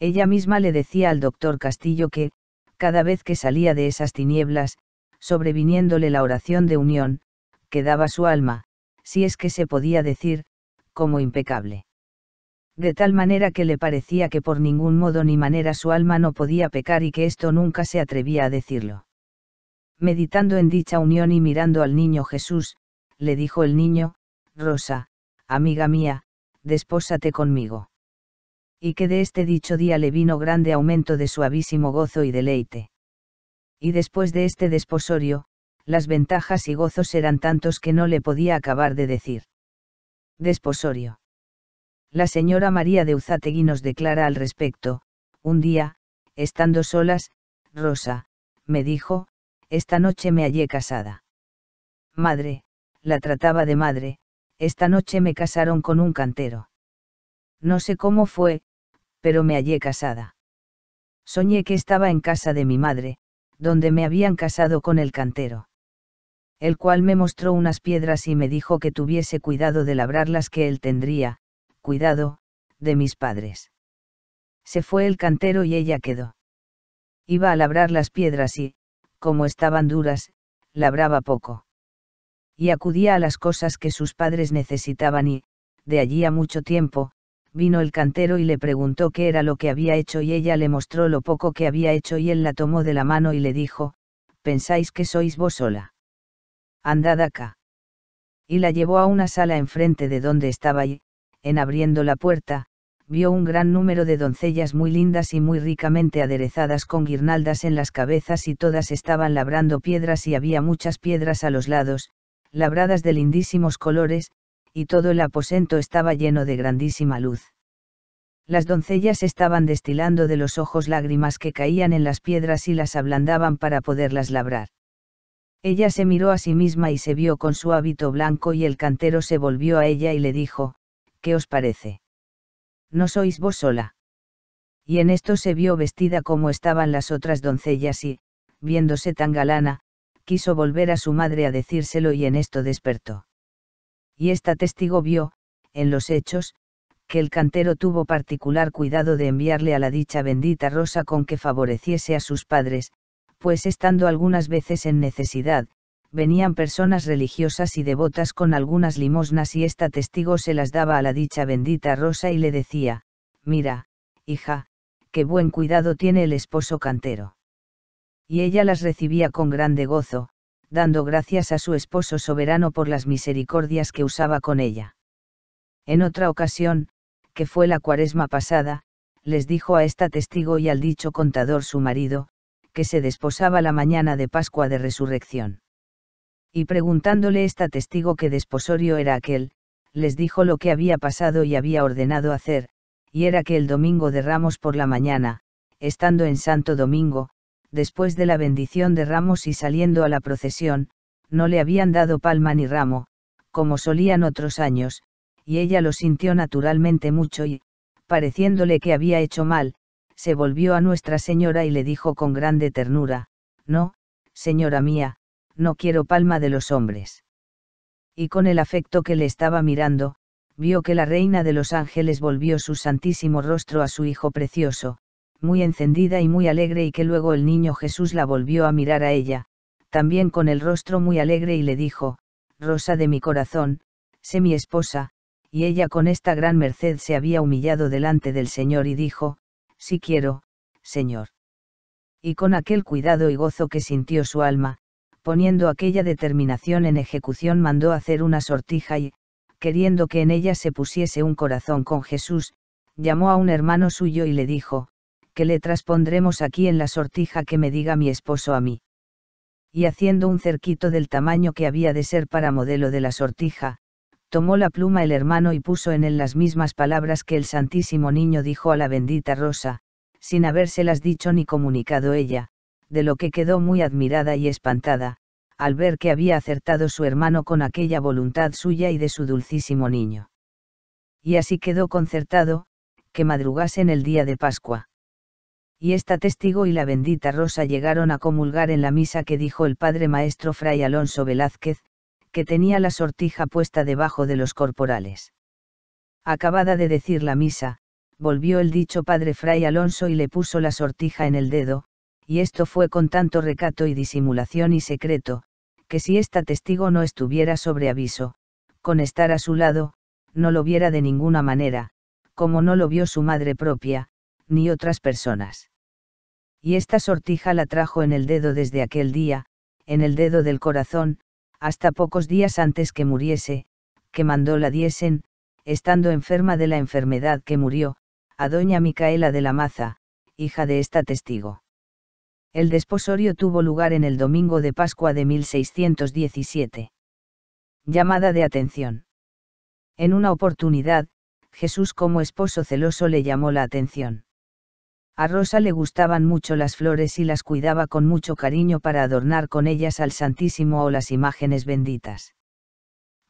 Ella misma le decía al doctor Castillo que, cada vez que salía de esas tinieblas, sobreviniéndole la oración de unión, quedaba su alma, si es que se podía decir, como impecable. De tal manera que le parecía que por ningún modo ni manera su alma no podía pecar y que esto nunca se atrevía a decirlo. Meditando en dicha unión y mirando al niño Jesús, le dijo el niño, Rosa, amiga mía, despósate conmigo. Y que de este dicho día le vino grande aumento de suavísimo gozo y deleite. Y después de este desposorio, las ventajas y gozos eran tantos que no le podía acabar de decir. Desposorio. La señora María de Uzategui nos declara al respecto, un día, estando solas, Rosa, me dijo, esta noche me hallé casada. Madre, la trataba de madre, esta noche me casaron con un cantero. No sé cómo fue, pero me hallé casada. Soñé que estaba en casa de mi madre, donde me habían casado con el cantero el cual me mostró unas piedras y me dijo que tuviese cuidado de labrarlas que él tendría, cuidado, de mis padres. Se fue el cantero y ella quedó. Iba a labrar las piedras y, como estaban duras, labraba poco. Y acudía a las cosas que sus padres necesitaban y, de allí a mucho tiempo, vino el cantero y le preguntó qué era lo que había hecho y ella le mostró lo poco que había hecho y él la tomó de la mano y le dijo, ¿pensáis que sois vos sola? andad acá. Y la llevó a una sala enfrente de donde estaba y, en abriendo la puerta, vio un gran número de doncellas muy lindas y muy ricamente aderezadas con guirnaldas en las cabezas y todas estaban labrando piedras y había muchas piedras a los lados, labradas de lindísimos colores, y todo el aposento estaba lleno de grandísima luz. Las doncellas estaban destilando de los ojos lágrimas que caían en las piedras y las ablandaban para poderlas labrar. Ella se miró a sí misma y se vio con su hábito blanco y el cantero se volvió a ella y le dijo, ¿qué os parece? No sois vos sola. Y en esto se vio vestida como estaban las otras doncellas y, viéndose tan galana, quiso volver a su madre a decírselo y en esto despertó. Y esta testigo vio, en los hechos, que el cantero tuvo particular cuidado de enviarle a la dicha bendita rosa con que favoreciese a sus padres, pues estando algunas veces en necesidad, venían personas religiosas y devotas con algunas limosnas y esta testigo se las daba a la dicha bendita Rosa y le decía, mira, hija, qué buen cuidado tiene el esposo cantero. Y ella las recibía con grande gozo, dando gracias a su esposo soberano por las misericordias que usaba con ella. En otra ocasión, que fue la cuaresma pasada, les dijo a esta testigo y al dicho contador su marido, que se desposaba la mañana de Pascua de Resurrección. Y preguntándole esta testigo qué desposorio era aquel, les dijo lo que había pasado y había ordenado hacer, y era que el domingo de Ramos por la mañana, estando en Santo Domingo, después de la bendición de Ramos y saliendo a la procesión, no le habían dado palma ni ramo, como solían otros años, y ella lo sintió naturalmente mucho y, pareciéndole que había hecho mal, se volvió a Nuestra Señora y le dijo con grande ternura, No, señora mía, no quiero palma de los hombres. Y con el afecto que le estaba mirando, vio que la reina de los ángeles volvió su santísimo rostro a su Hijo precioso, muy encendida y muy alegre y que luego el niño Jesús la volvió a mirar a ella, también con el rostro muy alegre y le dijo, Rosa de mi corazón, sé mi esposa, y ella con esta gran merced se había humillado delante del Señor y dijo, si quiero, Señor. Y con aquel cuidado y gozo que sintió su alma, poniendo aquella determinación en ejecución mandó hacer una sortija y, queriendo que en ella se pusiese un corazón con Jesús, llamó a un hermano suyo y le dijo, que le traspondremos aquí en la sortija que me diga mi esposo a mí? Y haciendo un cerquito del tamaño que había de ser para modelo de la sortija, tomó la pluma el hermano y puso en él las mismas palabras que el Santísimo Niño dijo a la bendita Rosa, sin habérselas dicho ni comunicado ella, de lo que quedó muy admirada y espantada, al ver que había acertado su hermano con aquella voluntad suya y de su dulcísimo niño. Y así quedó concertado, que madrugasen el día de Pascua. Y esta testigo y la bendita Rosa llegaron a comulgar en la misa que dijo el padre maestro fray Alonso Velázquez, que tenía la sortija puesta debajo de los corporales. Acabada de decir la misa, volvió el dicho padre Fray Alonso y le puso la sortija en el dedo, y esto fue con tanto recato y disimulación y secreto, que si esta testigo no estuviera sobre aviso, con estar a su lado, no lo viera de ninguna manera, como no lo vio su madre propia, ni otras personas. Y esta sortija la trajo en el dedo desde aquel día, en el dedo del corazón, hasta pocos días antes que muriese, que mandó la diesen, estando enferma de la enfermedad que murió, a doña Micaela de la Maza, hija de esta testigo. El desposorio tuvo lugar en el domingo de Pascua de 1617. Llamada de atención. En una oportunidad, Jesús como esposo celoso le llamó la atención. A Rosa le gustaban mucho las flores y las cuidaba con mucho cariño para adornar con ellas al Santísimo o las imágenes benditas.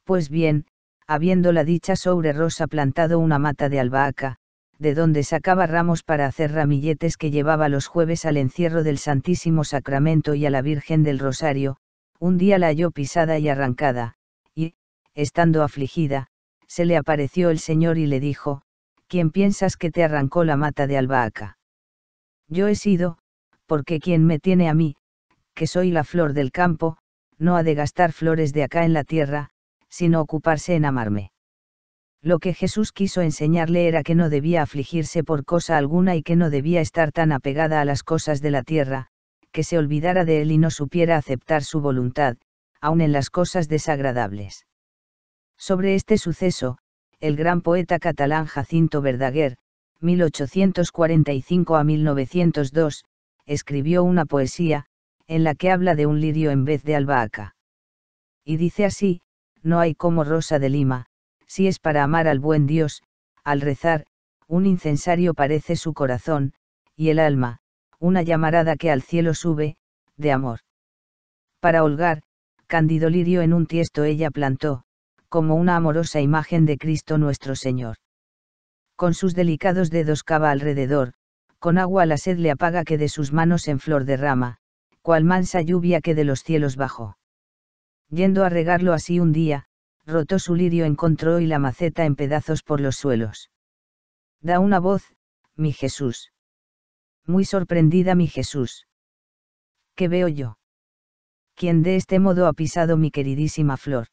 Pues bien, habiendo la dicha sobre Rosa plantado una mata de albahaca, de donde sacaba ramos para hacer ramilletes que llevaba los jueves al encierro del Santísimo Sacramento y a la Virgen del Rosario, un día la halló pisada y arrancada, y, estando afligida, se le apareció el Señor y le dijo, ¿quién piensas que te arrancó la mata de albahaca? Yo he sido, porque quien me tiene a mí, que soy la flor del campo, no ha de gastar flores de acá en la tierra, sino ocuparse en amarme. Lo que Jesús quiso enseñarle era que no debía afligirse por cosa alguna y que no debía estar tan apegada a las cosas de la tierra, que se olvidara de él y no supiera aceptar su voluntad, aun en las cosas desagradables. Sobre este suceso, el gran poeta catalán Jacinto Verdaguer, 1845 a 1902, escribió una poesía, en la que habla de un lirio en vez de albahaca. Y dice así, no hay como rosa de Lima, si es para amar al buen Dios, al rezar, un incensario parece su corazón, y el alma, una llamarada que al cielo sube, de amor. Para holgar, Cándido Lirio en un tiesto ella plantó, como una amorosa imagen de Cristo nuestro Señor con sus delicados dedos cava alrededor, con agua la sed le apaga que de sus manos en flor derrama, cual mansa lluvia que de los cielos bajó. Yendo a regarlo así un día, rotó su lirio encontró y la maceta en pedazos por los suelos. Da una voz, mi Jesús. Muy sorprendida mi Jesús. ¿Qué veo yo? ¿Quién de este modo ha pisado mi queridísima flor.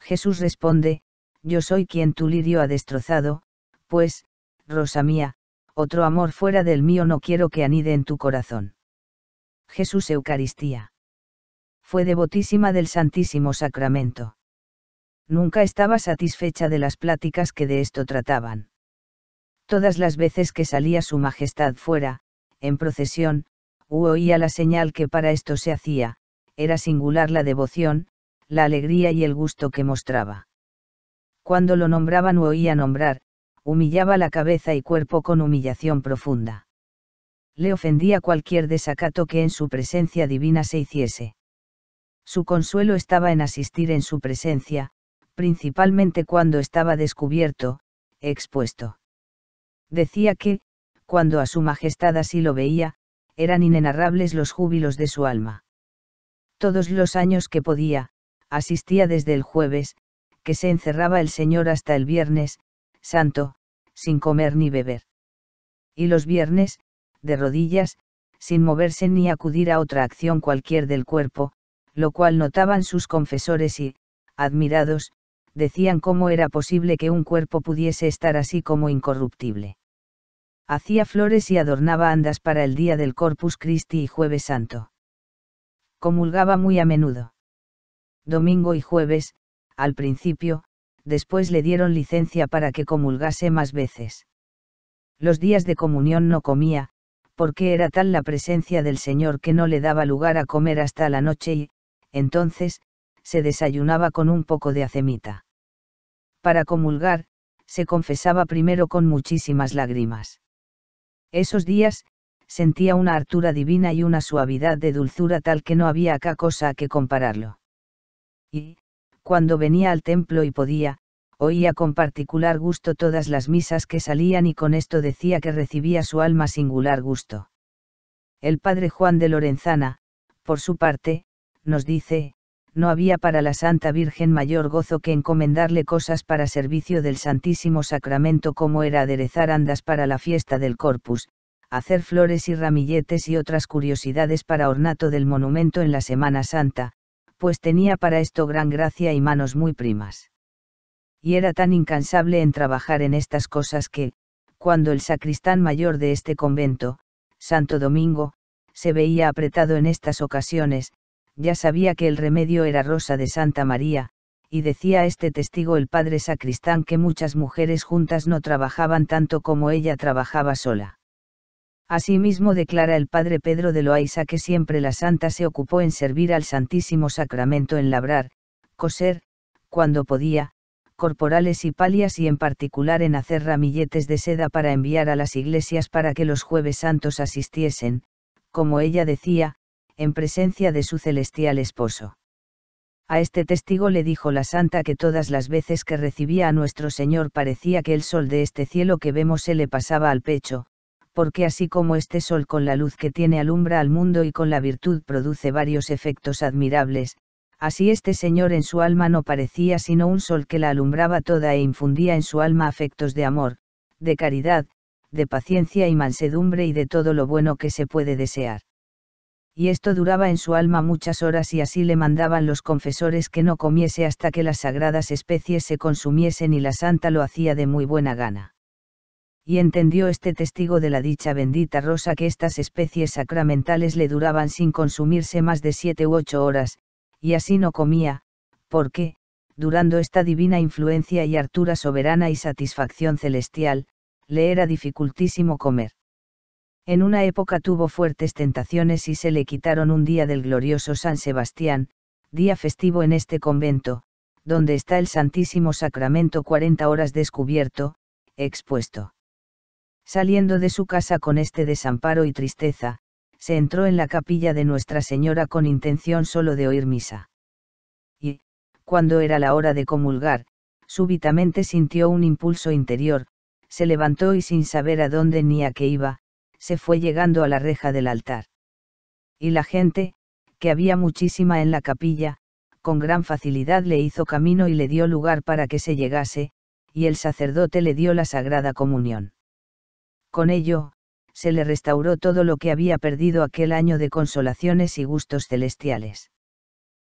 Jesús responde, yo soy quien tu lirio ha destrozado, pues, Rosa mía, otro amor fuera del mío no quiero que anide en tu corazón. Jesús Eucaristía. Fue devotísima del Santísimo Sacramento. Nunca estaba satisfecha de las pláticas que de esto trataban. Todas las veces que salía Su Majestad fuera, en procesión, u oía la señal que para esto se hacía, era singular la devoción, la alegría y el gusto que mostraba. Cuando lo nombraban u oía nombrar, humillaba la cabeza y cuerpo con humillación profunda. Le ofendía cualquier desacato que en su presencia divina se hiciese. Su consuelo estaba en asistir en su presencia, principalmente cuando estaba descubierto, expuesto. Decía que, cuando a su majestad así lo veía, eran inenarrables los júbilos de su alma. Todos los años que podía, asistía desde el jueves, que se encerraba el Señor hasta el viernes, santo, sin comer ni beber. Y los viernes, de rodillas, sin moverse ni acudir a otra acción cualquier del cuerpo, lo cual notaban sus confesores y, admirados, decían cómo era posible que un cuerpo pudiese estar así como incorruptible. Hacía flores y adornaba andas para el día del Corpus Christi y Jueves Santo. Comulgaba muy a menudo. Domingo y jueves, al principio, después le dieron licencia para que comulgase más veces. Los días de comunión no comía, porque era tal la presencia del Señor que no le daba lugar a comer hasta la noche y, entonces, se desayunaba con un poco de acemita. Para comulgar, se confesaba primero con muchísimas lágrimas. Esos días, sentía una hartura divina y una suavidad de dulzura tal que no había acá cosa a que compararlo. Y, cuando venía al templo y podía, oía con particular gusto todas las misas que salían y con esto decía que recibía su alma singular gusto. El padre Juan de Lorenzana, por su parte, nos dice, no había para la Santa Virgen mayor gozo que encomendarle cosas para servicio del Santísimo Sacramento como era aderezar andas para la fiesta del Corpus, hacer flores y ramilletes y otras curiosidades para ornato del monumento en la Semana Santa, pues tenía para esto gran gracia y manos muy primas. Y era tan incansable en trabajar en estas cosas que, cuando el sacristán mayor de este convento, Santo Domingo, se veía apretado en estas ocasiones, ya sabía que el remedio era Rosa de Santa María, y decía este testigo el padre sacristán que muchas mujeres juntas no trabajaban tanto como ella trabajaba sola. Asimismo declara el padre Pedro de Loaiza que siempre la santa se ocupó en servir al Santísimo Sacramento en labrar, coser, cuando podía, corporales y palias y en particular en hacer ramilletes de seda para enviar a las iglesias para que los jueves santos asistiesen, como ella decía, en presencia de su celestial esposo. A este testigo le dijo la santa que todas las veces que recibía a nuestro Señor parecía que el sol de este cielo que vemos se le pasaba al pecho, porque así como este sol con la luz que tiene alumbra al mundo y con la virtud produce varios efectos admirables, así este Señor en su alma no parecía sino un sol que la alumbraba toda e infundía en su alma afectos de amor, de caridad, de paciencia y mansedumbre y de todo lo bueno que se puede desear. Y esto duraba en su alma muchas horas y así le mandaban los confesores que no comiese hasta que las sagradas especies se consumiesen y la santa lo hacía de muy buena gana y entendió este testigo de la dicha bendita rosa que estas especies sacramentales le duraban sin consumirse más de siete u ocho horas, y así no comía, porque, durando esta divina influencia y hartura soberana y satisfacción celestial, le era dificultísimo comer. En una época tuvo fuertes tentaciones y se le quitaron un día del glorioso San Sebastián, día festivo en este convento, donde está el Santísimo Sacramento 40 horas descubierto, expuesto. Saliendo de su casa con este desamparo y tristeza, se entró en la capilla de Nuestra Señora con intención solo de oír misa. Y, cuando era la hora de comulgar, súbitamente sintió un impulso interior, se levantó y sin saber a dónde ni a qué iba, se fue llegando a la reja del altar. Y la gente, que había muchísima en la capilla, con gran facilidad le hizo camino y le dio lugar para que se llegase, y el sacerdote le dio la sagrada comunión. Con ello, se le restauró todo lo que había perdido aquel año de consolaciones y gustos celestiales.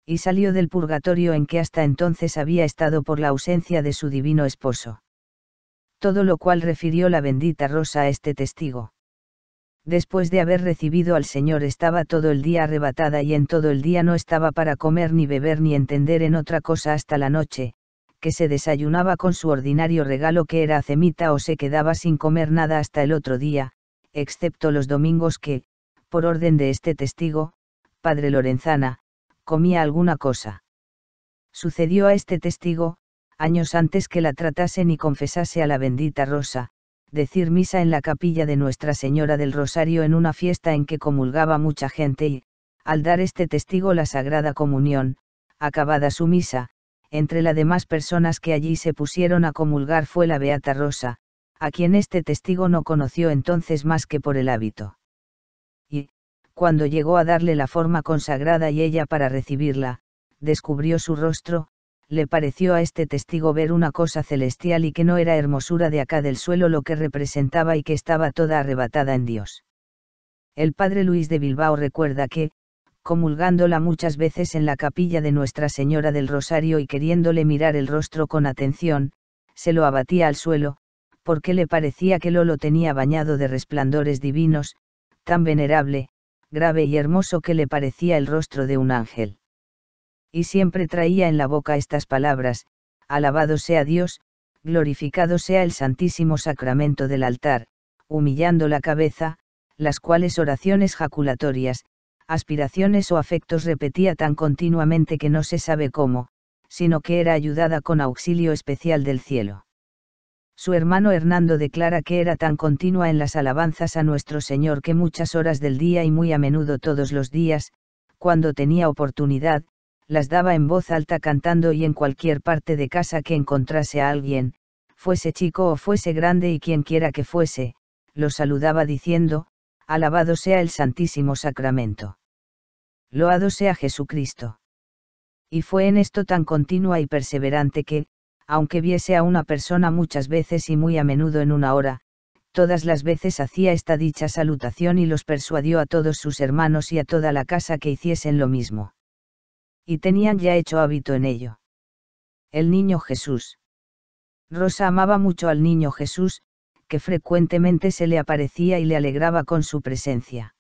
Y salió del purgatorio en que hasta entonces había estado por la ausencia de su divino esposo. Todo lo cual refirió la bendita Rosa a este testigo. Después de haber recibido al Señor estaba todo el día arrebatada y en todo el día no estaba para comer ni beber ni entender en otra cosa hasta la noche, que se desayunaba con su ordinario regalo que era acemita o se quedaba sin comer nada hasta el otro día, excepto los domingos que, por orden de este testigo, padre Lorenzana, comía alguna cosa. Sucedió a este testigo, años antes que la tratasen y confesase a la bendita Rosa, decir misa en la capilla de Nuestra Señora del Rosario en una fiesta en que comulgaba mucha gente y, al dar este testigo la Sagrada Comunión, acabada su misa, entre las demás personas que allí se pusieron a comulgar fue la Beata Rosa, a quien este testigo no conoció entonces más que por el hábito. Y, cuando llegó a darle la forma consagrada y ella para recibirla, descubrió su rostro, le pareció a este testigo ver una cosa celestial y que no era hermosura de acá del suelo lo que representaba y que estaba toda arrebatada en Dios. El padre Luis de Bilbao recuerda que, comulgándola muchas veces en la capilla de Nuestra Señora del Rosario y queriéndole mirar el rostro con atención, se lo abatía al suelo, porque le parecía que Lolo tenía bañado de resplandores divinos, tan venerable, grave y hermoso que le parecía el rostro de un ángel. Y siempre traía en la boca estas palabras, alabado sea Dios, glorificado sea el Santísimo Sacramento del altar, humillando la cabeza, las cuales oraciones jaculatorias, aspiraciones o afectos repetía tan continuamente que no se sabe cómo, sino que era ayudada con auxilio especial del cielo. Su hermano Hernando declara que era tan continua en las alabanzas a nuestro Señor que muchas horas del día y muy a menudo todos los días, cuando tenía oportunidad, las daba en voz alta cantando y en cualquier parte de casa que encontrase a alguien, fuese chico o fuese grande y quien quiera que fuese, lo saludaba diciendo, Alabado sea el Santísimo Sacramento. Loado sea Jesucristo. Y fue en esto tan continua y perseverante que, aunque viese a una persona muchas veces y muy a menudo en una hora, todas las veces hacía esta dicha salutación y los persuadió a todos sus hermanos y a toda la casa que hiciesen lo mismo. Y tenían ya hecho hábito en ello. El niño Jesús. Rosa amaba mucho al niño Jesús, que frecuentemente se le aparecía y le alegraba con su presencia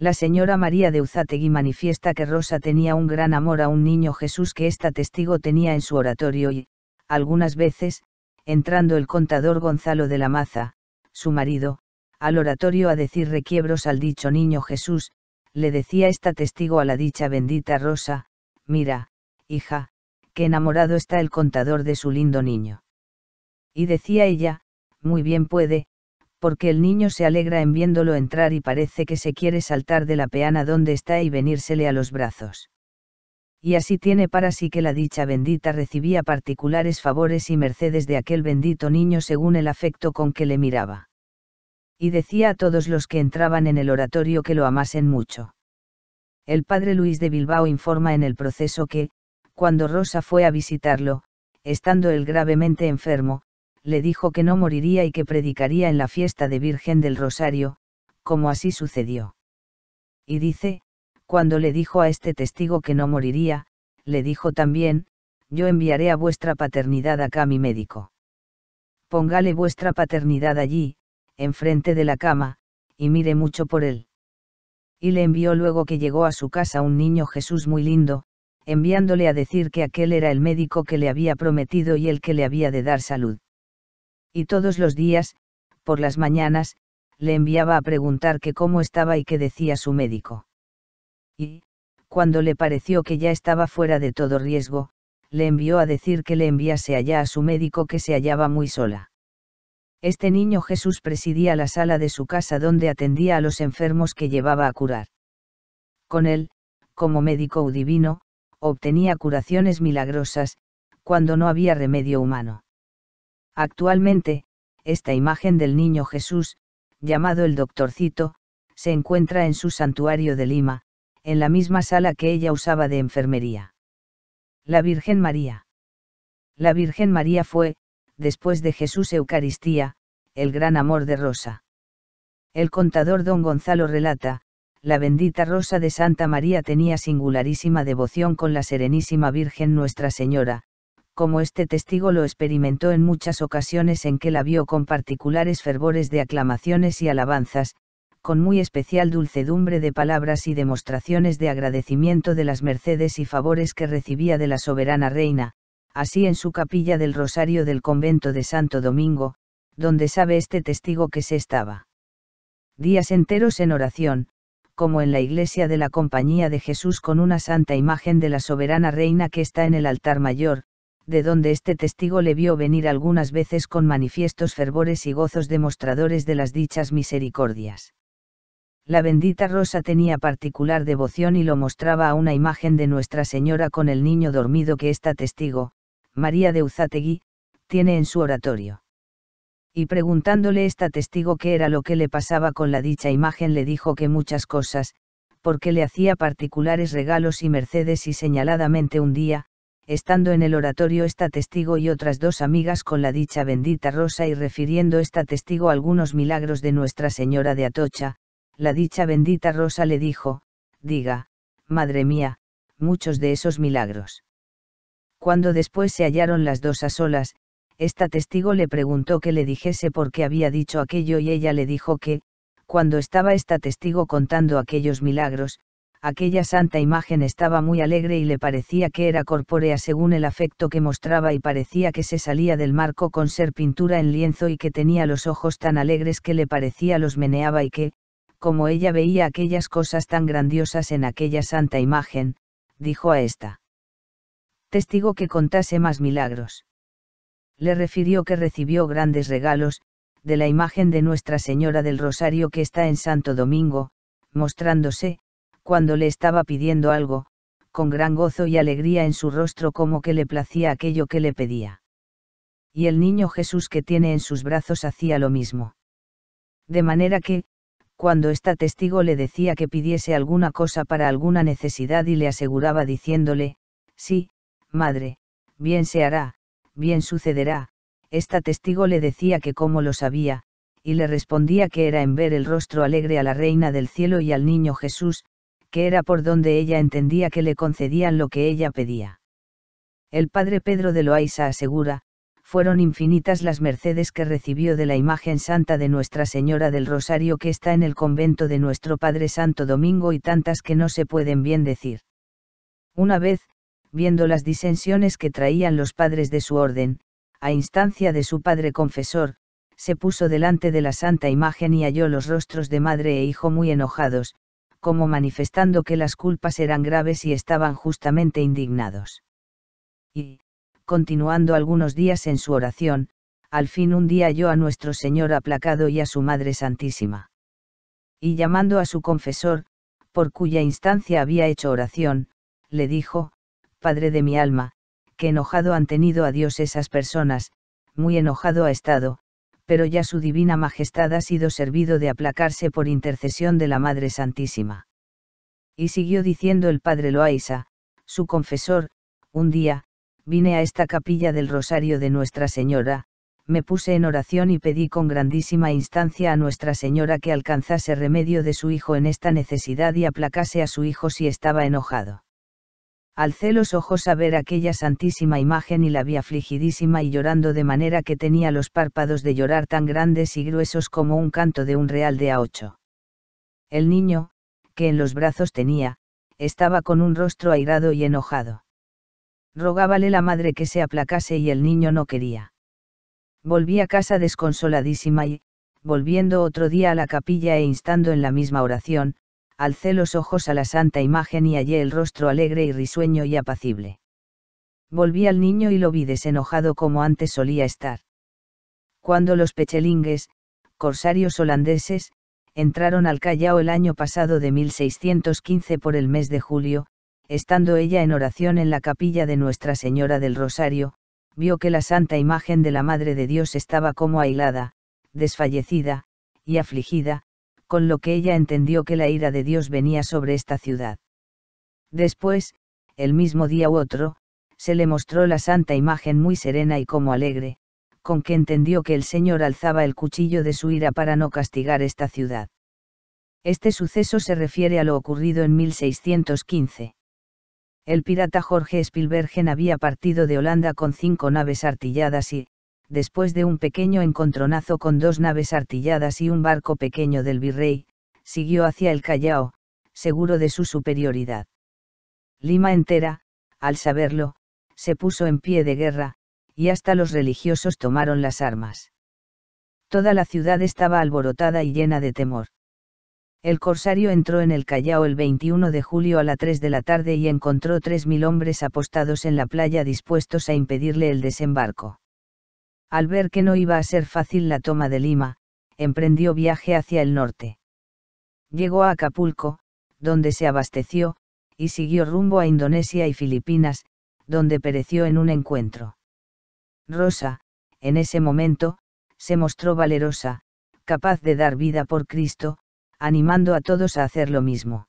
la señora María de Uzategui manifiesta que Rosa tenía un gran amor a un niño Jesús que esta testigo tenía en su oratorio y, algunas veces, entrando el contador Gonzalo de la Maza, su marido, al oratorio a decir requiebros al dicho niño Jesús, le decía esta testigo a la dicha bendita Rosa, mira, hija, que enamorado está el contador de su lindo niño. Y decía ella, muy bien puede, porque el niño se alegra en viéndolo entrar y parece que se quiere saltar de la peana donde está y venírsele a los brazos. Y así tiene para sí que la dicha bendita recibía particulares favores y mercedes de aquel bendito niño según el afecto con que le miraba. Y decía a todos los que entraban en el oratorio que lo amasen mucho. El padre Luis de Bilbao informa en el proceso que, cuando Rosa fue a visitarlo, estando él gravemente enfermo, le dijo que no moriría y que predicaría en la fiesta de Virgen del Rosario, como así sucedió. Y dice, cuando le dijo a este testigo que no moriría, le dijo también, yo enviaré a vuestra paternidad acá mi médico. Póngale vuestra paternidad allí, enfrente de la cama, y mire mucho por él. Y le envió luego que llegó a su casa un niño Jesús muy lindo, enviándole a decir que aquel era el médico que le había prometido y el que le había de dar salud. Y todos los días, por las mañanas, le enviaba a preguntar qué cómo estaba y qué decía su médico. Y, cuando le pareció que ya estaba fuera de todo riesgo, le envió a decir que le enviase allá a su médico que se hallaba muy sola. Este niño Jesús presidía la sala de su casa donde atendía a los enfermos que llevaba a curar. Con él, como médico divino, obtenía curaciones milagrosas, cuando no había remedio humano. Actualmente, esta imagen del niño Jesús, llamado el Doctorcito, se encuentra en su santuario de Lima, en la misma sala que ella usaba de enfermería. La Virgen María. La Virgen María fue, después de Jesús Eucaristía, el gran amor de Rosa. El contador don Gonzalo relata, la bendita Rosa de Santa María tenía singularísima devoción con la Serenísima Virgen Nuestra Señora, como este testigo lo experimentó en muchas ocasiones en que la vio con particulares fervores de aclamaciones y alabanzas, con muy especial dulcedumbre de palabras y demostraciones de agradecimiento de las mercedes y favores que recibía de la soberana reina, así en su capilla del Rosario del convento de Santo Domingo, donde sabe este testigo que se estaba. Días enteros en oración, como en la iglesia de la Compañía de Jesús con una santa imagen de la soberana reina que está en el altar mayor, de donde este testigo le vio venir algunas veces con manifiestos fervores y gozos demostradores de las dichas misericordias. La bendita Rosa tenía particular devoción y lo mostraba a una imagen de Nuestra Señora con el niño dormido que esta testigo, María de Uzategui, tiene en su oratorio. Y preguntándole esta testigo qué era lo que le pasaba con la dicha imagen le dijo que muchas cosas, porque le hacía particulares regalos y mercedes y señaladamente un día, estando en el oratorio esta testigo y otras dos amigas con la dicha bendita rosa y refiriendo esta testigo algunos milagros de Nuestra Señora de Atocha, la dicha bendita rosa le dijo, diga, madre mía, muchos de esos milagros. Cuando después se hallaron las dos a solas, esta testigo le preguntó que le dijese por qué había dicho aquello y ella le dijo que, cuando estaba esta testigo contando aquellos milagros, aquella santa imagen estaba muy alegre y le parecía que era corpórea según el afecto que mostraba y parecía que se salía del marco con ser pintura en lienzo y que tenía los ojos tan alegres que le parecía los meneaba y que, como ella veía aquellas cosas tan grandiosas en aquella santa imagen, dijo a ésta. Testigo que contase más milagros. Le refirió que recibió grandes regalos, de la imagen de Nuestra Señora del Rosario que está en Santo Domingo, mostrándose, cuando le estaba pidiendo algo, con gran gozo y alegría en su rostro como que le placía aquello que le pedía. Y el niño Jesús que tiene en sus brazos hacía lo mismo. De manera que, cuando esta testigo le decía que pidiese alguna cosa para alguna necesidad y le aseguraba diciéndole, sí, madre, bien se hará, bien sucederá, esta testigo le decía que cómo lo sabía, y le respondía que era en ver el rostro alegre a la reina del cielo y al niño Jesús, que era por donde ella entendía que le concedían lo que ella pedía. El padre Pedro de Loaiza asegura, fueron infinitas las mercedes que recibió de la imagen santa de Nuestra Señora del Rosario que está en el convento de nuestro Padre Santo Domingo y tantas que no se pueden bien decir. Una vez, viendo las disensiones que traían los padres de su orden, a instancia de su padre confesor, se puso delante de la santa imagen y halló los rostros de madre e hijo muy enojados, como manifestando que las culpas eran graves y estaban justamente indignados. Y, continuando algunos días en su oración, al fin un día halló a nuestro Señor aplacado y a su Madre Santísima. Y llamando a su confesor, por cuya instancia había hecho oración, le dijo, Padre de mi alma, que enojado han tenido a Dios esas personas, muy enojado ha estado, pero ya su divina majestad ha sido servido de aplacarse por intercesión de la Madre Santísima. Y siguió diciendo el padre Loaiza, su confesor, un día, vine a esta capilla del Rosario de Nuestra Señora, me puse en oración y pedí con grandísima instancia a Nuestra Señora que alcanzase remedio de su hijo en esta necesidad y aplacase a su hijo si estaba enojado alcé los ojos a ver aquella santísima imagen y la vi afligidísima y llorando de manera que tenía los párpados de llorar tan grandes y gruesos como un canto de un real de a ocho. El niño, que en los brazos tenía, estaba con un rostro airado y enojado. Rogábale la madre que se aplacase y el niño no quería. Volví a casa desconsoladísima y, volviendo otro día a la capilla e instando en la misma oración, alcé los ojos a la santa imagen y hallé el rostro alegre y risueño y apacible. Volví al niño y lo vi desenojado como antes solía estar. Cuando los pechelingues, corsarios holandeses, entraron al Callao el año pasado de 1615 por el mes de julio, estando ella en oración en la capilla de Nuestra Señora del Rosario, vio que la santa imagen de la Madre de Dios estaba como ailada, desfallecida, y afligida, con lo que ella entendió que la ira de Dios venía sobre esta ciudad. Después, el mismo día u otro, se le mostró la santa imagen muy serena y como alegre, con que entendió que el Señor alzaba el cuchillo de su ira para no castigar esta ciudad. Este suceso se refiere a lo ocurrido en 1615. El pirata Jorge Spilbergen había partido de Holanda con cinco naves artilladas y, después de un pequeño encontronazo con dos naves artilladas y un barco pequeño del virrey, siguió hacia el Callao, seguro de su superioridad. Lima entera, al saberlo, se puso en pie de guerra, y hasta los religiosos tomaron las armas. Toda la ciudad estaba alborotada y llena de temor. El corsario entró en el Callao el 21 de julio a las 3 de la tarde y encontró 3.000 hombres apostados en la playa dispuestos a impedirle el desembarco al ver que no iba a ser fácil la toma de Lima, emprendió viaje hacia el norte. Llegó a Acapulco, donde se abasteció, y siguió rumbo a Indonesia y Filipinas, donde pereció en un encuentro. Rosa, en ese momento, se mostró valerosa, capaz de dar vida por Cristo, animando a todos a hacer lo mismo.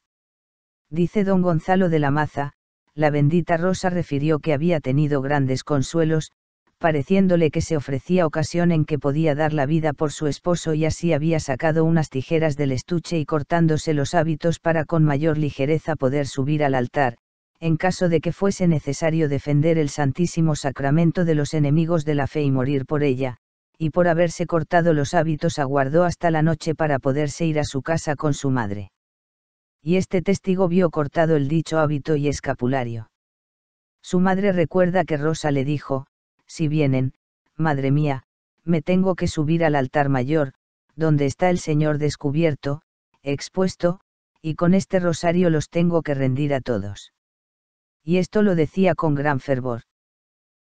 Dice don Gonzalo de la Maza, la bendita Rosa refirió que había tenido grandes consuelos, pareciéndole que se ofrecía ocasión en que podía dar la vida por su esposo y así había sacado unas tijeras del estuche y cortándose los hábitos para con mayor ligereza poder subir al altar, en caso de que fuese necesario defender el Santísimo Sacramento de los enemigos de la fe y morir por ella, y por haberse cortado los hábitos aguardó hasta la noche para poderse ir a su casa con su madre. Y este testigo vio cortado el dicho hábito y escapulario. Su madre recuerda que Rosa le dijo, si vienen, madre mía, me tengo que subir al altar mayor, donde está el Señor descubierto, expuesto, y con este rosario los tengo que rendir a todos. Y esto lo decía con gran fervor.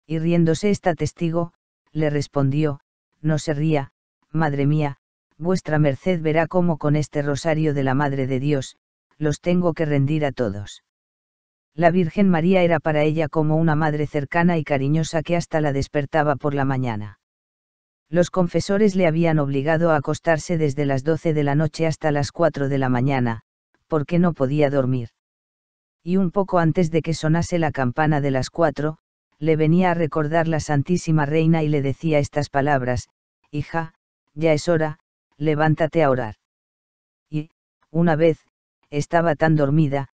Y riéndose esta testigo, le respondió, no se ría, madre mía, vuestra merced verá cómo con este rosario de la Madre de Dios, los tengo que rendir a todos la Virgen María era para ella como una madre cercana y cariñosa que hasta la despertaba por la mañana. Los confesores le habían obligado a acostarse desde las doce de la noche hasta las cuatro de la mañana, porque no podía dormir. Y un poco antes de que sonase la campana de las cuatro, le venía a recordar la Santísima Reina y le decía estas palabras, Hija, ya es hora, levántate a orar. Y, una vez, estaba tan dormida,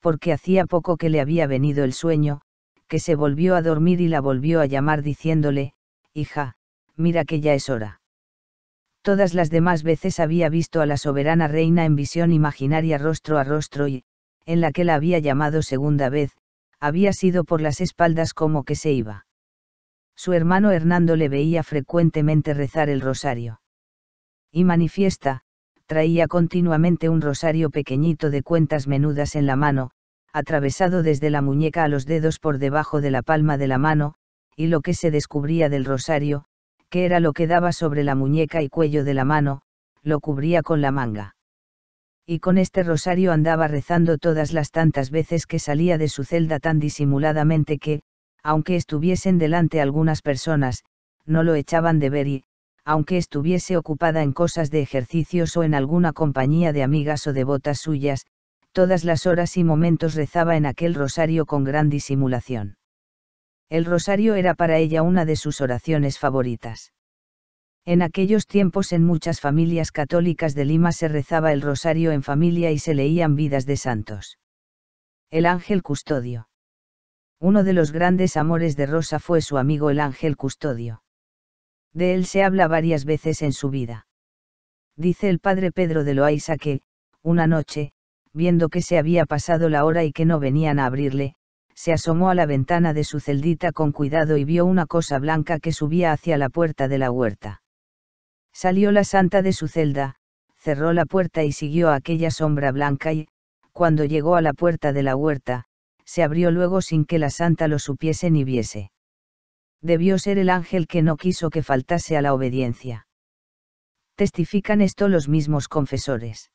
porque hacía poco que le había venido el sueño, que se volvió a dormir y la volvió a llamar diciéndole, hija, mira que ya es hora. Todas las demás veces había visto a la soberana reina en visión imaginaria rostro a rostro y, en la que la había llamado segunda vez, había sido por las espaldas como que se iba. Su hermano Hernando le veía frecuentemente rezar el rosario. Y manifiesta, traía continuamente un rosario pequeñito de cuentas menudas en la mano, atravesado desde la muñeca a los dedos por debajo de la palma de la mano, y lo que se descubría del rosario, que era lo que daba sobre la muñeca y cuello de la mano, lo cubría con la manga. Y con este rosario andaba rezando todas las tantas veces que salía de su celda tan disimuladamente que, aunque estuviesen delante algunas personas, no lo echaban de ver y, aunque estuviese ocupada en cosas de ejercicios o en alguna compañía de amigas o devotas suyas, todas las horas y momentos rezaba en aquel rosario con gran disimulación. El rosario era para ella una de sus oraciones favoritas. En aquellos tiempos en muchas familias católicas de Lima se rezaba el rosario en familia y se leían vidas de santos. El ángel custodio. Uno de los grandes amores de Rosa fue su amigo el ángel custodio. De él se habla varias veces en su vida. Dice el padre Pedro de Loaiza que, una noche, viendo que se había pasado la hora y que no venían a abrirle, se asomó a la ventana de su celdita con cuidado y vio una cosa blanca que subía hacia la puerta de la huerta. Salió la santa de su celda, cerró la puerta y siguió aquella sombra blanca y, cuando llegó a la puerta de la huerta, se abrió luego sin que la santa lo supiese ni viese debió ser el ángel que no quiso que faltase a la obediencia. Testifican esto los mismos confesores.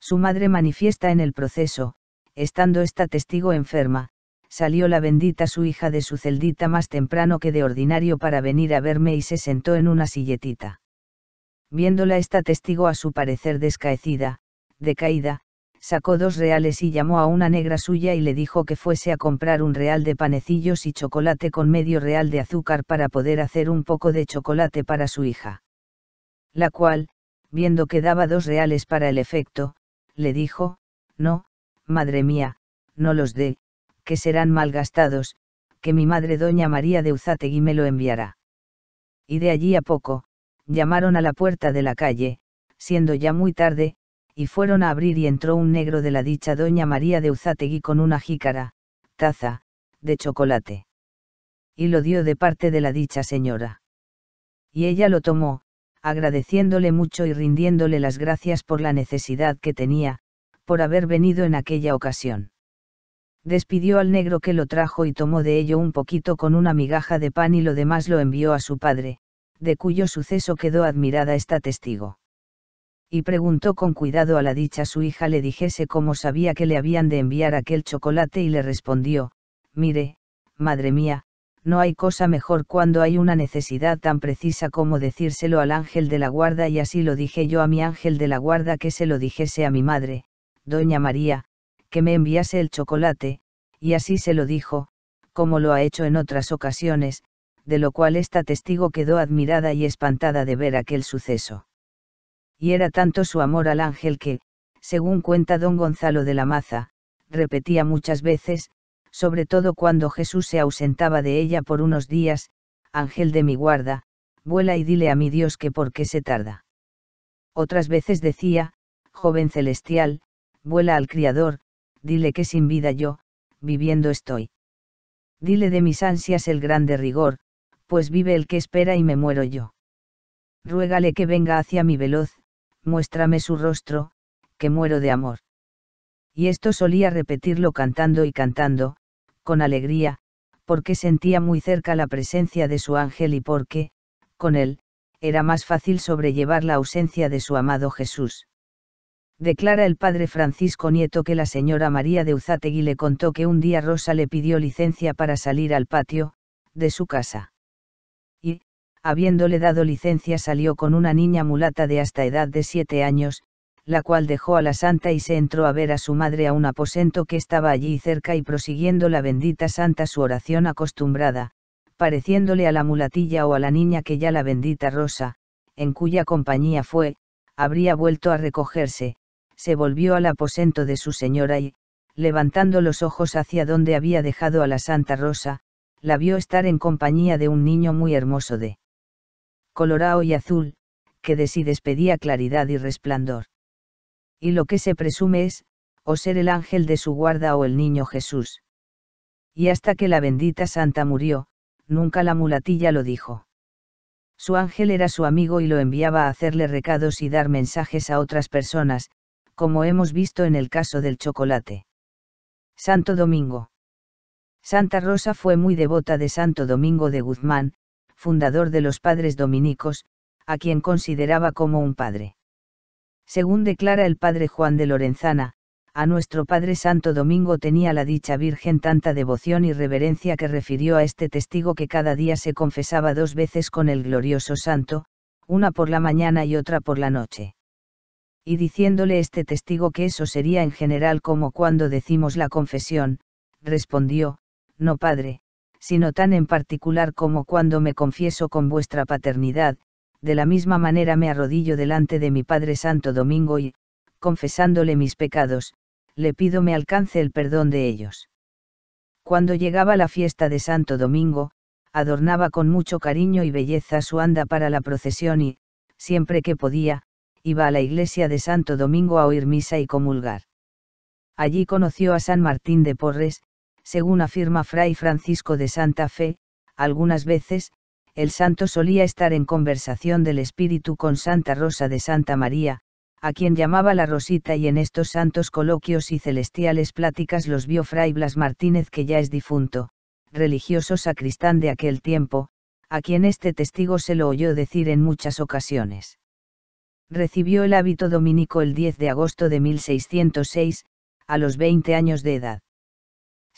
Su madre manifiesta en el proceso, estando esta testigo enferma, salió la bendita su hija de su celdita más temprano que de ordinario para venir a verme y se sentó en una silletita. Viéndola esta testigo a su parecer descaecida, decaída, sacó dos reales y llamó a una negra suya y le dijo que fuese a comprar un real de panecillos y chocolate con medio real de azúcar para poder hacer un poco de chocolate para su hija. La cual, viendo que daba dos reales para el efecto, le dijo, no, madre mía, no los dé, que serán malgastados, que mi madre doña María de Uzategui me lo enviará. Y de allí a poco, llamaron a la puerta de la calle, siendo ya muy tarde, y fueron a abrir y entró un negro de la dicha doña María de Uzategui con una jícara, taza, de chocolate. Y lo dio de parte de la dicha señora. Y ella lo tomó, agradeciéndole mucho y rindiéndole las gracias por la necesidad que tenía, por haber venido en aquella ocasión. Despidió al negro que lo trajo y tomó de ello un poquito con una migaja de pan y lo demás lo envió a su padre, de cuyo suceso quedó admirada esta testigo y preguntó con cuidado a la dicha su hija le dijese cómo sabía que le habían de enviar aquel chocolate y le respondió, mire, madre mía, no hay cosa mejor cuando hay una necesidad tan precisa como decírselo al ángel de la guarda y así lo dije yo a mi ángel de la guarda que se lo dijese a mi madre, doña María, que me enviase el chocolate, y así se lo dijo, como lo ha hecho en otras ocasiones, de lo cual esta testigo quedó admirada y espantada de ver aquel suceso y era tanto su amor al ángel que, según cuenta don Gonzalo de la Maza, repetía muchas veces, sobre todo cuando Jesús se ausentaba de ella por unos días, Ángel de mi guarda, vuela y dile a mi Dios que por qué se tarda. Otras veces decía, joven celestial, vuela al Criador, dile que sin vida yo, viviendo estoy. Dile de mis ansias el grande rigor, pues vive el que espera y me muero yo. Ruégale que venga hacia mi veloz, muéstrame su rostro, que muero de amor. Y esto solía repetirlo cantando y cantando, con alegría, porque sentía muy cerca la presencia de su ángel y porque, con él, era más fácil sobrellevar la ausencia de su amado Jesús. Declara el padre Francisco Nieto que la señora María de Uzategui le contó que un día Rosa le pidió licencia para salir al patio, de su casa habiéndole dado licencia salió con una niña mulata de hasta edad de siete años, la cual dejó a la santa y se entró a ver a su madre a un aposento que estaba allí cerca y prosiguiendo la bendita santa su oración acostumbrada, pareciéndole a la mulatilla o a la niña que ya la bendita rosa, en cuya compañía fue, habría vuelto a recogerse, se volvió al aposento de su señora y, levantando los ojos hacia donde había dejado a la santa rosa, la vio estar en compañía de un niño muy hermoso de colorado y azul, que de sí despedía claridad y resplandor. Y lo que se presume es, o ser el ángel de su guarda o el niño Jesús. Y hasta que la bendita santa murió, nunca la mulatilla lo dijo. Su ángel era su amigo y lo enviaba a hacerle recados y dar mensajes a otras personas, como hemos visto en el caso del chocolate. Santo Domingo. Santa Rosa fue muy devota de Santo Domingo de Guzmán, fundador de los padres dominicos, a quien consideraba como un padre. Según declara el padre Juan de Lorenzana, a nuestro Padre Santo Domingo tenía la dicha Virgen tanta devoción y reverencia que refirió a este testigo que cada día se confesaba dos veces con el glorioso santo, una por la mañana y otra por la noche. Y diciéndole este testigo que eso sería en general como cuando decimos la confesión, respondió, No, Padre, sino tan en particular como cuando me confieso con vuestra paternidad, de la misma manera me arrodillo delante de mi Padre Santo Domingo y, confesándole mis pecados, le pido me alcance el perdón de ellos. Cuando llegaba la fiesta de Santo Domingo, adornaba con mucho cariño y belleza su anda para la procesión y, siempre que podía, iba a la iglesia de Santo Domingo a oír misa y comulgar. Allí conoció a San Martín de Porres, según afirma Fray Francisco de Santa Fe, algunas veces, el santo solía estar en conversación del espíritu con Santa Rosa de Santa María, a quien llamaba la Rosita y en estos santos coloquios y celestiales pláticas los vio Fray Blas Martínez que ya es difunto, religioso sacristán de aquel tiempo, a quien este testigo se lo oyó decir en muchas ocasiones. Recibió el hábito dominico el 10 de agosto de 1606, a los 20 años de edad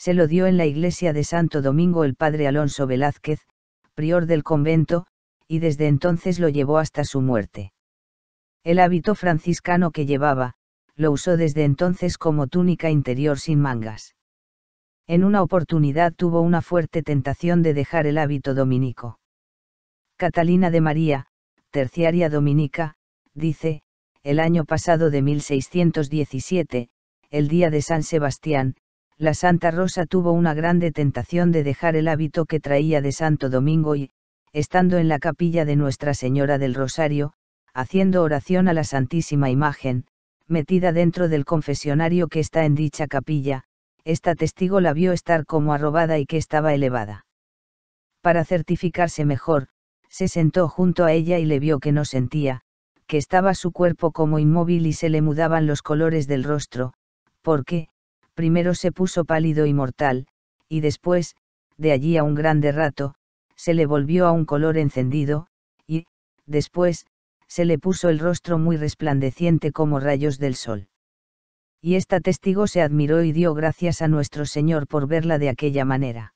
se lo dio en la iglesia de Santo Domingo el padre Alonso Velázquez, prior del convento, y desde entonces lo llevó hasta su muerte. El hábito franciscano que llevaba, lo usó desde entonces como túnica interior sin mangas. En una oportunidad tuvo una fuerte tentación de dejar el hábito dominico. Catalina de María, terciaria dominica, dice, el año pasado de 1617, el día de San Sebastián, la Santa Rosa tuvo una grande tentación de dejar el hábito que traía de Santo Domingo y, estando en la capilla de Nuestra Señora del Rosario, haciendo oración a la Santísima Imagen, metida dentro del confesionario que está en dicha capilla, esta testigo la vio estar como arrobada y que estaba elevada. Para certificarse mejor, se sentó junto a ella y le vio que no sentía, que estaba su cuerpo como inmóvil y se le mudaban los colores del rostro, porque, primero se puso pálido y mortal, y después, de allí a un grande rato, se le volvió a un color encendido, y, después, se le puso el rostro muy resplandeciente como rayos del sol. Y esta testigo se admiró y dio gracias a nuestro Señor por verla de aquella manera.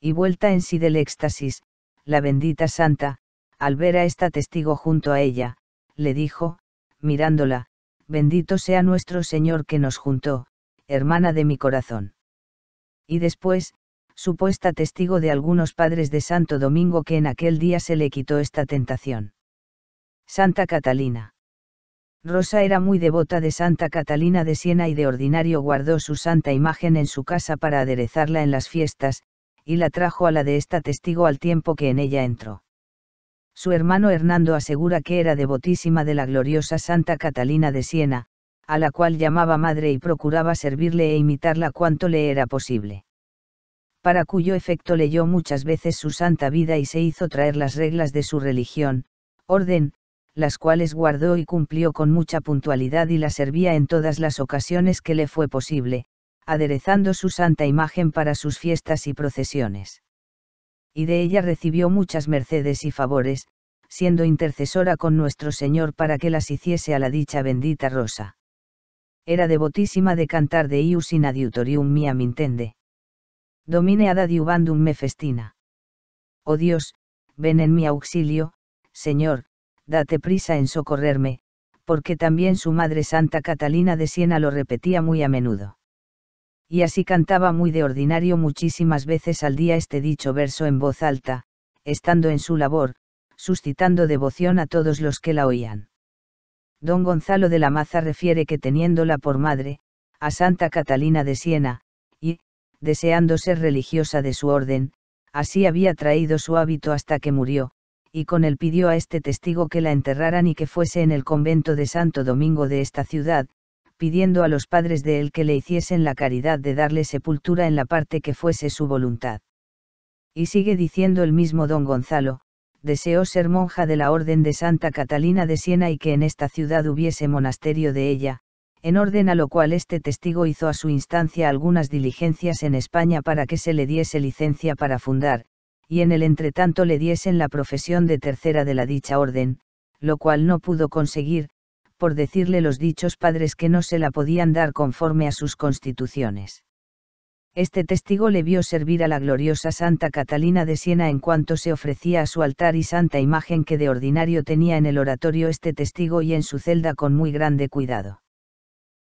Y vuelta en sí del éxtasis, la bendita santa, al ver a esta testigo junto a ella, le dijo, mirándola, bendito sea nuestro Señor que nos juntó, hermana de mi corazón. Y después, supuesta testigo de algunos padres de Santo Domingo que en aquel día se le quitó esta tentación. Santa Catalina. Rosa era muy devota de Santa Catalina de Siena y de ordinario guardó su santa imagen en su casa para aderezarla en las fiestas, y la trajo a la de esta testigo al tiempo que en ella entró. Su hermano Hernando asegura que era devotísima de la gloriosa Santa Catalina de Siena, a la cual llamaba madre y procuraba servirle e imitarla cuanto le era posible. Para cuyo efecto leyó muchas veces su santa vida y se hizo traer las reglas de su religión, orden, las cuales guardó y cumplió con mucha puntualidad y la servía en todas las ocasiones que le fue posible, aderezando su santa imagen para sus fiestas y procesiones. Y de ella recibió muchas mercedes y favores, siendo intercesora con nuestro Señor para que las hiciese a la dicha bendita rosa era devotísima de cantar de ius in adiutorium miam Domine ad adiubandum me festina. Oh Dios, ven en mi auxilio, Señor, date prisa en socorrerme, porque también su madre Santa Catalina de Siena lo repetía muy a menudo. Y así cantaba muy de ordinario muchísimas veces al día este dicho verso en voz alta, estando en su labor, suscitando devoción a todos los que la oían. Don Gonzalo de la Maza refiere que teniéndola por madre, a Santa Catalina de Siena, y, deseando ser religiosa de su orden, así había traído su hábito hasta que murió, y con él pidió a este testigo que la enterraran y que fuese en el convento de Santo Domingo de esta ciudad, pidiendo a los padres de él que le hiciesen la caridad de darle sepultura en la parte que fuese su voluntad. Y sigue diciendo el mismo don Gonzalo, deseó ser monja de la Orden de Santa Catalina de Siena y que en esta ciudad hubiese monasterio de ella, en orden a lo cual este testigo hizo a su instancia algunas diligencias en España para que se le diese licencia para fundar, y en el entretanto le diesen la profesión de tercera de la dicha orden, lo cual no pudo conseguir, por decirle los dichos padres que no se la podían dar conforme a sus constituciones. Este testigo le vio servir a la gloriosa Santa Catalina de Siena en cuanto se ofrecía a su altar y santa imagen que de ordinario tenía en el oratorio este testigo y en su celda con muy grande cuidado.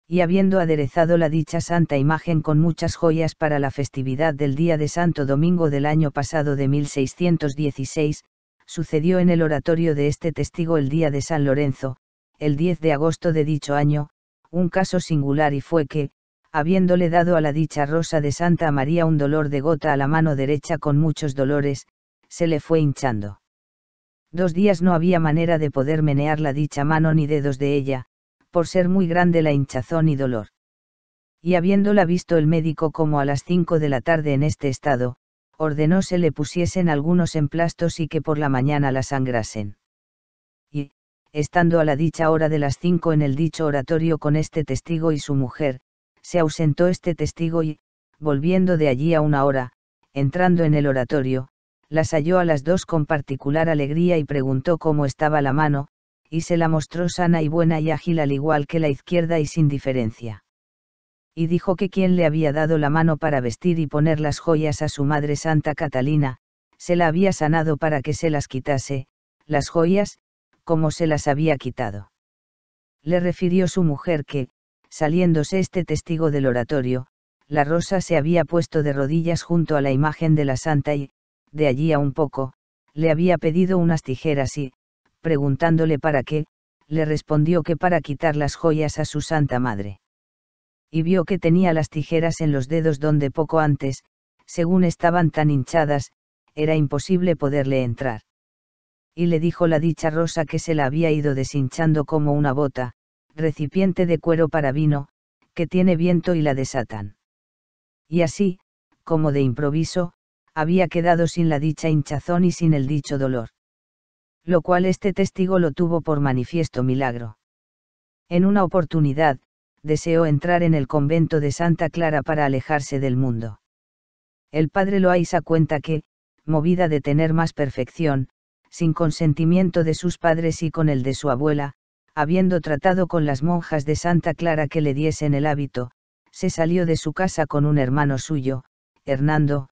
Y habiendo aderezado la dicha santa imagen con muchas joyas para la festividad del día de Santo Domingo del año pasado de 1616, sucedió en el oratorio de este testigo el día de San Lorenzo, el 10 de agosto de dicho año, un caso singular y fue que, habiéndole dado a la dicha rosa de Santa María un dolor de gota a la mano derecha con muchos dolores, se le fue hinchando. Dos días no había manera de poder menear la dicha mano ni dedos de ella, por ser muy grande la hinchazón y dolor. Y habiéndola visto el médico como a las cinco de la tarde en este estado, ordenó se le pusiesen algunos emplastos y que por la mañana la sangrasen. Y, estando a la dicha hora de las cinco en el dicho oratorio con este testigo y su mujer, se ausentó este testigo y, volviendo de allí a una hora, entrando en el oratorio, las halló a las dos con particular alegría y preguntó cómo estaba la mano, y se la mostró sana y buena y ágil al igual que la izquierda y sin diferencia. Y dijo que quien le había dado la mano para vestir y poner las joyas a su madre Santa Catalina, se la había sanado para que se las quitase, las joyas, como se las había quitado. Le refirió su mujer que, saliéndose este testigo del oratorio, la rosa se había puesto de rodillas junto a la imagen de la santa y, de allí a un poco, le había pedido unas tijeras y, preguntándole para qué, le respondió que para quitar las joyas a su santa madre. Y vio que tenía las tijeras en los dedos donde poco antes, según estaban tan hinchadas, era imposible poderle entrar. Y le dijo la dicha rosa que se la había ido deshinchando como una bota, recipiente de cuero para vino, que tiene viento y la desatan. Y así, como de improviso, había quedado sin la dicha hinchazón y sin el dicho dolor. Lo cual este testigo lo tuvo por manifiesto milagro. En una oportunidad, deseó entrar en el convento de Santa Clara para alejarse del mundo. El padre loaysa cuenta que, movida de tener más perfección, sin consentimiento de sus padres y con el de su abuela, habiendo tratado con las monjas de Santa Clara que le diesen el hábito, se salió de su casa con un hermano suyo, Hernando,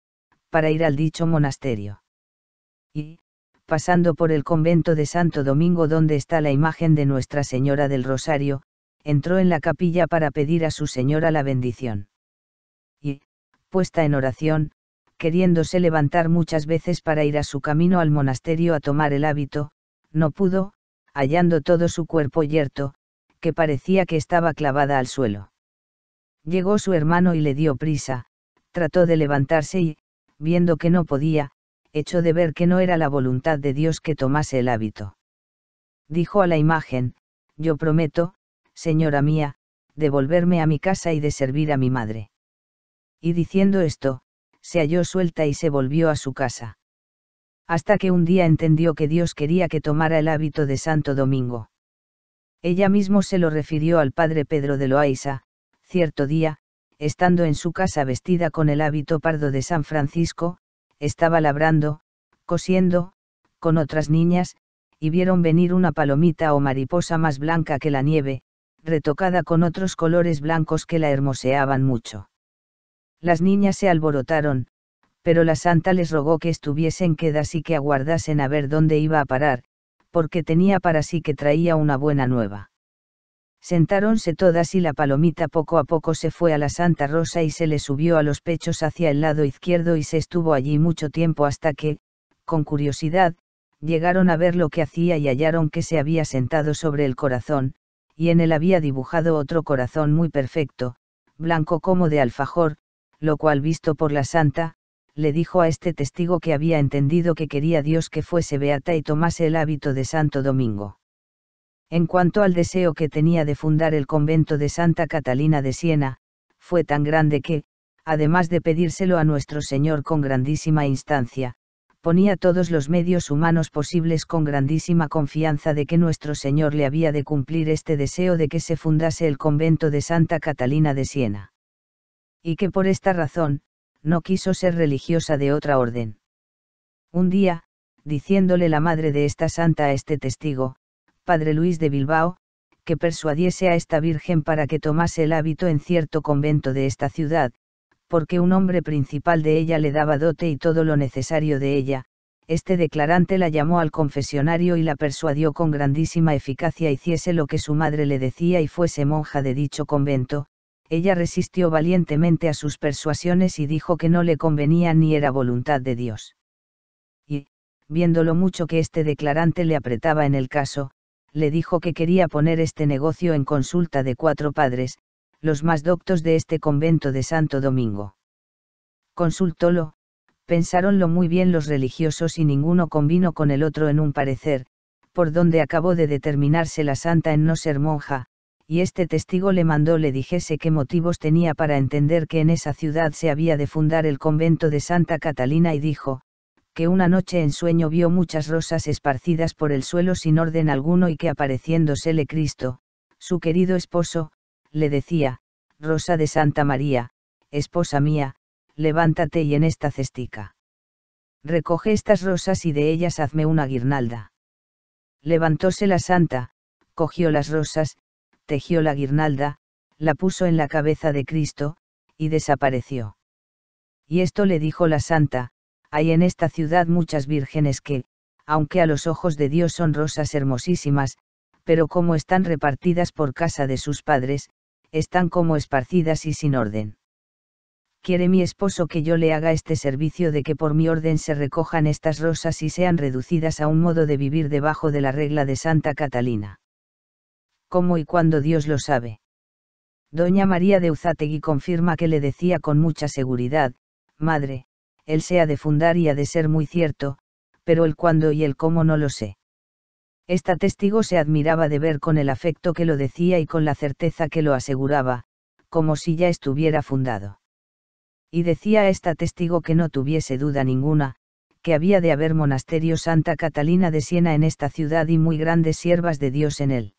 para ir al dicho monasterio. Y, pasando por el convento de Santo Domingo donde está la imagen de Nuestra Señora del Rosario, entró en la capilla para pedir a su Señora la bendición. Y, puesta en oración, queriéndose levantar muchas veces para ir a su camino al monasterio a tomar el hábito, no pudo, hallando todo su cuerpo yerto, que parecía que estaba clavada al suelo. Llegó su hermano y le dio prisa, trató de levantarse y, viendo que no podía, echó de ver que no era la voluntad de Dios que tomase el hábito. Dijo a la imagen, Yo prometo, señora mía, de volverme a mi casa y de servir a mi madre. Y diciendo esto, se halló suelta y se volvió a su casa hasta que un día entendió que Dios quería que tomara el hábito de Santo Domingo. Ella mismo se lo refirió al padre Pedro de Loaiza, cierto día, estando en su casa vestida con el hábito pardo de San Francisco, estaba labrando, cosiendo, con otras niñas, y vieron venir una palomita o mariposa más blanca que la nieve, retocada con otros colores blancos que la hermoseaban mucho. Las niñas se alborotaron, pero la santa les rogó que estuviesen quedas y que aguardasen a ver dónde iba a parar, porque tenía para sí que traía una buena nueva. Sentáronse todas y la palomita poco a poco se fue a la Santa Rosa y se le subió a los pechos hacia el lado izquierdo y se estuvo allí mucho tiempo hasta que, con curiosidad, llegaron a ver lo que hacía y hallaron que se había sentado sobre el corazón, y en él había dibujado otro corazón muy perfecto, blanco como de alfajor, lo cual visto por la Santa, le dijo a este testigo que había entendido que quería Dios que fuese beata y tomase el hábito de Santo Domingo. En cuanto al deseo que tenía de fundar el convento de Santa Catalina de Siena, fue tan grande que, además de pedírselo a nuestro Señor con grandísima instancia, ponía todos los medios humanos posibles con grandísima confianza de que nuestro Señor le había de cumplir este deseo de que se fundase el convento de Santa Catalina de Siena. Y que por esta razón, no quiso ser religiosa de otra orden. Un día, diciéndole la madre de esta santa a este testigo, padre Luis de Bilbao, que persuadiese a esta virgen para que tomase el hábito en cierto convento de esta ciudad, porque un hombre principal de ella le daba dote y todo lo necesario de ella, este declarante la llamó al confesionario y la persuadió con grandísima eficacia hiciese lo que su madre le decía y fuese monja de dicho convento, ella resistió valientemente a sus persuasiones y dijo que no le convenía ni era voluntad de Dios. Y, viendo lo mucho que este declarante le apretaba en el caso, le dijo que quería poner este negocio en consulta de cuatro padres, los más doctos de este convento de Santo Domingo. Consultólo, pensáronlo muy bien los religiosos y ninguno convino con el otro en un parecer, por donde acabó de determinarse la santa en no ser monja, y este testigo le mandó le dijese qué motivos tenía para entender que en esa ciudad se había de fundar el convento de Santa Catalina y dijo, que una noche en sueño vio muchas rosas esparcidas por el suelo sin orden alguno y que apareciéndosele Cristo, su querido esposo, le decía, Rosa de Santa María, esposa mía, levántate y en esta cestica. Recoge estas rosas y de ellas hazme una guirnalda. Levantóse la santa, cogió las rosas, tejió la guirnalda, la puso en la cabeza de Cristo, y desapareció. Y esto le dijo la santa, hay en esta ciudad muchas vírgenes que, aunque a los ojos de Dios son rosas hermosísimas, pero como están repartidas por casa de sus padres, están como esparcidas y sin orden. Quiere mi esposo que yo le haga este servicio de que por mi orden se recojan estas rosas y sean reducidas a un modo de vivir debajo de la regla de Santa Catalina cómo y cuándo Dios lo sabe. Doña María de Uzategui confirma que le decía con mucha seguridad, Madre, él se ha de fundar y ha de ser muy cierto, pero el cuándo y el cómo no lo sé. Esta testigo se admiraba de ver con el afecto que lo decía y con la certeza que lo aseguraba, como si ya estuviera fundado. Y decía a esta testigo que no tuviese duda ninguna, que había de haber monasterio Santa Catalina de Siena en esta ciudad y muy grandes siervas de Dios en él.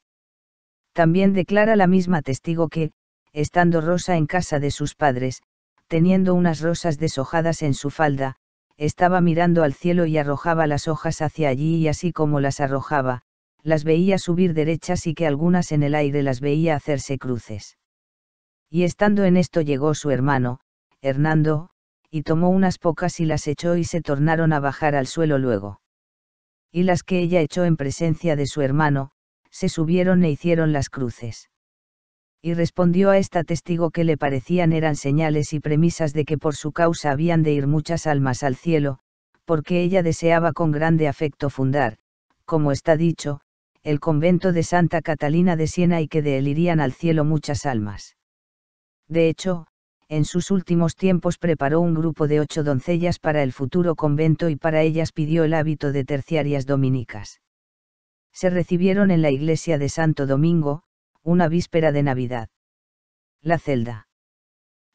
También declara la misma testigo que, estando Rosa en casa de sus padres, teniendo unas rosas deshojadas en su falda, estaba mirando al cielo y arrojaba las hojas hacia allí y así como las arrojaba, las veía subir derechas y que algunas en el aire las veía hacerse cruces. Y estando en esto llegó su hermano, Hernando, y tomó unas pocas y las echó y se tornaron a bajar al suelo luego. Y las que ella echó en presencia de su hermano, se subieron e hicieron las cruces. Y respondió a esta testigo que le parecían eran señales y premisas de que por su causa habían de ir muchas almas al cielo, porque ella deseaba con grande afecto fundar, como está dicho, el convento de Santa Catalina de Siena y que de él irían al cielo muchas almas. De hecho, en sus últimos tiempos preparó un grupo de ocho doncellas para el futuro convento y para ellas pidió el hábito de terciarias dominicas se recibieron en la iglesia de Santo Domingo, una víspera de Navidad. La celda.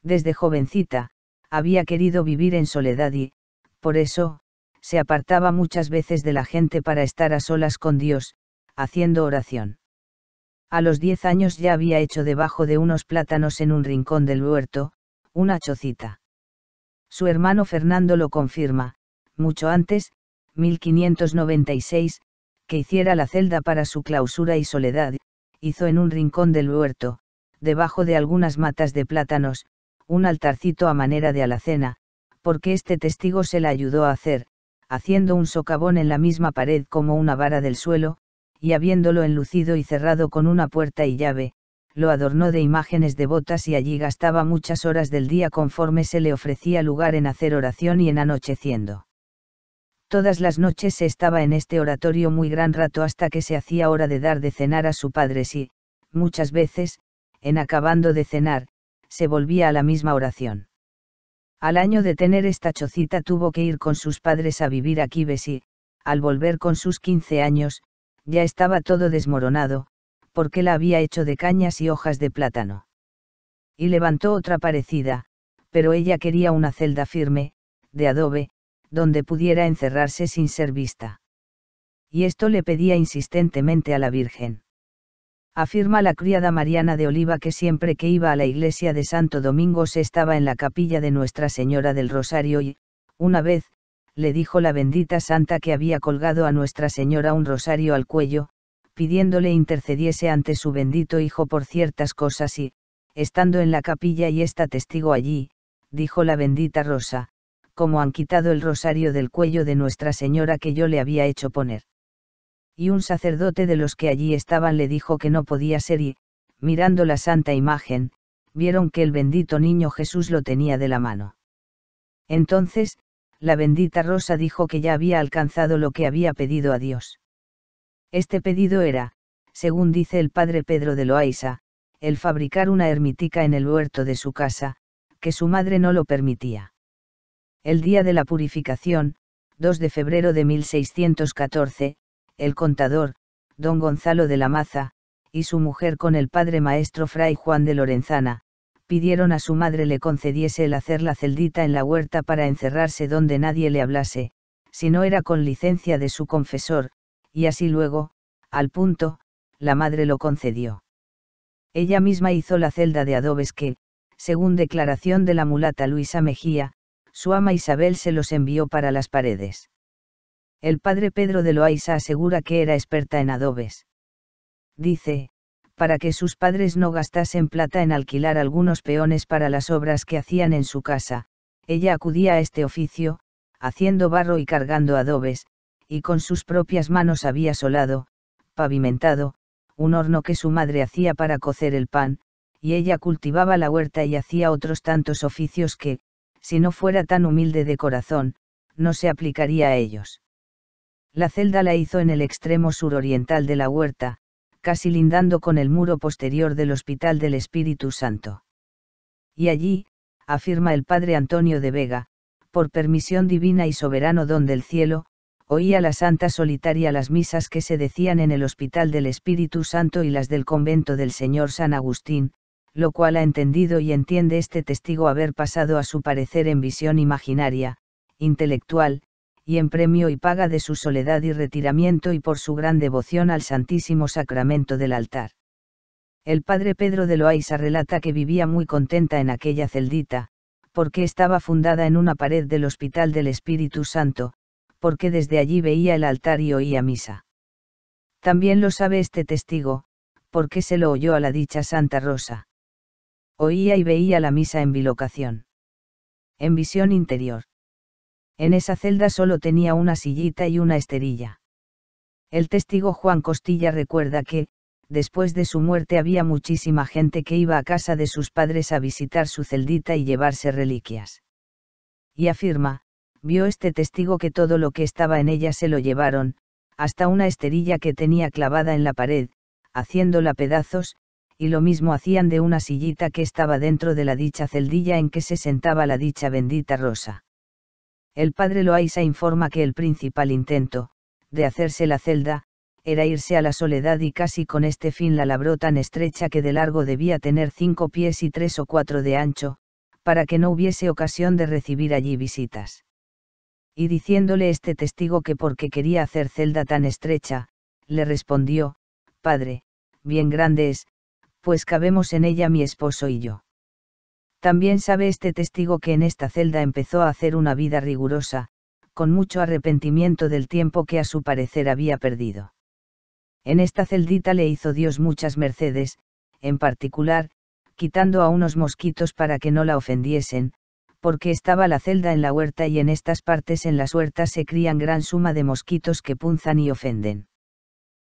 Desde jovencita, había querido vivir en soledad y, por eso, se apartaba muchas veces de la gente para estar a solas con Dios, haciendo oración. A los diez años ya había hecho debajo de unos plátanos en un rincón del huerto, una chocita. Su hermano Fernando lo confirma, mucho antes, 1596, que hiciera la celda para su clausura y soledad, hizo en un rincón del huerto, debajo de algunas matas de plátanos, un altarcito a manera de alacena, porque este testigo se la ayudó a hacer, haciendo un socavón en la misma pared como una vara del suelo, y habiéndolo enlucido y cerrado con una puerta y llave, lo adornó de imágenes devotas y allí gastaba muchas horas del día conforme se le ofrecía lugar en hacer oración y en anocheciendo. Todas las noches se estaba en este oratorio muy gran rato hasta que se hacía hora de dar de cenar a su padre si, muchas veces, en acabando de cenar, se volvía a la misma oración. Al año de tener esta chocita tuvo que ir con sus padres a vivir aquí ve al volver con sus 15 años, ya estaba todo desmoronado, porque la había hecho de cañas y hojas de plátano. Y levantó otra parecida, pero ella quería una celda firme, de adobe, donde pudiera encerrarse sin ser vista. Y esto le pedía insistentemente a la Virgen. Afirma la criada Mariana de Oliva que siempre que iba a la iglesia de Santo Domingo se estaba en la capilla de Nuestra Señora del Rosario y, una vez, le dijo la bendita santa que había colgado a Nuestra Señora un rosario al cuello, pidiéndole intercediese ante su bendito hijo por ciertas cosas y, estando en la capilla y esta testigo allí, dijo la bendita Rosa, como han quitado el rosario del cuello de Nuestra Señora que yo le había hecho poner. Y un sacerdote de los que allí estaban le dijo que no podía ser y, mirando la santa imagen, vieron que el bendito niño Jesús lo tenía de la mano. Entonces, la bendita Rosa dijo que ya había alcanzado lo que había pedido a Dios. Este pedido era, según dice el padre Pedro de Loaiza, el fabricar una ermitica en el huerto de su casa, que su madre no lo permitía el día de la purificación, 2 de febrero de 1614, el contador, don Gonzalo de la Maza, y su mujer con el padre maestro fray Juan de Lorenzana, pidieron a su madre le concediese el hacer la celdita en la huerta para encerrarse donde nadie le hablase, si no era con licencia de su confesor, y así luego, al punto, la madre lo concedió. Ella misma hizo la celda de adobes que, según declaración de la mulata Luisa Mejía, su ama Isabel se los envió para las paredes. El padre Pedro de Loaiza asegura que era experta en adobes. Dice, para que sus padres no gastasen plata en alquilar algunos peones para las obras que hacían en su casa, ella acudía a este oficio, haciendo barro y cargando adobes, y con sus propias manos había solado, pavimentado, un horno que su madre hacía para cocer el pan, y ella cultivaba la huerta y hacía otros tantos oficios que, si no fuera tan humilde de corazón, no se aplicaría a ellos. La celda la hizo en el extremo suroriental de la huerta, casi lindando con el muro posterior del Hospital del Espíritu Santo. Y allí, afirma el padre Antonio de Vega, por permisión divina y soberano don del cielo, oía la Santa Solitaria las misas que se decían en el Hospital del Espíritu Santo y las del convento del Señor San Agustín, lo cual ha entendido y entiende este testigo haber pasado a su parecer en visión imaginaria, intelectual, y en premio y paga de su soledad y retiramiento y por su gran devoción al Santísimo Sacramento del altar. El padre Pedro de Loaiza relata que vivía muy contenta en aquella celdita, porque estaba fundada en una pared del Hospital del Espíritu Santo, porque desde allí veía el altar y oía misa. También lo sabe este testigo, porque se lo oyó a la dicha Santa Rosa. Oía y veía la misa en bilocación. En visión interior. En esa celda solo tenía una sillita y una esterilla. El testigo Juan Costilla recuerda que, después de su muerte había muchísima gente que iba a casa de sus padres a visitar su celdita y llevarse reliquias. Y afirma, vio este testigo que todo lo que estaba en ella se lo llevaron, hasta una esterilla que tenía clavada en la pared, haciéndola pedazos, y lo mismo hacían de una sillita que estaba dentro de la dicha celdilla en que se sentaba la dicha bendita rosa. El padre Loaiza informa que el principal intento, de hacerse la celda, era irse a la soledad y casi con este fin la labró tan estrecha que de largo debía tener cinco pies y tres o cuatro de ancho, para que no hubiese ocasión de recibir allí visitas. Y diciéndole este testigo que porque quería hacer celda tan estrecha, le respondió, Padre, bien grande es, pues cabemos en ella mi esposo y yo. También sabe este testigo que en esta celda empezó a hacer una vida rigurosa, con mucho arrepentimiento del tiempo que a su parecer había perdido. En esta celdita le hizo Dios muchas mercedes, en particular, quitando a unos mosquitos para que no la ofendiesen, porque estaba la celda en la huerta y en estas partes en las huertas se crían gran suma de mosquitos que punzan y ofenden.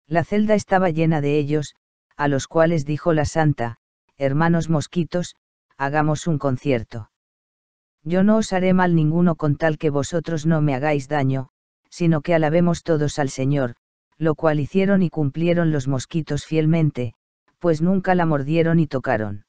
La celda estaba llena de ellos, a los cuales dijo la santa, hermanos mosquitos, hagamos un concierto. Yo no os haré mal ninguno con tal que vosotros no me hagáis daño, sino que alabemos todos al Señor, lo cual hicieron y cumplieron los mosquitos fielmente, pues nunca la mordieron y tocaron.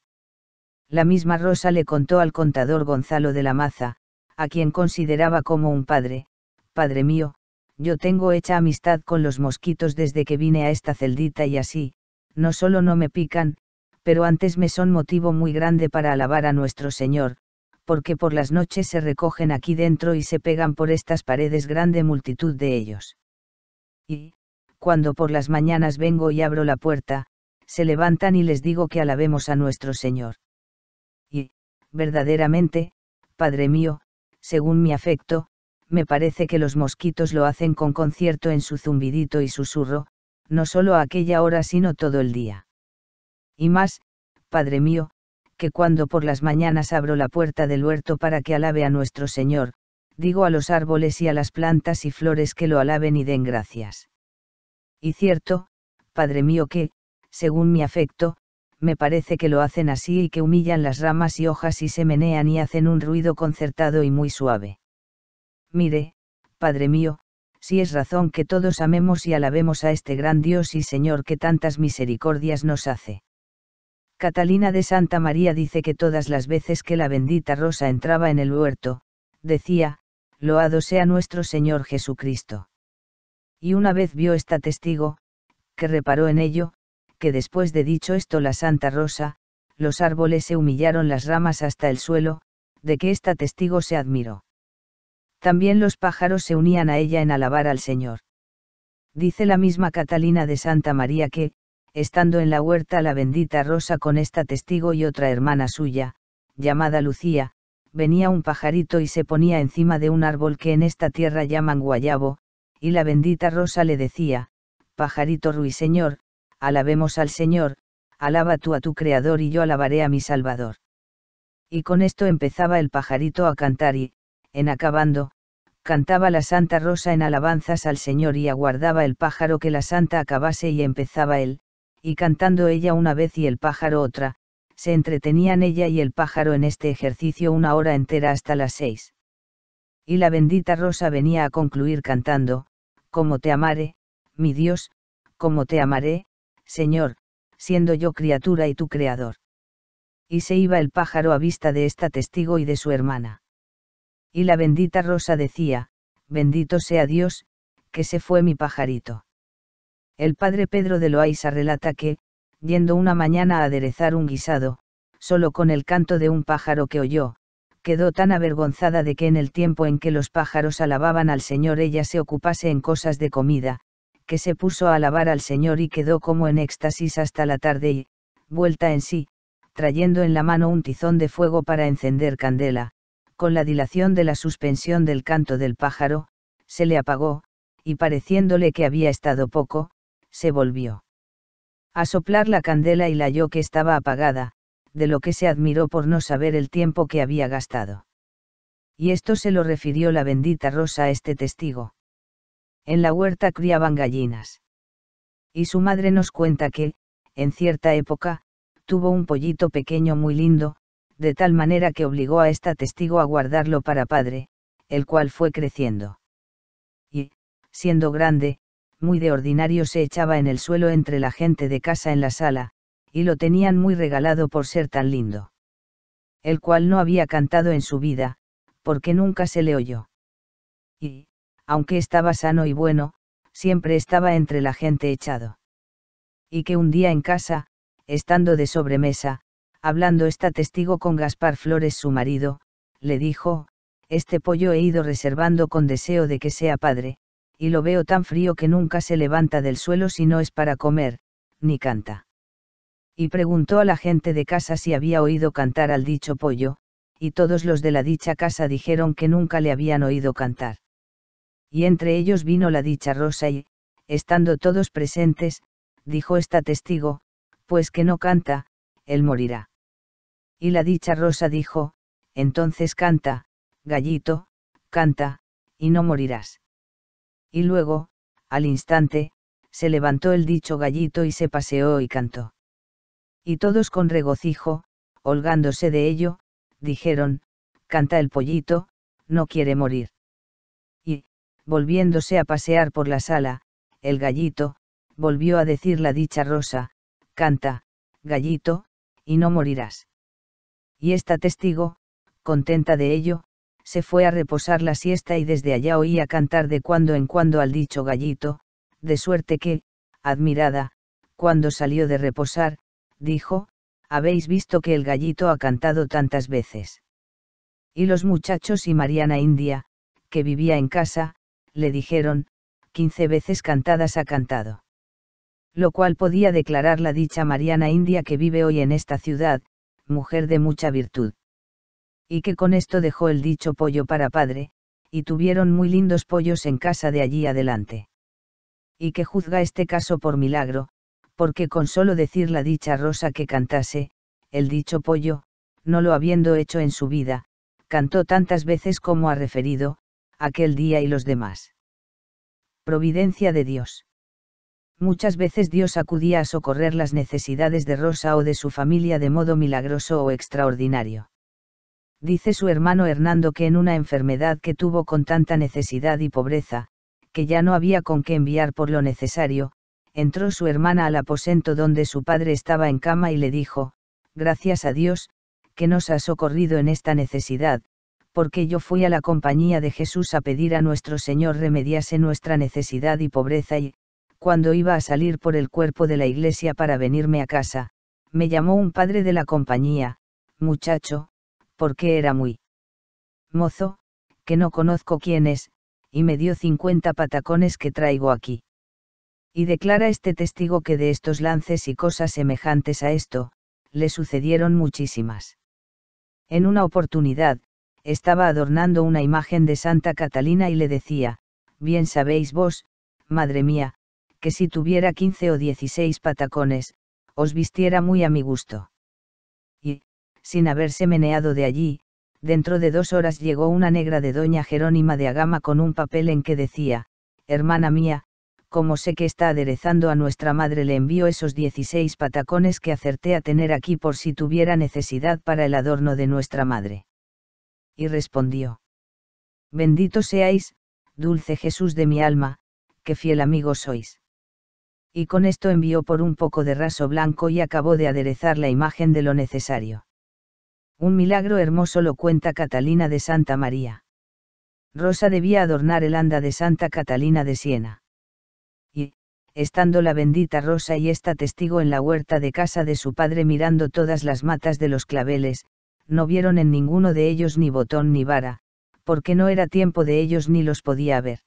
La misma Rosa le contó al contador Gonzalo de la Maza, a quien consideraba como un padre, Padre mío, yo tengo hecha amistad con los mosquitos desde que vine a esta celdita y así, no solo no me pican, pero antes me son motivo muy grande para alabar a nuestro Señor, porque por las noches se recogen aquí dentro y se pegan por estas paredes grande multitud de ellos. Y, cuando por las mañanas vengo y abro la puerta, se levantan y les digo que alabemos a nuestro Señor. Y, verdaderamente, Padre mío, según mi afecto, me parece que los mosquitos lo hacen con concierto en su zumbidito y susurro, no solo a aquella hora sino todo el día. Y más, Padre mío, que cuando por las mañanas abro la puerta del huerto para que alabe a nuestro Señor, digo a los árboles y a las plantas y flores que lo alaben y den gracias. Y cierto, Padre mío, que, según mi afecto, me parece que lo hacen así y que humillan las ramas y hojas y se menean y hacen un ruido concertado y muy suave. Mire, Padre mío, si es razón que todos amemos y alabemos a este gran Dios y Señor que tantas misericordias nos hace. Catalina de Santa María dice que todas las veces que la bendita Rosa entraba en el huerto, decía, Loado sea nuestro Señor Jesucristo. Y una vez vio esta testigo, que reparó en ello, que después de dicho esto la Santa Rosa, los árboles se humillaron las ramas hasta el suelo, de que esta testigo se admiró. También los pájaros se unían a ella en alabar al Señor. Dice la misma Catalina de Santa María que, estando en la huerta la bendita Rosa con esta testigo y otra hermana suya, llamada Lucía, venía un pajarito y se ponía encima de un árbol que en esta tierra llaman guayabo, y la bendita Rosa le decía, Pajarito ruiseñor, alabemos al Señor, alaba tú a tu Creador y yo alabaré a mi Salvador. Y con esto empezaba el pajarito a cantar y, en acabando, cantaba la Santa Rosa en alabanzas al Señor y aguardaba el pájaro que la Santa acabase y empezaba él, y cantando ella una vez y el pájaro otra, se entretenían ella y el pájaro en este ejercicio una hora entera hasta las seis. Y la bendita Rosa venía a concluir cantando, Como te amaré, mi Dios, como te amaré, Señor, siendo yo criatura y tu creador. Y se iba el pájaro a vista de esta testigo y de su hermana y la bendita rosa decía, bendito sea Dios, que se fue mi pajarito. El padre Pedro de Loaiza relata que, yendo una mañana a aderezar un guisado, solo con el canto de un pájaro que oyó, quedó tan avergonzada de que en el tiempo en que los pájaros alababan al Señor ella se ocupase en cosas de comida, que se puso a alabar al Señor y quedó como en éxtasis hasta la tarde y, vuelta en sí, trayendo en la mano un tizón de fuego para encender candela, con la dilación de la suspensión del canto del pájaro, se le apagó, y pareciéndole que había estado poco, se volvió. A soplar la candela y la halló que estaba apagada, de lo que se admiró por no saber el tiempo que había gastado. Y esto se lo refirió la bendita Rosa a este testigo. En la huerta criaban gallinas. Y su madre nos cuenta que, en cierta época, tuvo un pollito pequeño muy lindo, de tal manera que obligó a esta testigo a guardarlo para padre, el cual fue creciendo. Y, siendo grande, muy de ordinario se echaba en el suelo entre la gente de casa en la sala, y lo tenían muy regalado por ser tan lindo. El cual no había cantado en su vida, porque nunca se le oyó. Y, aunque estaba sano y bueno, siempre estaba entre la gente echado. Y que un día en casa, estando de sobremesa, Hablando esta testigo con Gaspar Flores su marido, le dijo, este pollo he ido reservando con deseo de que sea padre, y lo veo tan frío que nunca se levanta del suelo si no es para comer, ni canta. Y preguntó a la gente de casa si había oído cantar al dicho pollo, y todos los de la dicha casa dijeron que nunca le habían oído cantar. Y entre ellos vino la dicha rosa y, estando todos presentes, dijo esta testigo, pues que no canta, él morirá. Y la dicha rosa dijo, entonces canta, gallito, canta, y no morirás. Y luego, al instante, se levantó el dicho gallito y se paseó y cantó. Y todos con regocijo, holgándose de ello, dijeron, canta el pollito, no quiere morir. Y, volviéndose a pasear por la sala, el gallito, volvió a decir la dicha rosa, canta, gallito, y no morirás y esta testigo, contenta de ello, se fue a reposar la siesta y desde allá oía cantar de cuando en cuando al dicho gallito, de suerte que, admirada, cuando salió de reposar, dijo, habéis visto que el gallito ha cantado tantas veces. Y los muchachos y Mariana India, que vivía en casa, le dijeron, quince veces cantadas ha cantado. Lo cual podía declarar la dicha Mariana India que vive hoy en esta ciudad, mujer de mucha virtud. Y que con esto dejó el dicho pollo para padre, y tuvieron muy lindos pollos en casa de allí adelante. Y que juzga este caso por milagro, porque con solo decir la dicha rosa que cantase, el dicho pollo, no lo habiendo hecho en su vida, cantó tantas veces como ha referido, aquel día y los demás. Providencia de Dios. Muchas veces Dios acudía a socorrer las necesidades de Rosa o de su familia de modo milagroso o extraordinario. Dice su hermano Hernando que en una enfermedad que tuvo con tanta necesidad y pobreza, que ya no había con qué enviar por lo necesario, entró su hermana al aposento donde su padre estaba en cama y le dijo, Gracias a Dios, que nos ha socorrido en esta necesidad, porque yo fui a la compañía de Jesús a pedir a nuestro Señor remediase nuestra necesidad y pobreza y, cuando iba a salir por el cuerpo de la iglesia para venirme a casa, me llamó un padre de la compañía, muchacho, porque era muy mozo, que no conozco quién es, y me dio 50 patacones que traigo aquí. Y declara este testigo que de estos lances y cosas semejantes a esto, le sucedieron muchísimas. En una oportunidad, estaba adornando una imagen de Santa Catalina y le decía, bien sabéis vos, madre mía, que si tuviera quince o dieciséis patacones, os vistiera muy a mi gusto. Y, sin haberse meneado de allí, dentro de dos horas llegó una negra de doña Jerónima de Agama con un papel en que decía, Hermana mía, como sé que está aderezando a nuestra madre le envío esos dieciséis patacones que acerté a tener aquí por si tuviera necesidad para el adorno de nuestra madre. Y respondió. Bendito seáis, dulce Jesús de mi alma, que fiel amigo sois y con esto envió por un poco de raso blanco y acabó de aderezar la imagen de lo necesario. Un milagro hermoso lo cuenta Catalina de Santa María. Rosa debía adornar el anda de Santa Catalina de Siena. Y, estando la bendita Rosa y esta testigo en la huerta de casa de su padre mirando todas las matas de los claveles, no vieron en ninguno de ellos ni botón ni vara, porque no era tiempo de ellos ni los podía ver.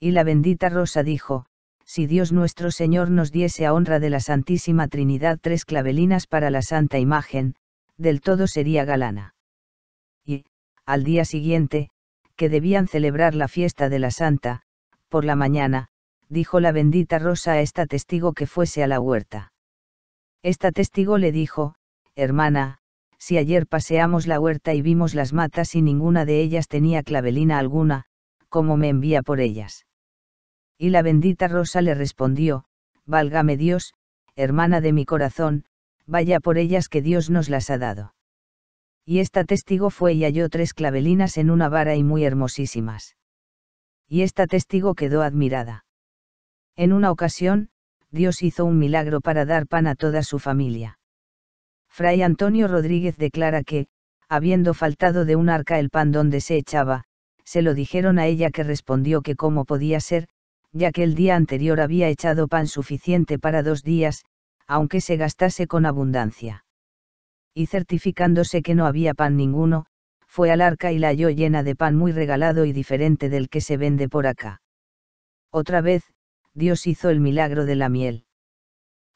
Y la bendita Rosa dijo, si Dios nuestro Señor nos diese a honra de la Santísima Trinidad tres clavelinas para la santa imagen, del todo sería galana. Y, al día siguiente, que debían celebrar la fiesta de la santa, por la mañana, dijo la bendita Rosa a esta testigo que fuese a la huerta. Esta testigo le dijo, hermana, si ayer paseamos la huerta y vimos las matas y ninguna de ellas tenía clavelina alguna, ¿cómo me envía por ellas? Y la bendita Rosa le respondió, Válgame Dios, hermana de mi corazón, vaya por ellas que Dios nos las ha dado. Y esta testigo fue y halló tres clavelinas en una vara y muy hermosísimas. Y esta testigo quedó admirada. En una ocasión, Dios hizo un milagro para dar pan a toda su familia. Fray Antonio Rodríguez declara que, habiendo faltado de un arca el pan donde se echaba, se lo dijeron a ella que respondió que cómo podía ser, ya que el día anterior había echado pan suficiente para dos días, aunque se gastase con abundancia. Y certificándose que no había pan ninguno, fue al arca y la halló llena de pan muy regalado y diferente del que se vende por acá. Otra vez, Dios hizo el milagro de la miel.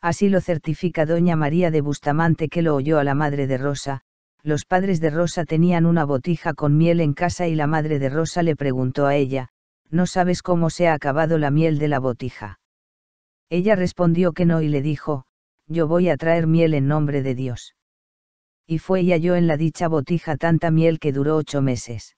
Así lo certifica doña María de Bustamante que lo oyó a la madre de Rosa, los padres de Rosa tenían una botija con miel en casa y la madre de Rosa le preguntó a ella, no sabes cómo se ha acabado la miel de la botija. Ella respondió que no y le dijo, yo voy a traer miel en nombre de Dios. Y fue y halló en la dicha botija tanta miel que duró ocho meses.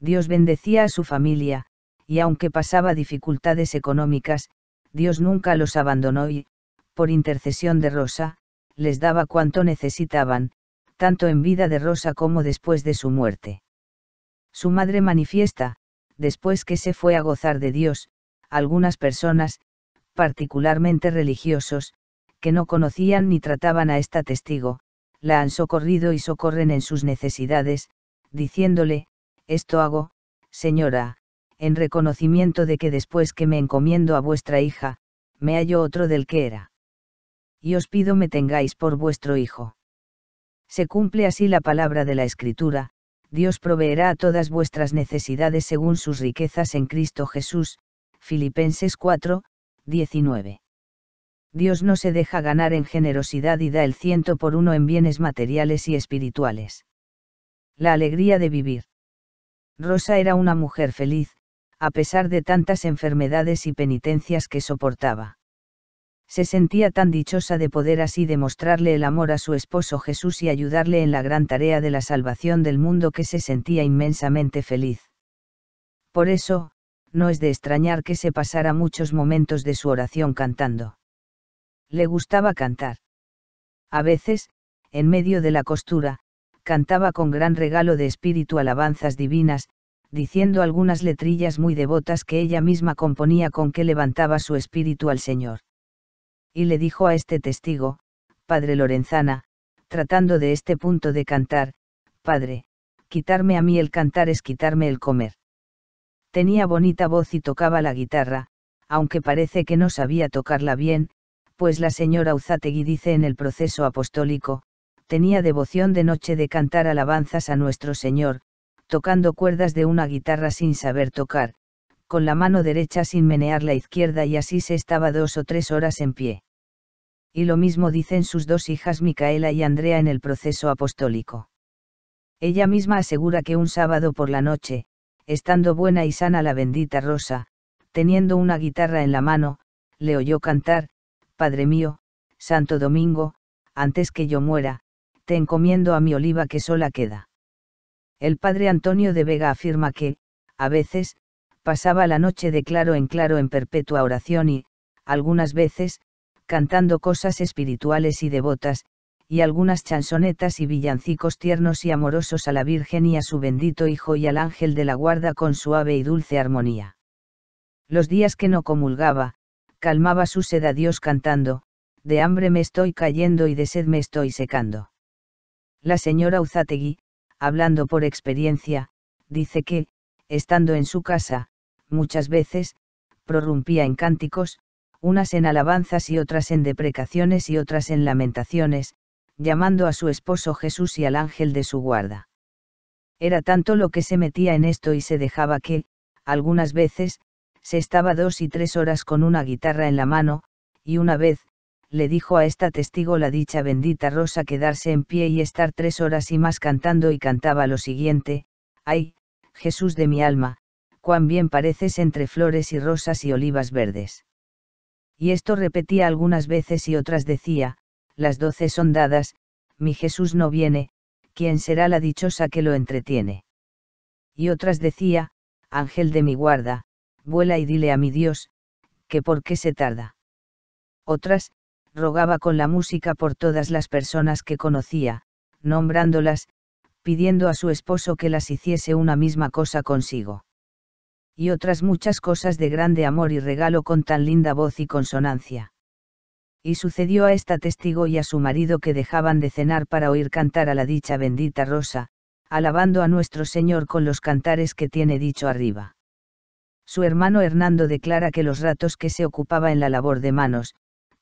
Dios bendecía a su familia, y aunque pasaba dificultades económicas, Dios nunca los abandonó y, por intercesión de Rosa, les daba cuanto necesitaban, tanto en vida de Rosa como después de su muerte. Su madre manifiesta, después que se fue a gozar de Dios, algunas personas, particularmente religiosos, que no conocían ni trataban a esta testigo, la han socorrido y socorren en sus necesidades, diciéndole, esto hago, señora, en reconocimiento de que después que me encomiendo a vuestra hija, me hallo otro del que era. Y os pido me tengáis por vuestro hijo. Se cumple así la palabra de la Escritura, Dios proveerá a todas vuestras necesidades según sus riquezas en Cristo Jesús. Filipenses 4, 19. Dios no se deja ganar en generosidad y da el ciento por uno en bienes materiales y espirituales. La alegría de vivir. Rosa era una mujer feliz, a pesar de tantas enfermedades y penitencias que soportaba se sentía tan dichosa de poder así demostrarle el amor a su esposo Jesús y ayudarle en la gran tarea de la salvación del mundo que se sentía inmensamente feliz. Por eso, no es de extrañar que se pasara muchos momentos de su oración cantando. Le gustaba cantar. A veces, en medio de la costura, cantaba con gran regalo de espíritu alabanzas divinas, diciendo algunas letrillas muy devotas que ella misma componía con que levantaba su espíritu al Señor y le dijo a este testigo, Padre Lorenzana, tratando de este punto de cantar, Padre, quitarme a mí el cantar es quitarme el comer. Tenía bonita voz y tocaba la guitarra, aunque parece que no sabía tocarla bien, pues la señora Uzategui dice en el proceso apostólico, tenía devoción de noche de cantar alabanzas a nuestro Señor, tocando cuerdas de una guitarra sin saber tocar, con la mano derecha sin menear la izquierda y así se estaba dos o tres horas en pie. Y lo mismo dicen sus dos hijas Micaela y Andrea en el proceso apostólico. Ella misma asegura que un sábado por la noche, estando buena y sana la bendita Rosa, teniendo una guitarra en la mano, le oyó cantar, Padre mío, Santo Domingo, antes que yo muera, te encomiendo a mi oliva que sola queda. El padre Antonio de Vega afirma que, a veces, pasaba la noche de claro en claro en perpetua oración y, algunas veces, cantando cosas espirituales y devotas, y algunas chansonetas y villancicos tiernos y amorosos a la Virgen y a su bendito Hijo y al Ángel de la Guarda con suave y dulce armonía. Los días que no comulgaba, calmaba su sed a Dios cantando, de hambre me estoy cayendo y de sed me estoy secando. La señora Uzategui, hablando por experiencia, dice que, estando en su casa, muchas veces, prorrumpía en cánticos, unas en alabanzas y otras en deprecaciones y otras en lamentaciones, llamando a su esposo Jesús y al ángel de su guarda. Era tanto lo que se metía en esto y se dejaba que, algunas veces, se estaba dos y tres horas con una guitarra en la mano, y una vez, le dijo a esta testigo la dicha bendita Rosa quedarse en pie y estar tres horas y más cantando y cantaba lo siguiente, ay, Jesús de mi alma, cuán bien pareces entre flores y rosas y olivas verdes. Y esto repetía algunas veces y otras decía, las doce son dadas, mi Jesús no viene, ¿quién será la dichosa que lo entretiene? Y otras decía, Ángel de mi guarda, vuela y dile a mi Dios, que por qué se tarda. Otras, rogaba con la música por todas las personas que conocía, nombrándolas, pidiendo a su esposo que las hiciese una misma cosa consigo. Y otras muchas cosas de grande amor y regalo con tan linda voz y consonancia. Y sucedió a esta testigo y a su marido que dejaban de cenar para oír cantar a la dicha bendita rosa, alabando a nuestro Señor con los cantares que tiene dicho arriba. Su hermano Hernando declara que los ratos que se ocupaba en la labor de manos,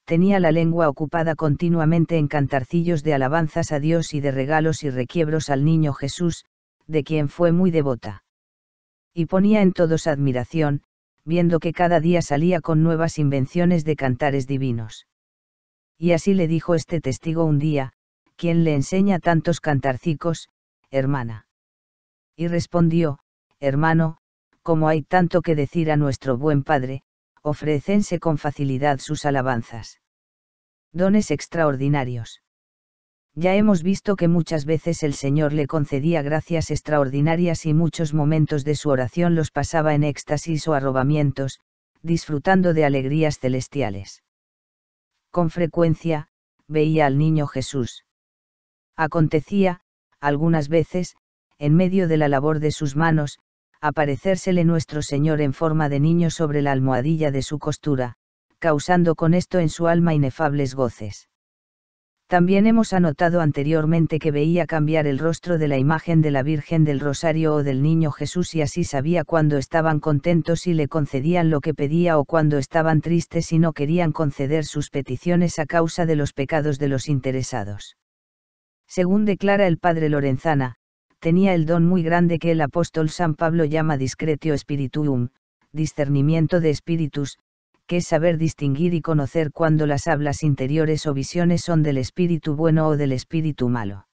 tenía la lengua ocupada continuamente en cantarcillos de alabanzas a Dios y de regalos y requiebros al niño Jesús, de quien fue muy devota. Y ponía en todos admiración, viendo que cada día salía con nuevas invenciones de cantares divinos. Y así le dijo este testigo un día, ¿quién le enseña tantos cantarcicos, hermana? Y respondió, hermano, como hay tanto que decir a nuestro buen padre, ofrecense con facilidad sus alabanzas. Dones extraordinarios. Ya hemos visto que muchas veces el Señor le concedía gracias extraordinarias y muchos momentos de su oración los pasaba en éxtasis o arrobamientos, disfrutando de alegrías celestiales. Con frecuencia, veía al niño Jesús. Acontecía, algunas veces, en medio de la labor de sus manos, aparecérsele nuestro Señor en forma de niño sobre la almohadilla de su costura, causando con esto en su alma inefables goces. También hemos anotado anteriormente que veía cambiar el rostro de la imagen de la Virgen del Rosario o del Niño Jesús y así sabía cuando estaban contentos y le concedían lo que pedía o cuando estaban tristes y no querían conceder sus peticiones a causa de los pecados de los interesados. Según declara el padre Lorenzana, tenía el don muy grande que el apóstol San Pablo llama discretio spirituum, discernimiento de espíritus, que es saber distinguir y conocer cuando las hablas interiores o visiones son del espíritu bueno o del espíritu malo.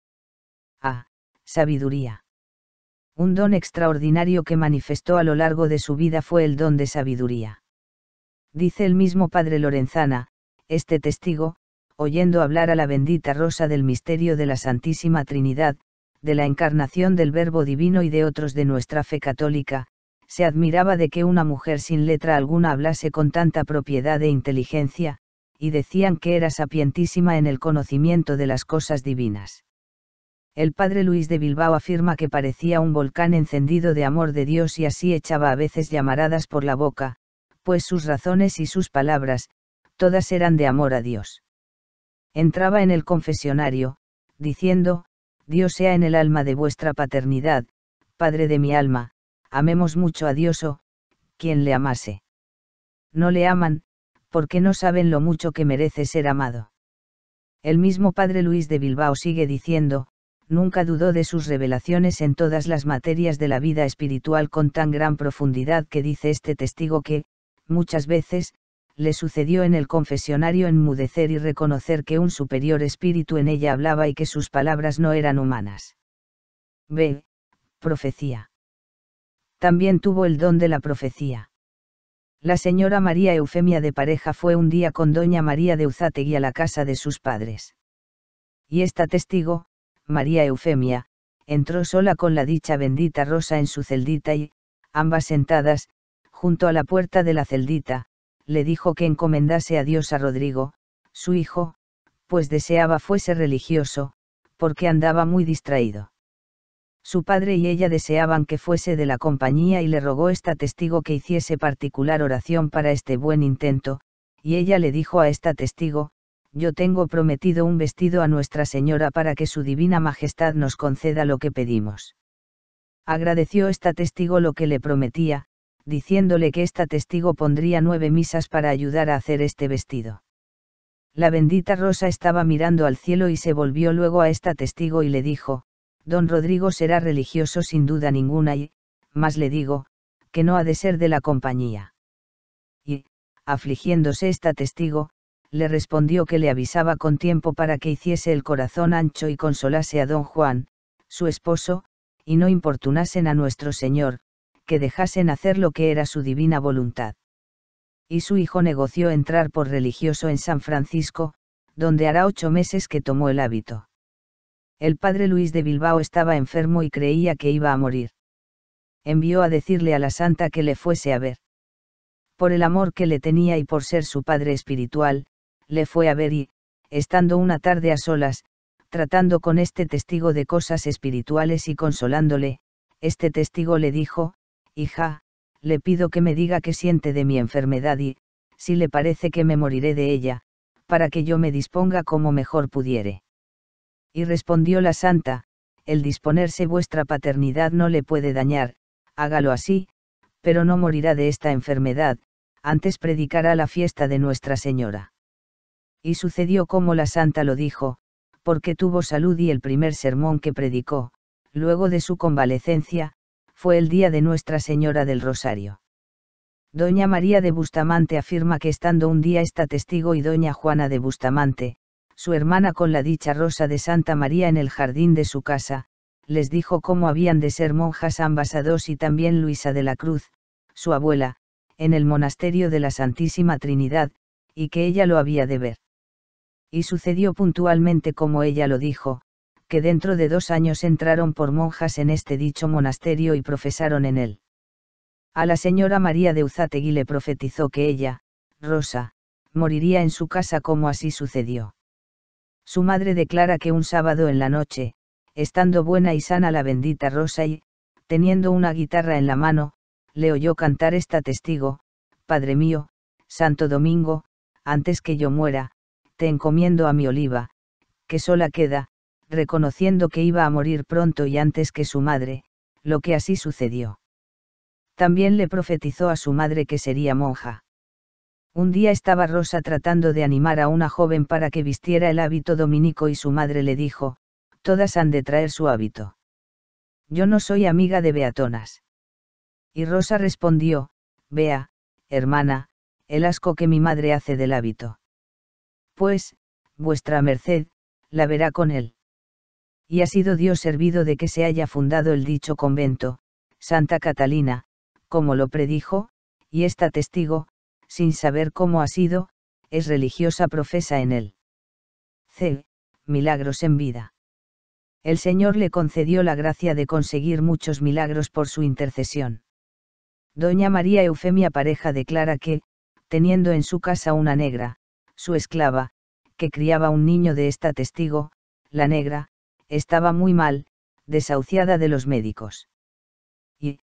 A. Ah, sabiduría. Un don extraordinario que manifestó a lo largo de su vida fue el don de sabiduría. Dice el mismo padre Lorenzana, este testigo, oyendo hablar a la bendita Rosa del misterio de la Santísima Trinidad, de la encarnación del Verbo Divino y de otros de nuestra fe católica, se admiraba de que una mujer sin letra alguna hablase con tanta propiedad e inteligencia, y decían que era sapientísima en el conocimiento de las cosas divinas. El padre Luis de Bilbao afirma que parecía un volcán encendido de amor de Dios y así echaba a veces llamaradas por la boca, pues sus razones y sus palabras, todas eran de amor a Dios. Entraba en el confesionario, diciendo, Dios sea en el alma de vuestra paternidad, Padre de mi alma, amemos mucho a Dios o, oh, quien le amase. No le aman, porque no saben lo mucho que merece ser amado. El mismo Padre Luis de Bilbao sigue diciendo, nunca dudó de sus revelaciones en todas las materias de la vida espiritual con tan gran profundidad que dice este testigo que, muchas veces, le sucedió en el confesionario enmudecer y reconocer que un superior espíritu en ella hablaba y que sus palabras no eran humanas. B. Profecía. También tuvo el don de la profecía. La señora María Eufemia de Pareja fue un día con doña María de Uzategui a la casa de sus padres. Y esta testigo, María Eufemia, entró sola con la dicha bendita rosa en su celdita y, ambas sentadas, junto a la puerta de la celdita, le dijo que encomendase a Dios a Rodrigo, su hijo, pues deseaba fuese religioso, porque andaba muy distraído. Su padre y ella deseaban que fuese de la compañía y le rogó esta testigo que hiciese particular oración para este buen intento, y ella le dijo a esta testigo, yo tengo prometido un vestido a Nuestra Señora para que su Divina Majestad nos conceda lo que pedimos. Agradeció esta testigo lo que le prometía, diciéndole que esta testigo pondría nueve misas para ayudar a hacer este vestido. La bendita Rosa estaba mirando al cielo y se volvió luego a esta testigo y le dijo, Don Rodrigo será religioso sin duda ninguna y, más le digo, que no ha de ser de la compañía. Y, afligiéndose esta testigo, le respondió que le avisaba con tiempo para que hiciese el corazón ancho y consolase a don Juan, su esposo, y no importunasen a nuestro Señor, que dejasen hacer lo que era su divina voluntad. Y su hijo negoció entrar por religioso en San Francisco, donde hará ocho meses que tomó el hábito. El padre Luis de Bilbao estaba enfermo y creía que iba a morir. Envió a decirle a la santa que le fuese a ver. Por el amor que le tenía y por ser su padre espiritual, le fue a ver y, estando una tarde a solas, tratando con este testigo de cosas espirituales y consolándole, este testigo le dijo, hija, le pido que me diga qué siente de mi enfermedad y, si le parece que me moriré de ella, para que yo me disponga como mejor pudiere. Y respondió la santa, el disponerse vuestra paternidad no le puede dañar, hágalo así, pero no morirá de esta enfermedad, antes predicará la fiesta de Nuestra Señora. Y sucedió como la santa lo dijo, porque tuvo salud y el primer sermón que predicó, luego de su convalecencia, fue el día de Nuestra Señora del Rosario. Doña María de Bustamante afirma que estando un día esta testigo y doña Juana de Bustamante, su hermana con la dicha rosa de Santa María en el jardín de su casa, les dijo cómo habían de ser monjas ambas a dos y también Luisa de la Cruz, su abuela, en el monasterio de la Santísima Trinidad, y que ella lo había de ver. Y sucedió puntualmente como ella lo dijo, que dentro de dos años entraron por monjas en este dicho monasterio y profesaron en él. A la señora María de Uzategui le profetizó que ella, Rosa, moriría en su casa como así sucedió. Su madre declara que un sábado en la noche, estando buena y sana la bendita Rosa y, teniendo una guitarra en la mano, le oyó cantar esta testigo, Padre mío, Santo Domingo, antes que yo muera, te encomiendo a mi oliva, que sola queda, reconociendo que iba a morir pronto y antes que su madre, lo que así sucedió. También le profetizó a su madre que sería monja. Un día estaba Rosa tratando de animar a una joven para que vistiera el hábito dominico y su madre le dijo, todas han de traer su hábito. Yo no soy amiga de Beatonas. Y Rosa respondió, vea, hermana, el asco que mi madre hace del hábito. Pues, vuestra merced, la verá con él y ha sido Dios servido de que se haya fundado el dicho convento, Santa Catalina, como lo predijo, y esta testigo, sin saber cómo ha sido, es religiosa profesa en él. C. Milagros en vida. El Señor le concedió la gracia de conseguir muchos milagros por su intercesión. Doña María Eufemia Pareja declara que, teniendo en su casa una negra, su esclava, que criaba un niño de esta testigo, la negra, estaba muy mal, desahuciada de los médicos. Y,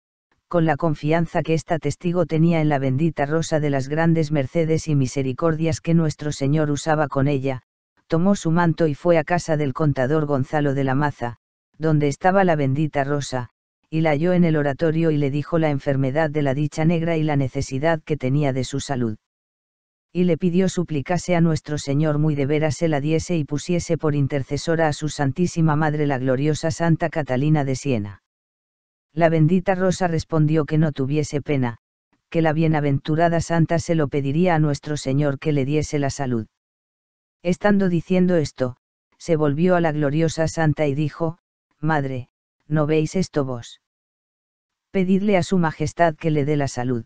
con la confianza que esta testigo tenía en la bendita rosa de las grandes mercedes y misericordias que nuestro Señor usaba con ella, tomó su manto y fue a casa del contador Gonzalo de la Maza, donde estaba la bendita rosa, y la halló en el oratorio y le dijo la enfermedad de la dicha negra y la necesidad que tenía de su salud y le pidió suplicase a nuestro Señor muy de veras se la diese y pusiese por intercesora a su Santísima Madre la gloriosa Santa Catalina de Siena. La bendita Rosa respondió que no tuviese pena, que la bienaventurada Santa se lo pediría a nuestro Señor que le diese la salud. Estando diciendo esto, se volvió a la gloriosa Santa y dijo, Madre, ¿no veis esto vos? Pedidle a Su Majestad que le dé la salud.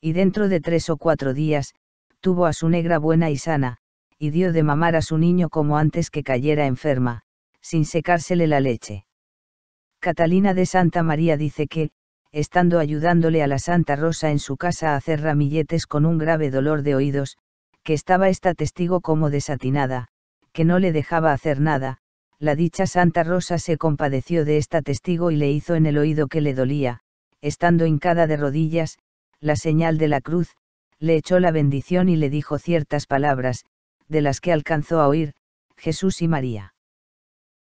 Y dentro de tres o cuatro días, tuvo a su negra buena y sana, y dio de mamar a su niño como antes que cayera enferma, sin secársele la leche. Catalina de Santa María dice que, estando ayudándole a la Santa Rosa en su casa a hacer ramilletes con un grave dolor de oídos, que estaba esta testigo como desatinada, que no le dejaba hacer nada, la dicha Santa Rosa se compadeció de esta testigo y le hizo en el oído que le dolía, estando hincada de rodillas, la señal de la cruz, le echó la bendición y le dijo ciertas palabras, de las que alcanzó a oír, Jesús y María.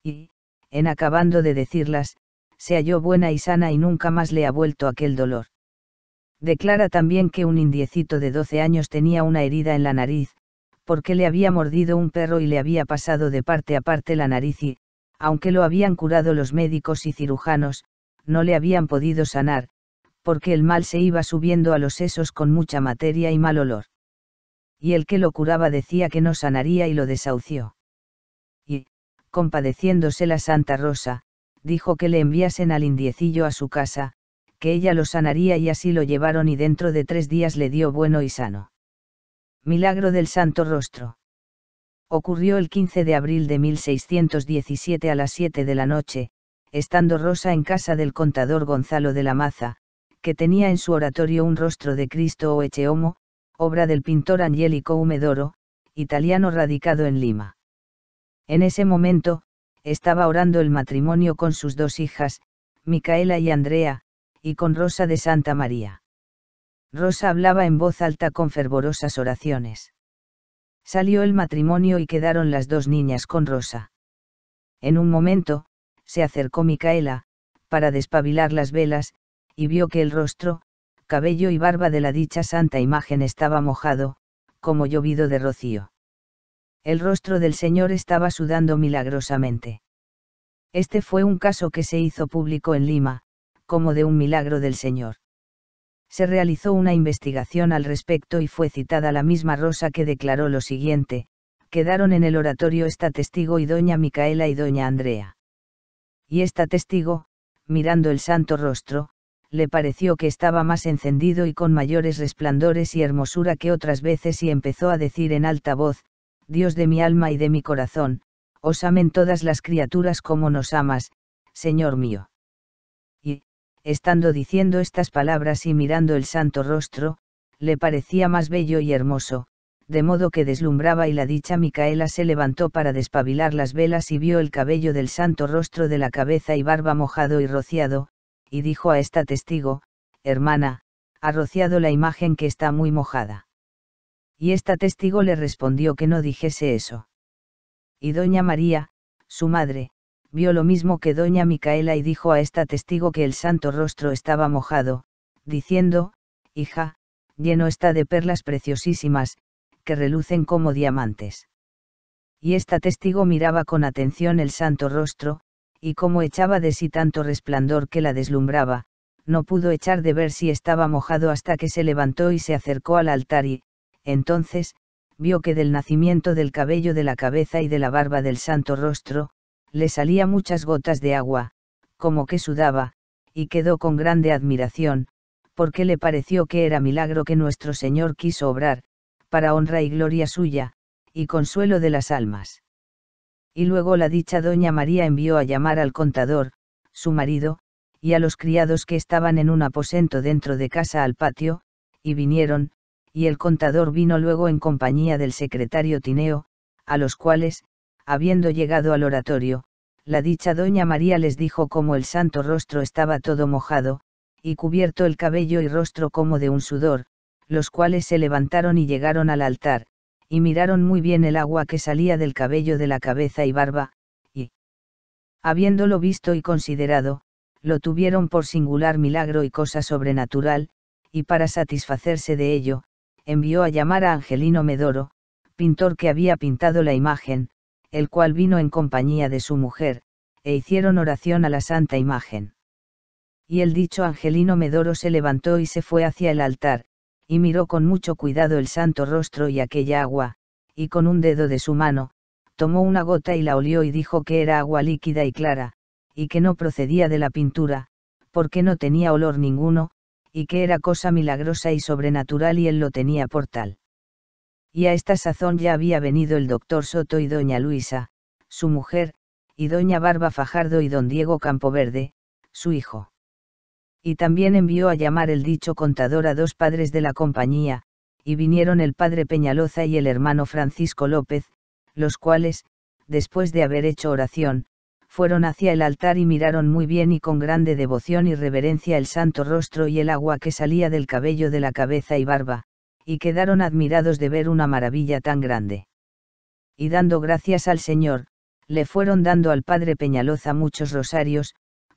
Y, en acabando de decirlas, se halló buena y sana y nunca más le ha vuelto aquel dolor. Declara también que un indiecito de 12 años tenía una herida en la nariz, porque le había mordido un perro y le había pasado de parte a parte la nariz y, aunque lo habían curado los médicos y cirujanos, no le habían podido sanar, porque el mal se iba subiendo a los sesos con mucha materia y mal olor. Y el que lo curaba decía que no sanaría y lo desahució. Y, compadeciéndose la Santa Rosa, dijo que le enviasen al indiecillo a su casa, que ella lo sanaría y así lo llevaron y dentro de tres días le dio bueno y sano. Milagro del Santo Rostro. Ocurrió el 15 de abril de 1617 a las 7 de la noche, estando Rosa en casa del contador Gonzalo de la Maza, que tenía en su oratorio un rostro de Cristo o Echeomo, obra del pintor Angélico Humedoro, italiano radicado en Lima. En ese momento, estaba orando el matrimonio con sus dos hijas, Micaela y Andrea, y con Rosa de Santa María. Rosa hablaba en voz alta con fervorosas oraciones. Salió el matrimonio y quedaron las dos niñas con Rosa. En un momento, se acercó Micaela, para despabilar las velas, y vio que el rostro, cabello y barba de la dicha santa imagen estaba mojado, como llovido de rocío. El rostro del Señor estaba sudando milagrosamente. Este fue un caso que se hizo público en Lima, como de un milagro del Señor. Se realizó una investigación al respecto y fue citada la misma Rosa que declaró lo siguiente, quedaron en el oratorio esta testigo y doña Micaela y doña Andrea. Y esta testigo, mirando el santo rostro, le pareció que estaba más encendido y con mayores resplandores y hermosura que otras veces y empezó a decir en alta voz, Dios de mi alma y de mi corazón, os amen todas las criaturas como nos amas, Señor mío. Y, estando diciendo estas palabras y mirando el santo rostro, le parecía más bello y hermoso, de modo que deslumbraba y la dicha Micaela se levantó para despabilar las velas y vio el cabello del santo rostro de la cabeza y barba mojado y rociado, y dijo a esta testigo, Hermana, ha rociado la imagen que está muy mojada. Y esta testigo le respondió que no dijese eso. Y doña María, su madre, vio lo mismo que doña Micaela y dijo a esta testigo que el santo rostro estaba mojado, diciendo, Hija, lleno está de perlas preciosísimas, que relucen como diamantes. Y esta testigo miraba con atención el santo rostro, y como echaba de sí tanto resplandor que la deslumbraba, no pudo echar de ver si estaba mojado hasta que se levantó y se acercó al altar y, entonces, vio que del nacimiento del cabello de la cabeza y de la barba del santo rostro, le salía muchas gotas de agua, como que sudaba, y quedó con grande admiración, porque le pareció que era milagro que nuestro Señor quiso obrar, para honra y gloria suya, y consuelo de las almas y luego la dicha doña María envió a llamar al contador, su marido, y a los criados que estaban en un aposento dentro de casa al patio, y vinieron, y el contador vino luego en compañía del secretario Tineo, a los cuales, habiendo llegado al oratorio, la dicha doña María les dijo cómo el santo rostro estaba todo mojado, y cubierto el cabello y rostro como de un sudor, los cuales se levantaron y llegaron al altar, y miraron muy bien el agua que salía del cabello de la cabeza y barba, y, habiéndolo visto y considerado, lo tuvieron por singular milagro y cosa sobrenatural, y para satisfacerse de ello, envió a llamar a Angelino Medoro, pintor que había pintado la imagen, el cual vino en compañía de su mujer, e hicieron oración a la santa imagen. Y el dicho Angelino Medoro se levantó y se fue hacia el altar, y miró con mucho cuidado el santo rostro y aquella agua, y con un dedo de su mano, tomó una gota y la olió y dijo que era agua líquida y clara, y que no procedía de la pintura, porque no tenía olor ninguno, y que era cosa milagrosa y sobrenatural y él lo tenía por tal. Y a esta sazón ya había venido el doctor Soto y doña Luisa, su mujer, y doña Barba Fajardo y don Diego Campoverde, su hijo y también envió a llamar el dicho contador a dos padres de la compañía, y vinieron el padre Peñaloza y el hermano Francisco López, los cuales, después de haber hecho oración, fueron hacia el altar y miraron muy bien y con grande devoción y reverencia el santo rostro y el agua que salía del cabello de la cabeza y barba, y quedaron admirados de ver una maravilla tan grande. Y dando gracias al Señor, le fueron dando al padre Peñaloza muchos rosarios,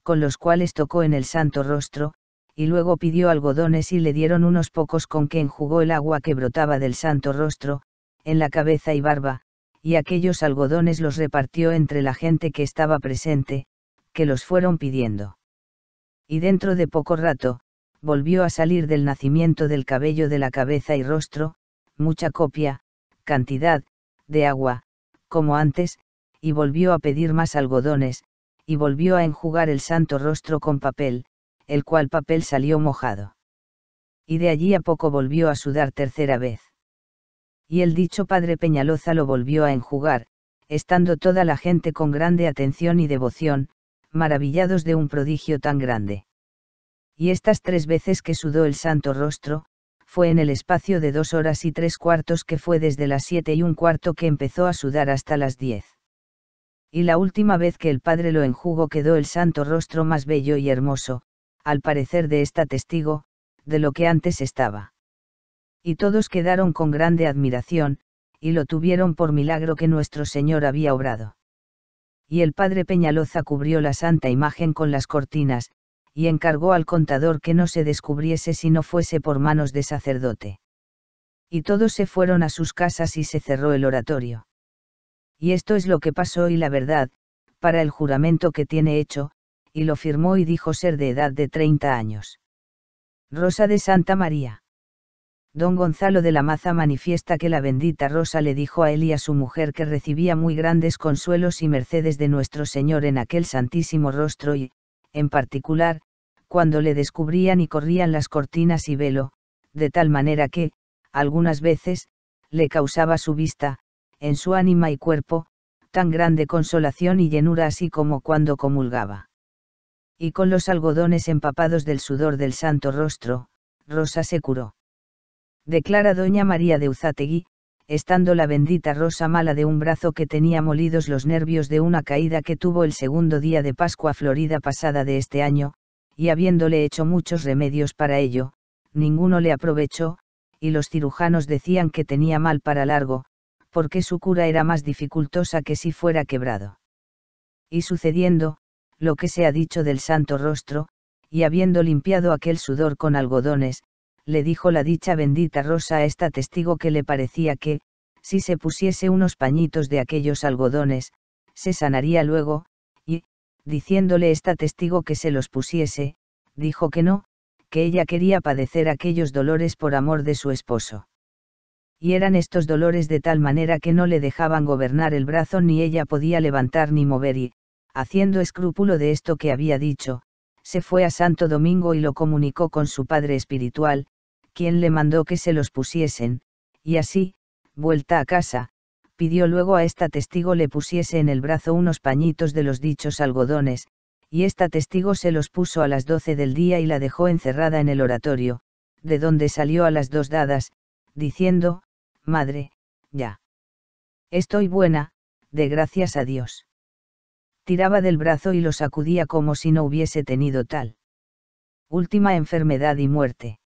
con los cuales tocó en el santo rostro, y luego pidió algodones y le dieron unos pocos con que enjugó el agua que brotaba del santo rostro, en la cabeza y barba, y aquellos algodones los repartió entre la gente que estaba presente, que los fueron pidiendo. Y dentro de poco rato, volvió a salir del nacimiento del cabello de la cabeza y rostro, mucha copia, cantidad, de agua, como antes, y volvió a pedir más algodones, y volvió a enjugar el santo rostro con papel, el cual papel salió mojado. Y de allí a poco volvió a sudar tercera vez. Y el dicho padre Peñaloza lo volvió a enjugar, estando toda la gente con grande atención y devoción, maravillados de un prodigio tan grande. Y estas tres veces que sudó el santo rostro, fue en el espacio de dos horas y tres cuartos que fue desde las siete y un cuarto que empezó a sudar hasta las diez y la última vez que el padre lo enjugó quedó el santo rostro más bello y hermoso, al parecer de esta testigo, de lo que antes estaba. Y todos quedaron con grande admiración, y lo tuvieron por milagro que nuestro Señor había obrado. Y el padre Peñaloza cubrió la santa imagen con las cortinas, y encargó al contador que no se descubriese si no fuese por manos de sacerdote. Y todos se fueron a sus casas y se cerró el oratorio y esto es lo que pasó y la verdad, para el juramento que tiene hecho, y lo firmó y dijo ser de edad de 30 años. Rosa de Santa María. Don Gonzalo de la Maza manifiesta que la bendita Rosa le dijo a él y a su mujer que recibía muy grandes consuelos y mercedes de nuestro Señor en aquel santísimo rostro y, en particular, cuando le descubrían y corrían las cortinas y velo, de tal manera que, algunas veces, le causaba su vista, en su ánima y cuerpo, tan grande consolación y llenura así como cuando comulgaba. Y con los algodones empapados del sudor del santo rostro, Rosa se curó. Declara doña María de Uzategui, estando la bendita Rosa mala de un brazo que tenía molidos los nervios de una caída que tuvo el segundo día de Pascua Florida pasada de este año, y habiéndole hecho muchos remedios para ello, ninguno le aprovechó, y los cirujanos decían que tenía mal para largo, porque su cura era más dificultosa que si fuera quebrado. Y sucediendo, lo que se ha dicho del santo rostro, y habiendo limpiado aquel sudor con algodones, le dijo la dicha bendita rosa a esta testigo que le parecía que, si se pusiese unos pañitos de aquellos algodones, se sanaría luego, y, diciéndole esta testigo que se los pusiese, dijo que no, que ella quería padecer aquellos dolores por amor de su esposo y eran estos dolores de tal manera que no le dejaban gobernar el brazo ni ella podía levantar ni mover y, haciendo escrúpulo de esto que había dicho, se fue a Santo Domingo y lo comunicó con su padre espiritual, quien le mandó que se los pusiesen, y así, vuelta a casa, pidió luego a esta testigo le pusiese en el brazo unos pañitos de los dichos algodones, y esta testigo se los puso a las doce del día y la dejó encerrada en el oratorio, de donde salió a las dos dadas, diciendo, madre, ya. Estoy buena, de gracias a Dios. Tiraba del brazo y lo sacudía como si no hubiese tenido tal. Última enfermedad y muerte.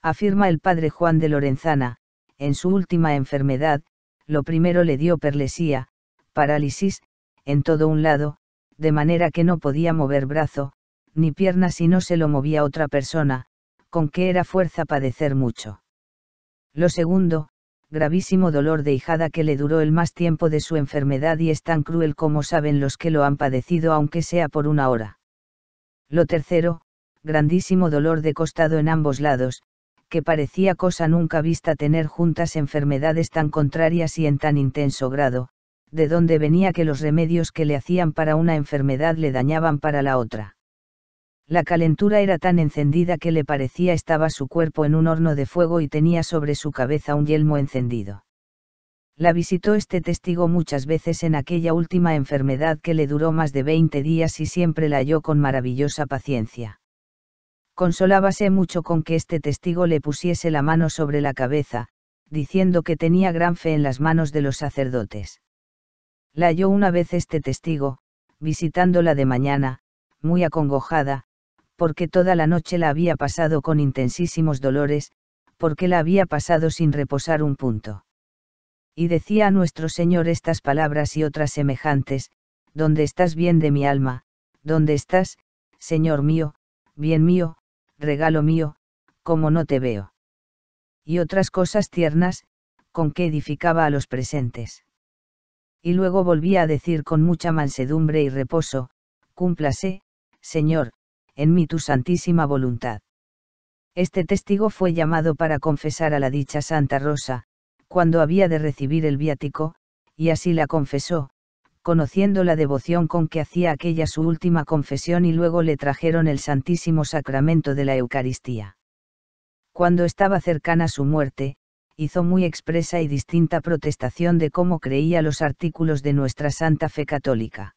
Afirma el padre Juan de Lorenzana, en su última enfermedad, lo primero le dio perlesía, parálisis, en todo un lado, de manera que no podía mover brazo, ni pierna si no se lo movía otra persona, con que era fuerza padecer mucho. Lo segundo, gravísimo dolor de hijada que le duró el más tiempo de su enfermedad y es tan cruel como saben los que lo han padecido aunque sea por una hora. Lo tercero, grandísimo dolor de costado en ambos lados, que parecía cosa nunca vista tener juntas enfermedades tan contrarias y en tan intenso grado, de donde venía que los remedios que le hacían para una enfermedad le dañaban para la otra. La calentura era tan encendida que le parecía estaba su cuerpo en un horno de fuego y tenía sobre su cabeza un yelmo encendido. La visitó este testigo muchas veces en aquella última enfermedad que le duró más de veinte días y siempre la halló con maravillosa paciencia. Consolábase mucho con que este testigo le pusiese la mano sobre la cabeza, diciendo que tenía gran fe en las manos de los sacerdotes. La halló una vez este testigo, visitándola de mañana, muy acongojada, porque toda la noche la había pasado con intensísimos dolores, porque la había pasado sin reposar un punto. Y decía a nuestro Señor estas palabras y otras semejantes, ¿Dónde estás bien de mi alma? ¿Dónde estás, Señor mío, bien mío, regalo mío, como no te veo? Y otras cosas tiernas, con que edificaba a los presentes. Y luego volvía a decir con mucha mansedumbre y reposo, Cúmplase, Señor, en mí tu santísima voluntad. Este testigo fue llamado para confesar a la dicha Santa Rosa, cuando había de recibir el viático, y así la confesó, conociendo la devoción con que hacía aquella su última confesión y luego le trajeron el Santísimo Sacramento de la Eucaristía. Cuando estaba cercana su muerte, hizo muy expresa y distinta protestación de cómo creía los artículos de nuestra santa fe católica.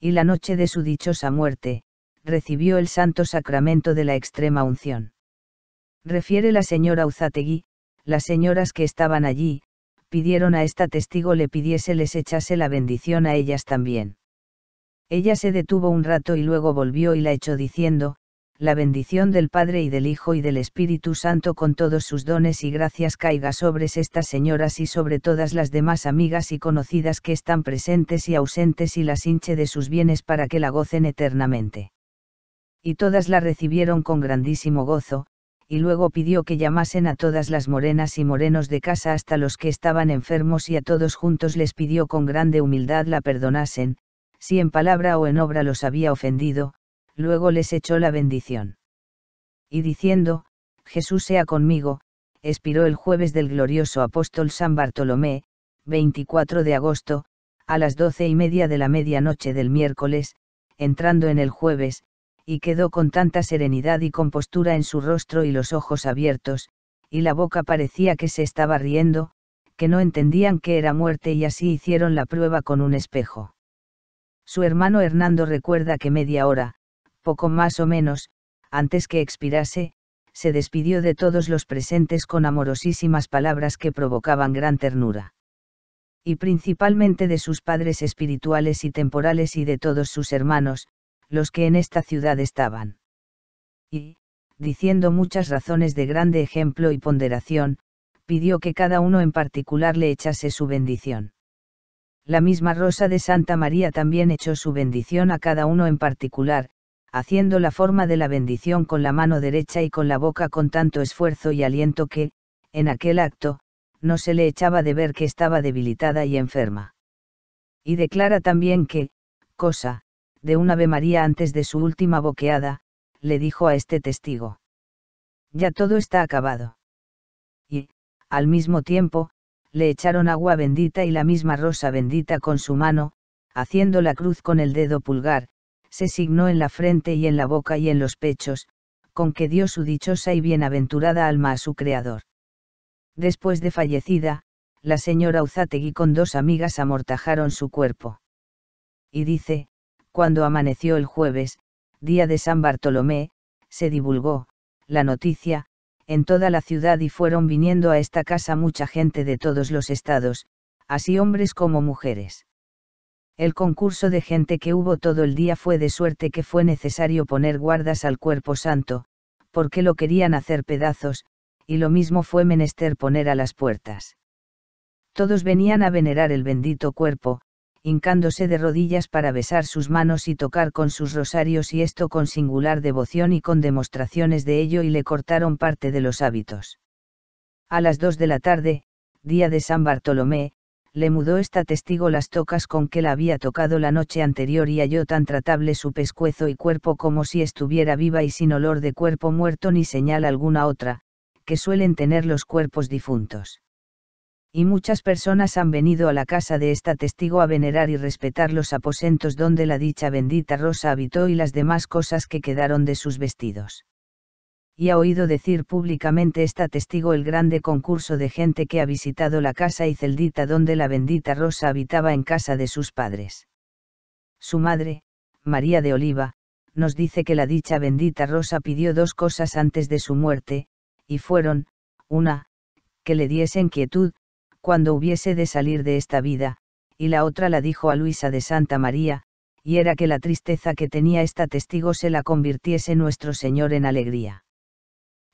Y la noche de su dichosa muerte, recibió el santo sacramento de la extrema unción. Refiere la señora Uzategui, las señoras que estaban allí, pidieron a esta testigo le pidiese les echase la bendición a ellas también. Ella se detuvo un rato y luego volvió y la echó diciendo, la bendición del Padre y del Hijo y del Espíritu Santo con todos sus dones y gracias caiga sobre estas señoras y sobre todas las demás amigas y conocidas que están presentes y ausentes y las hinche de sus bienes para que la gocen eternamente y todas la recibieron con grandísimo gozo, y luego pidió que llamasen a todas las morenas y morenos de casa hasta los que estaban enfermos y a todos juntos les pidió con grande humildad la perdonasen, si en palabra o en obra los había ofendido, luego les echó la bendición. Y diciendo, Jesús sea conmigo, expiró el jueves del glorioso apóstol San Bartolomé, 24 de agosto, a las doce y media de la medianoche del miércoles, entrando en el jueves, y quedó con tanta serenidad y compostura en su rostro y los ojos abiertos, y la boca parecía que se estaba riendo, que no entendían que era muerte y así hicieron la prueba con un espejo. Su hermano Hernando recuerda que media hora, poco más o menos, antes que expirase, se despidió de todos los presentes con amorosísimas palabras que provocaban gran ternura. Y principalmente de sus padres espirituales y temporales y de todos sus hermanos, los que en esta ciudad estaban. Y, diciendo muchas razones de grande ejemplo y ponderación, pidió que cada uno en particular le echase su bendición. La misma Rosa de Santa María también echó su bendición a cada uno en particular, haciendo la forma de la bendición con la mano derecha y con la boca con tanto esfuerzo y aliento que, en aquel acto, no se le echaba de ver que estaba debilitada y enferma. Y declara también que, cosa, de un Ave María antes de su última boqueada, le dijo a este testigo. Ya todo está acabado. Y, al mismo tiempo, le echaron agua bendita y la misma rosa bendita con su mano, haciendo la cruz con el dedo pulgar, se signó en la frente y en la boca y en los pechos, con que dio su dichosa y bienaventurada alma a su Creador. Después de fallecida, la señora Uzategui con dos amigas amortajaron su cuerpo. Y dice, cuando amaneció el jueves, día de San Bartolomé, se divulgó, la noticia, en toda la ciudad y fueron viniendo a esta casa mucha gente de todos los estados, así hombres como mujeres. El concurso de gente que hubo todo el día fue de suerte que fue necesario poner guardas al cuerpo santo, porque lo querían hacer pedazos, y lo mismo fue menester poner a las puertas. Todos venían a venerar el bendito cuerpo, hincándose de rodillas para besar sus manos y tocar con sus rosarios y esto con singular devoción y con demostraciones de ello y le cortaron parte de los hábitos. A las dos de la tarde, día de San Bartolomé, le mudó esta testigo las tocas con que la había tocado la noche anterior y halló tan tratable su pescuezo y cuerpo como si estuviera viva y sin olor de cuerpo muerto ni señal alguna otra, que suelen tener los cuerpos difuntos y muchas personas han venido a la casa de esta testigo a venerar y respetar los aposentos donde la dicha bendita rosa habitó y las demás cosas que quedaron de sus vestidos. Y ha oído decir públicamente esta testigo el grande concurso de gente que ha visitado la casa y celdita donde la bendita rosa habitaba en casa de sus padres. Su madre, María de Oliva, nos dice que la dicha bendita rosa pidió dos cosas antes de su muerte, y fueron, una, que le diesen quietud, cuando hubiese de salir de esta vida, y la otra la dijo a Luisa de Santa María, y era que la tristeza que tenía esta testigo se la convirtiese nuestro Señor en alegría.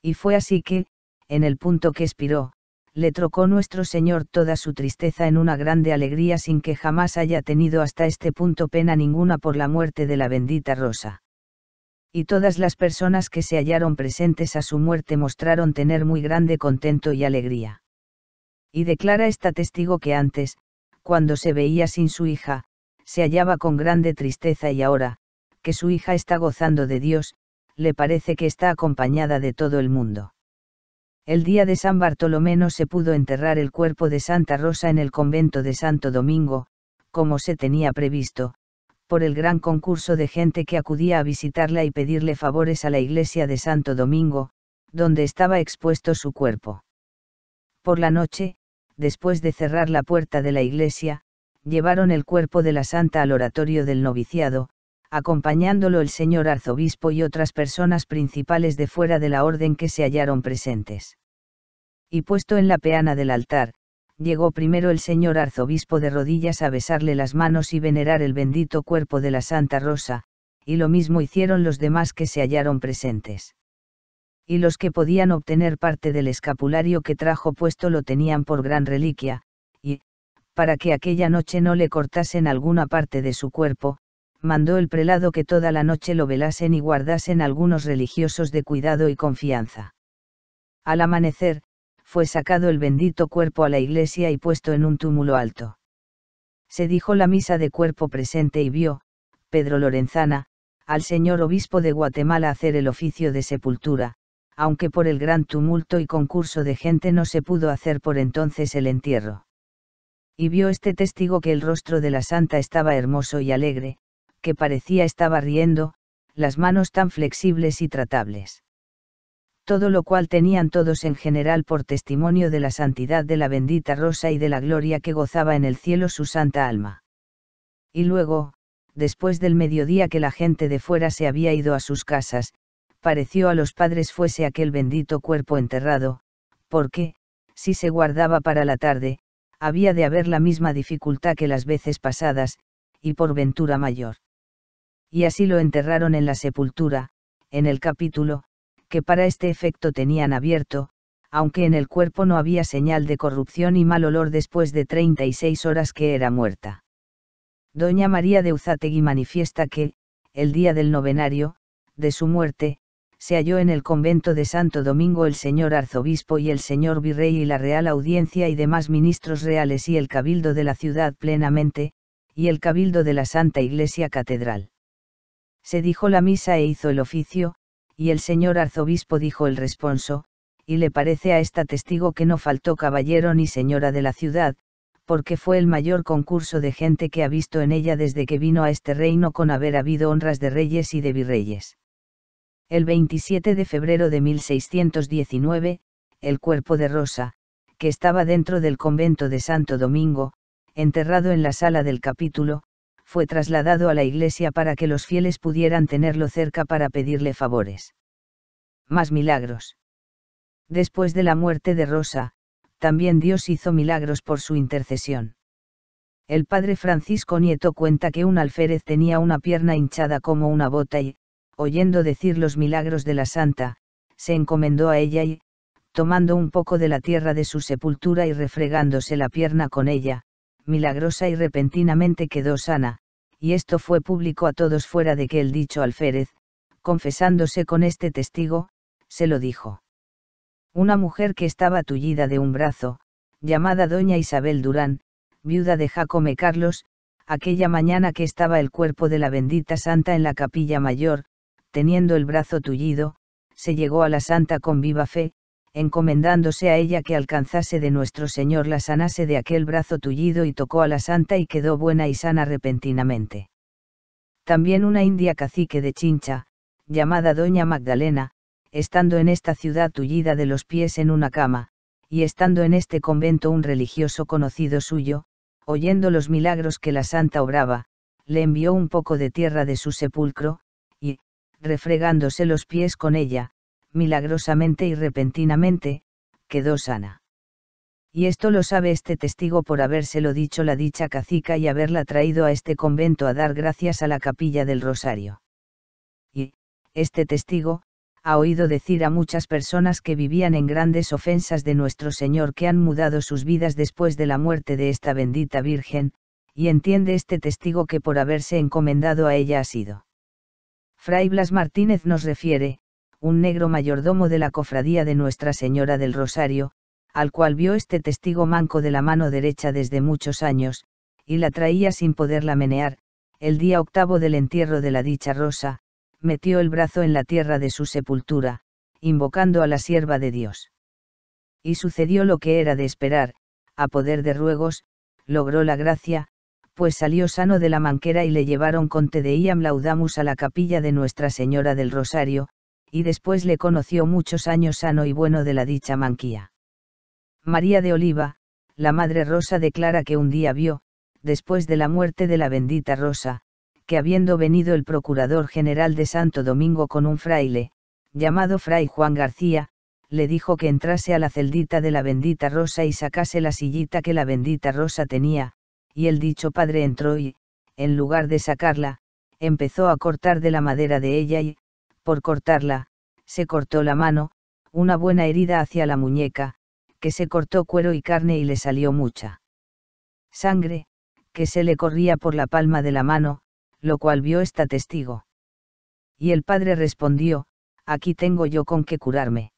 Y fue así que, en el punto que expiró, le trocó nuestro Señor toda su tristeza en una grande alegría sin que jamás haya tenido hasta este punto pena ninguna por la muerte de la bendita Rosa. Y todas las personas que se hallaron presentes a su muerte mostraron tener muy grande contento y alegría y declara esta testigo que antes, cuando se veía sin su hija, se hallaba con grande tristeza y ahora, que su hija está gozando de Dios, le parece que está acompañada de todo el mundo. El día de San Bartolomé no se pudo enterrar el cuerpo de Santa Rosa en el convento de Santo Domingo, como se tenía previsto, por el gran concurso de gente que acudía a visitarla y pedirle favores a la iglesia de Santo Domingo, donde estaba expuesto su cuerpo. Por la noche, después de cerrar la puerta de la iglesia, llevaron el cuerpo de la santa al oratorio del noviciado, acompañándolo el señor arzobispo y otras personas principales de fuera de la orden que se hallaron presentes. Y puesto en la peana del altar, llegó primero el señor arzobispo de rodillas a besarle las manos y venerar el bendito cuerpo de la Santa Rosa, y lo mismo hicieron los demás que se hallaron presentes y los que podían obtener parte del escapulario que trajo puesto lo tenían por gran reliquia, y, para que aquella noche no le cortasen alguna parte de su cuerpo, mandó el prelado que toda la noche lo velasen y guardasen algunos religiosos de cuidado y confianza. Al amanecer, fue sacado el bendito cuerpo a la iglesia y puesto en un túmulo alto. Se dijo la misa de cuerpo presente y vio, Pedro Lorenzana, al señor obispo de Guatemala hacer el oficio de sepultura, aunque por el gran tumulto y concurso de gente no se pudo hacer por entonces el entierro. Y vio este testigo que el rostro de la santa estaba hermoso y alegre, que parecía estaba riendo, las manos tan flexibles y tratables. Todo lo cual tenían todos en general por testimonio de la santidad de la bendita Rosa y de la gloria que gozaba en el cielo su santa alma. Y luego, después del mediodía que la gente de fuera se había ido a sus casas, pareció a los padres fuese aquel bendito cuerpo enterrado, porque, si se guardaba para la tarde, había de haber la misma dificultad que las veces pasadas, y por ventura mayor. Y así lo enterraron en la sepultura, en el capítulo, que para este efecto tenían abierto, aunque en el cuerpo no había señal de corrupción y mal olor después de 36 horas que era muerta. Doña María de Uzategui manifiesta que, el día del novenario, de su muerte, se halló en el convento de Santo Domingo el señor arzobispo y el señor virrey y la Real Audiencia y demás ministros reales y el cabildo de la ciudad plenamente, y el cabildo de la Santa Iglesia Catedral. Se dijo la misa e hizo el oficio, y el señor arzobispo dijo el responso, y le parece a esta testigo que no faltó caballero ni señora de la ciudad, porque fue el mayor concurso de gente que ha visto en ella desde que vino a este reino con haber habido honras de reyes y de virreyes el 27 de febrero de 1619, el cuerpo de Rosa, que estaba dentro del convento de Santo Domingo, enterrado en la sala del capítulo, fue trasladado a la iglesia para que los fieles pudieran tenerlo cerca para pedirle favores. Más milagros. Después de la muerte de Rosa, también Dios hizo milagros por su intercesión. El padre Francisco Nieto cuenta que un alférez tenía una pierna hinchada como una bota y, oyendo decir los milagros de la santa, se encomendó a ella y, tomando un poco de la tierra de su sepultura y refregándose la pierna con ella, milagrosa y repentinamente quedó sana, y esto fue público a todos fuera de que el dicho alférez, confesándose con este testigo, se lo dijo. Una mujer que estaba tullida de un brazo, llamada doña Isabel Durán, viuda de Jacome Carlos, aquella mañana que estaba el cuerpo de la bendita santa en la capilla mayor, teniendo el brazo tullido, se llegó a la santa con viva fe, encomendándose a ella que alcanzase de nuestro Señor la sanase de aquel brazo tullido y tocó a la santa y quedó buena y sana repentinamente. También una india cacique de Chincha, llamada Doña Magdalena, estando en esta ciudad tullida de los pies en una cama, y estando en este convento un religioso conocido suyo, oyendo los milagros que la santa obraba, le envió un poco de tierra de su sepulcro, refregándose los pies con ella, milagrosamente y repentinamente, quedó sana. Y esto lo sabe este testigo por habérselo dicho la dicha cacica y haberla traído a este convento a dar gracias a la capilla del Rosario. Y, este testigo, ha oído decir a muchas personas que vivían en grandes ofensas de nuestro Señor que han mudado sus vidas después de la muerte de esta bendita Virgen, y entiende este testigo que por haberse encomendado a ella ha sido Fray Blas Martínez nos refiere, un negro mayordomo de la cofradía de Nuestra Señora del Rosario, al cual vio este testigo manco de la mano derecha desde muchos años, y la traía sin poderla menear, el día octavo del entierro de la dicha rosa, metió el brazo en la tierra de su sepultura, invocando a la sierva de Dios. Y sucedió lo que era de esperar, a poder de ruegos, logró la gracia, pues salió sano de la manquera y le llevaron con Tedeiam laudamus a la capilla de Nuestra Señora del Rosario, y después le conoció muchos años sano y bueno de la dicha manquía. María de Oliva, la Madre Rosa declara que un día vio, después de la muerte de la bendita Rosa, que habiendo venido el Procurador General de Santo Domingo con un fraile, llamado Fray Juan García, le dijo que entrase a la celdita de la bendita Rosa y sacase la sillita que la bendita Rosa tenía, y el dicho padre entró y, en lugar de sacarla, empezó a cortar de la madera de ella y, por cortarla, se cortó la mano, una buena herida hacia la muñeca, que se cortó cuero y carne y le salió mucha sangre, que se le corría por la palma de la mano, lo cual vio esta testigo. Y el padre respondió, Aquí tengo yo con qué curarme.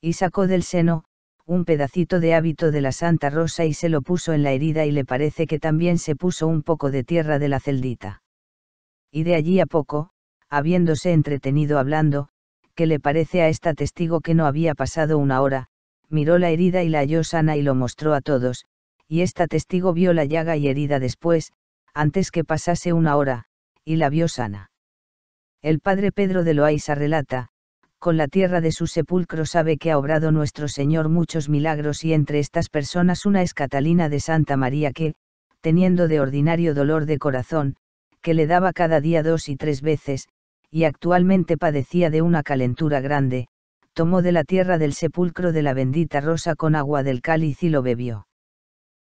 Y sacó del seno, un pedacito de hábito de la Santa Rosa y se lo puso en la herida y le parece que también se puso un poco de tierra de la celdita. Y de allí a poco, habiéndose entretenido hablando, que le parece a esta testigo que no había pasado una hora, miró la herida y la halló sana y lo mostró a todos, y esta testigo vio la llaga y herida después, antes que pasase una hora, y la vio sana. El padre Pedro de Loaiza relata, con la tierra de su sepulcro sabe que ha obrado nuestro Señor muchos milagros y entre estas personas una es Catalina de Santa María que, teniendo de ordinario dolor de corazón, que le daba cada día dos y tres veces, y actualmente padecía de una calentura grande, tomó de la tierra del sepulcro de la bendita rosa con agua del cáliz y lo bebió.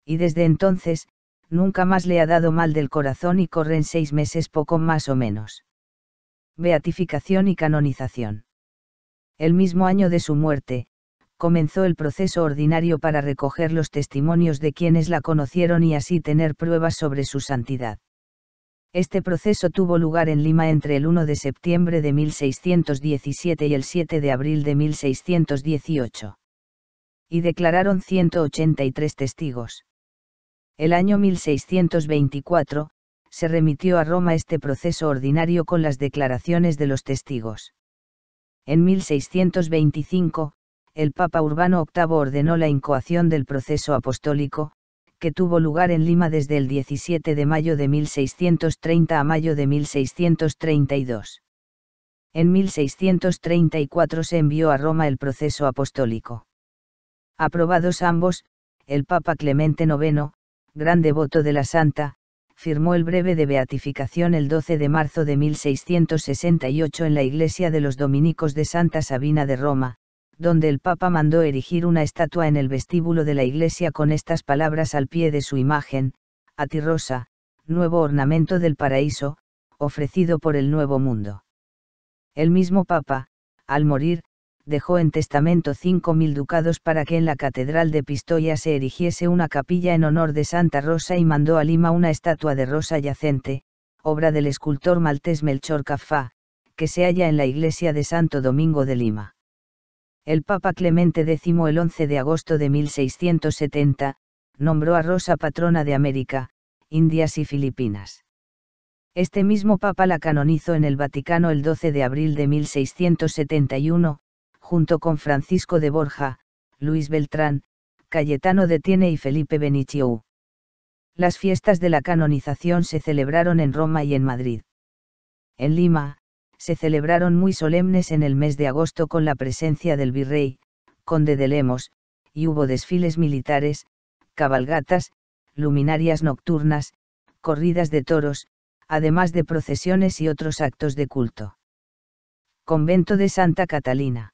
Y desde entonces, nunca más le ha dado mal del corazón y corren seis meses poco más o menos. Beatificación y canonización el mismo año de su muerte, comenzó el proceso ordinario para recoger los testimonios de quienes la conocieron y así tener pruebas sobre su santidad. Este proceso tuvo lugar en Lima entre el 1 de septiembre de 1617 y el 7 de abril de 1618. Y declararon 183 testigos. El año 1624, se remitió a Roma este proceso ordinario con las declaraciones de los testigos. En 1625, el Papa Urbano VIII ordenó la incoación del proceso apostólico, que tuvo lugar en Lima desde el 17 de mayo de 1630 a mayo de 1632. En 1634 se envió a Roma el proceso apostólico. Aprobados ambos, el Papa Clemente IX, gran devoto de la Santa, firmó el breve de beatificación el 12 de marzo de 1668 en la iglesia de los dominicos de Santa Sabina de Roma, donde el Papa mandó erigir una estatua en el vestíbulo de la iglesia con estas palabras al pie de su imagen, a nuevo ornamento del paraíso, ofrecido por el nuevo mundo. El mismo Papa, al morir, dejó en testamento 5.000 ducados para que en la catedral de Pistoia se erigiese una capilla en honor de Santa Rosa y mandó a Lima una estatua de Rosa yacente, obra del escultor maltés Melchor Cafá, que se halla en la iglesia de Santo Domingo de Lima. El Papa Clemente X el 11 de agosto de 1670, nombró a Rosa patrona de América, Indias y Filipinas. Este mismo Papa la canonizó en el Vaticano el 12 de abril de 1671, junto con Francisco de Borja, Luis Beltrán, Cayetano de Tiene y Felipe Benicio. Las fiestas de la canonización se celebraron en Roma y en Madrid. En Lima, se celebraron muy solemnes en el mes de agosto con la presencia del virrey, conde de Lemos, y hubo desfiles militares, cabalgatas, luminarias nocturnas, corridas de toros, además de procesiones y otros actos de culto. Convento de Santa Catalina.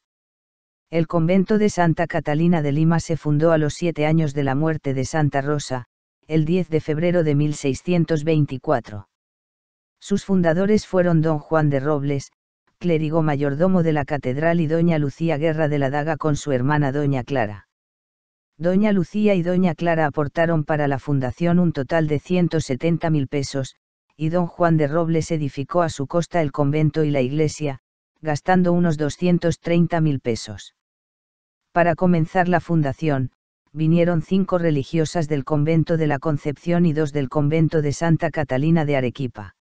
El convento de Santa Catalina de Lima se fundó a los siete años de la muerte de Santa Rosa, el 10 de febrero de 1624. Sus fundadores fueron don Juan de Robles, clérigo mayordomo de la catedral y doña Lucía Guerra de la Daga con su hermana doña Clara. Doña Lucía y doña Clara aportaron para la fundación un total de 170 mil pesos, y don Juan de Robles edificó a su costa el convento y la iglesia, gastando unos 230 mil pesos. Para comenzar la fundación, vinieron cinco religiosas del convento de la Concepción y dos del convento de Santa Catalina de Arequipa.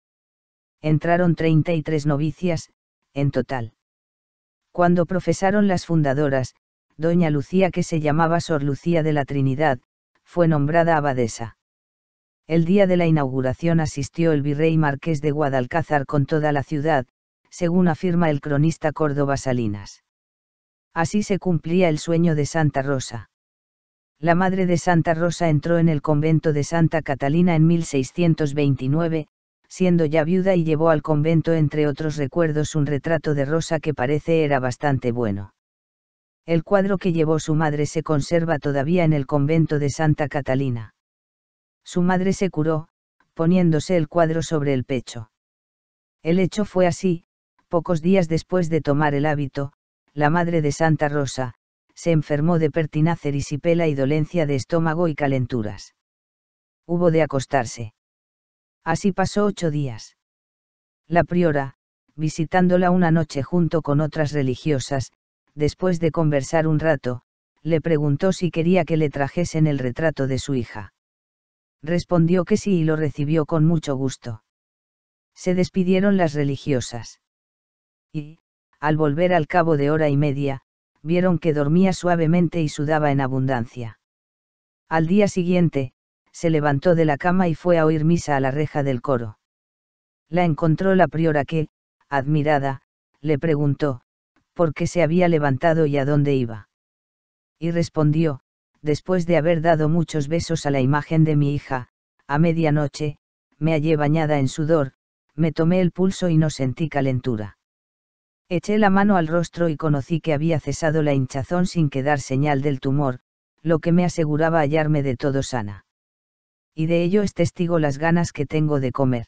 Entraron 33 novicias, en total. Cuando profesaron las fundadoras, doña Lucía que se llamaba Sor Lucía de la Trinidad, fue nombrada abadesa. El día de la inauguración asistió el virrey marqués de Guadalcázar con toda la ciudad, según afirma el cronista Córdoba Salinas. Así se cumplía el sueño de Santa Rosa. La madre de Santa Rosa entró en el convento de Santa Catalina en 1629, siendo ya viuda y llevó al convento entre otros recuerdos un retrato de Rosa que parece era bastante bueno. El cuadro que llevó su madre se conserva todavía en el convento de Santa Catalina. Su madre se curó, poniéndose el cuadro sobre el pecho. El hecho fue así, pocos días después de tomar el hábito, la madre de Santa Rosa, se enfermó de pertinaz erisipela y dolencia de estómago y calenturas. Hubo de acostarse. Así pasó ocho días. La priora, visitándola una noche junto con otras religiosas, después de conversar un rato, le preguntó si quería que le trajesen el retrato de su hija. Respondió que sí y lo recibió con mucho gusto. Se despidieron las religiosas. Y, al volver al cabo de hora y media, vieron que dormía suavemente y sudaba en abundancia. Al día siguiente, se levantó de la cama y fue a oír misa a la reja del coro. La encontró la priora que, admirada, le preguntó, por qué se había levantado y a dónde iba. Y respondió, después de haber dado muchos besos a la imagen de mi hija, a medianoche, me hallé bañada en sudor, me tomé el pulso y no sentí calentura. Eché la mano al rostro y conocí que había cesado la hinchazón sin quedar señal del tumor, lo que me aseguraba hallarme de todo sana. Y de ello es testigo las ganas que tengo de comer.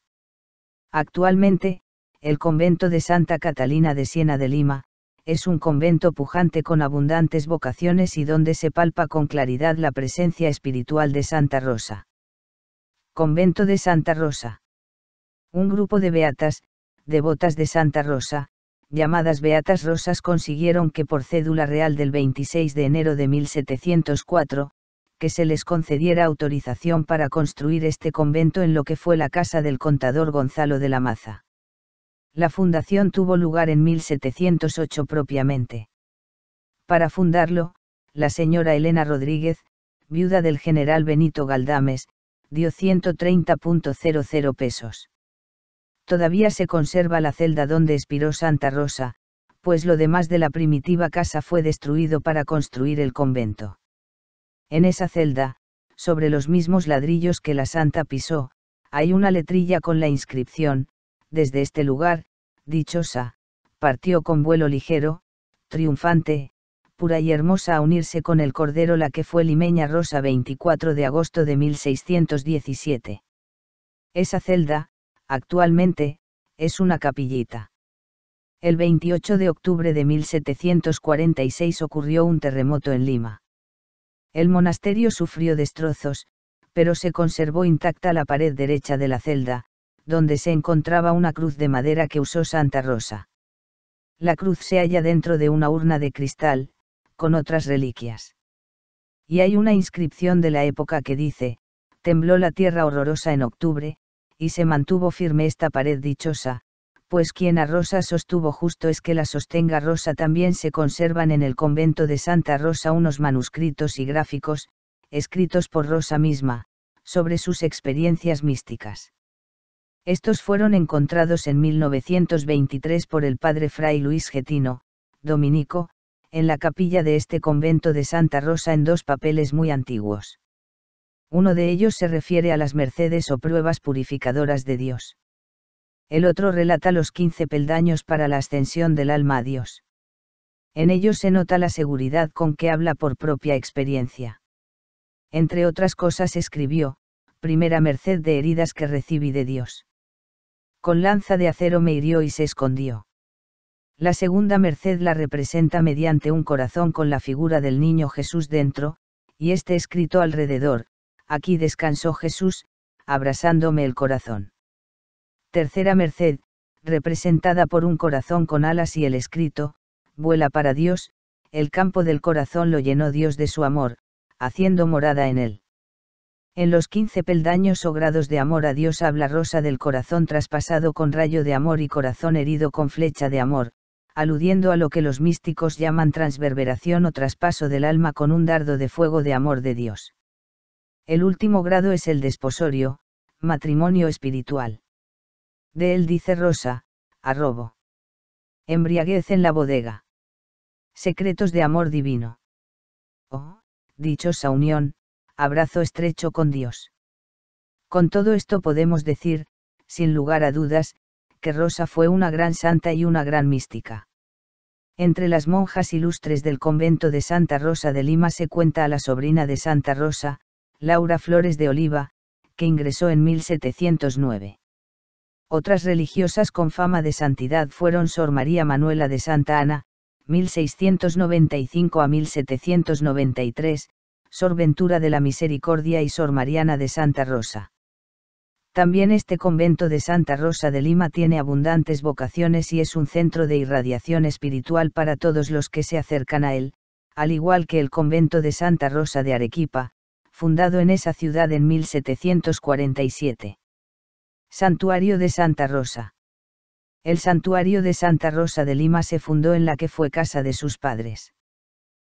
Actualmente, el convento de Santa Catalina de Siena de Lima, es un convento pujante con abundantes vocaciones y donde se palpa con claridad la presencia espiritual de Santa Rosa. Convento de Santa Rosa. Un grupo de beatas, devotas de Santa Rosa, llamadas Beatas Rosas consiguieron que por cédula real del 26 de enero de 1704, que se les concediera autorización para construir este convento en lo que fue la casa del contador Gonzalo de la Maza. La fundación tuvo lugar en 1708 propiamente. Para fundarlo, la señora Elena Rodríguez, viuda del general Benito Galdames, dio 130.00 pesos todavía se conserva la celda donde expiró Santa Rosa, pues lo demás de la primitiva casa fue destruido para construir el convento. En esa celda, sobre los mismos ladrillos que la santa pisó, hay una letrilla con la inscripción, desde este lugar, dichosa, partió con vuelo ligero, triunfante, pura y hermosa a unirse con el Cordero la que fue limeña rosa 24 de agosto de 1617. Esa celda, actualmente, es una capillita. El 28 de octubre de 1746 ocurrió un terremoto en Lima. El monasterio sufrió destrozos, pero se conservó intacta la pared derecha de la celda, donde se encontraba una cruz de madera que usó Santa Rosa. La cruz se halla dentro de una urna de cristal, con otras reliquias. Y hay una inscripción de la época que dice, tembló la tierra horrorosa en octubre, y se mantuvo firme esta pared dichosa, pues quien a Rosa sostuvo justo es que la sostenga Rosa también se conservan en el convento de Santa Rosa unos manuscritos y gráficos, escritos por Rosa misma, sobre sus experiencias místicas. Estos fueron encontrados en 1923 por el padre Fray Luis Getino, dominico, en la capilla de este convento de Santa Rosa en dos papeles muy antiguos. Uno de ellos se refiere a las mercedes o pruebas purificadoras de Dios. El otro relata los quince peldaños para la ascensión del alma a Dios. En ellos se nota la seguridad con que habla por propia experiencia. Entre otras cosas escribió, primera merced de heridas que recibí de Dios. Con lanza de acero me hirió y se escondió. La segunda merced la representa mediante un corazón con la figura del niño Jesús dentro, y este escrito alrededor, aquí descansó Jesús, abrazándome el corazón. Tercera merced, representada por un corazón con alas y el escrito, vuela para Dios, el campo del corazón lo llenó Dios de su amor, haciendo morada en él. En los quince peldaños o grados de amor a Dios habla Rosa del corazón traspasado con rayo de amor y corazón herido con flecha de amor, aludiendo a lo que los místicos llaman transverberación o traspaso del alma con un dardo de fuego de amor de Dios. El último grado es el desposorio, matrimonio espiritual. De él dice Rosa, arrobo. Embriaguez en la bodega. Secretos de amor divino. Oh, dichosa unión, abrazo estrecho con Dios. Con todo esto podemos decir, sin lugar a dudas, que Rosa fue una gran santa y una gran mística. Entre las monjas ilustres del convento de Santa Rosa de Lima se cuenta a la sobrina de Santa Rosa, Laura Flores de Oliva, que ingresó en 1709. Otras religiosas con fama de santidad fueron Sor María Manuela de Santa Ana, 1695 a 1793, Sor Ventura de la Misericordia y Sor Mariana de Santa Rosa. También este convento de Santa Rosa de Lima tiene abundantes vocaciones y es un centro de irradiación espiritual para todos los que se acercan a él, al igual que el convento de Santa Rosa de Arequipa, fundado en esa ciudad en 1747. Santuario de Santa Rosa. El santuario de Santa Rosa de Lima se fundó en la que fue casa de sus padres.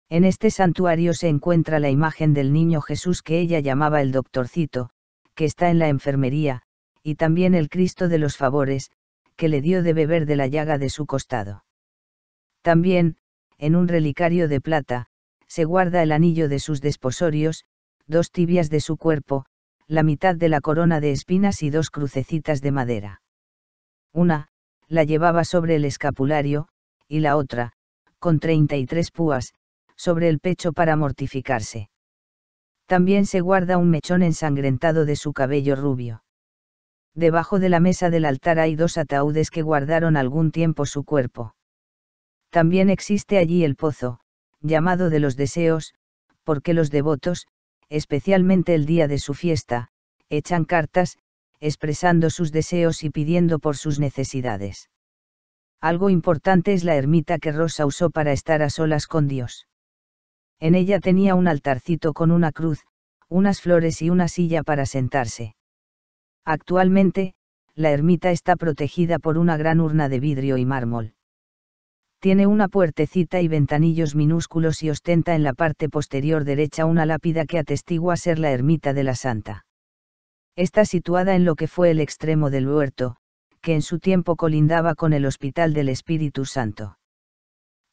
En este santuario se encuentra la imagen del niño Jesús que ella llamaba el doctorcito, que está en la enfermería, y también el Cristo de los favores, que le dio de beber de la llaga de su costado. También, en un relicario de plata, se guarda el anillo de sus desposorios, dos tibias de su cuerpo, la mitad de la corona de espinas y dos crucecitas de madera. Una, la llevaba sobre el escapulario, y la otra, con treinta y tres púas, sobre el pecho para mortificarse. También se guarda un mechón ensangrentado de su cabello rubio. Debajo de la mesa del altar hay dos ataúdes que guardaron algún tiempo su cuerpo. También existe allí el pozo, llamado de los deseos, porque los devotos, especialmente el día de su fiesta, echan cartas, expresando sus deseos y pidiendo por sus necesidades. Algo importante es la ermita que Rosa usó para estar a solas con Dios. En ella tenía un altarcito con una cruz, unas flores y una silla para sentarse. Actualmente, la ermita está protegida por una gran urna de vidrio y mármol tiene una puertecita y ventanillos minúsculos y ostenta en la parte posterior derecha una lápida que atestigua ser la ermita de la santa. Está situada en lo que fue el extremo del huerto, que en su tiempo colindaba con el Hospital del Espíritu Santo.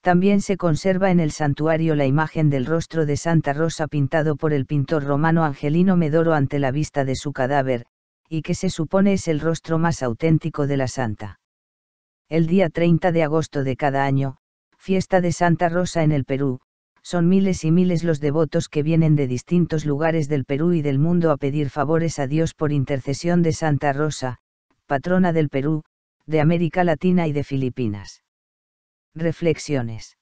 También se conserva en el santuario la imagen del rostro de Santa Rosa pintado por el pintor romano Angelino Medoro ante la vista de su cadáver, y que se supone es el rostro más auténtico de la santa el día 30 de agosto de cada año, fiesta de Santa Rosa en el Perú, son miles y miles los devotos que vienen de distintos lugares del Perú y del mundo a pedir favores a Dios por intercesión de Santa Rosa, patrona del Perú, de América Latina y de Filipinas. Reflexiones.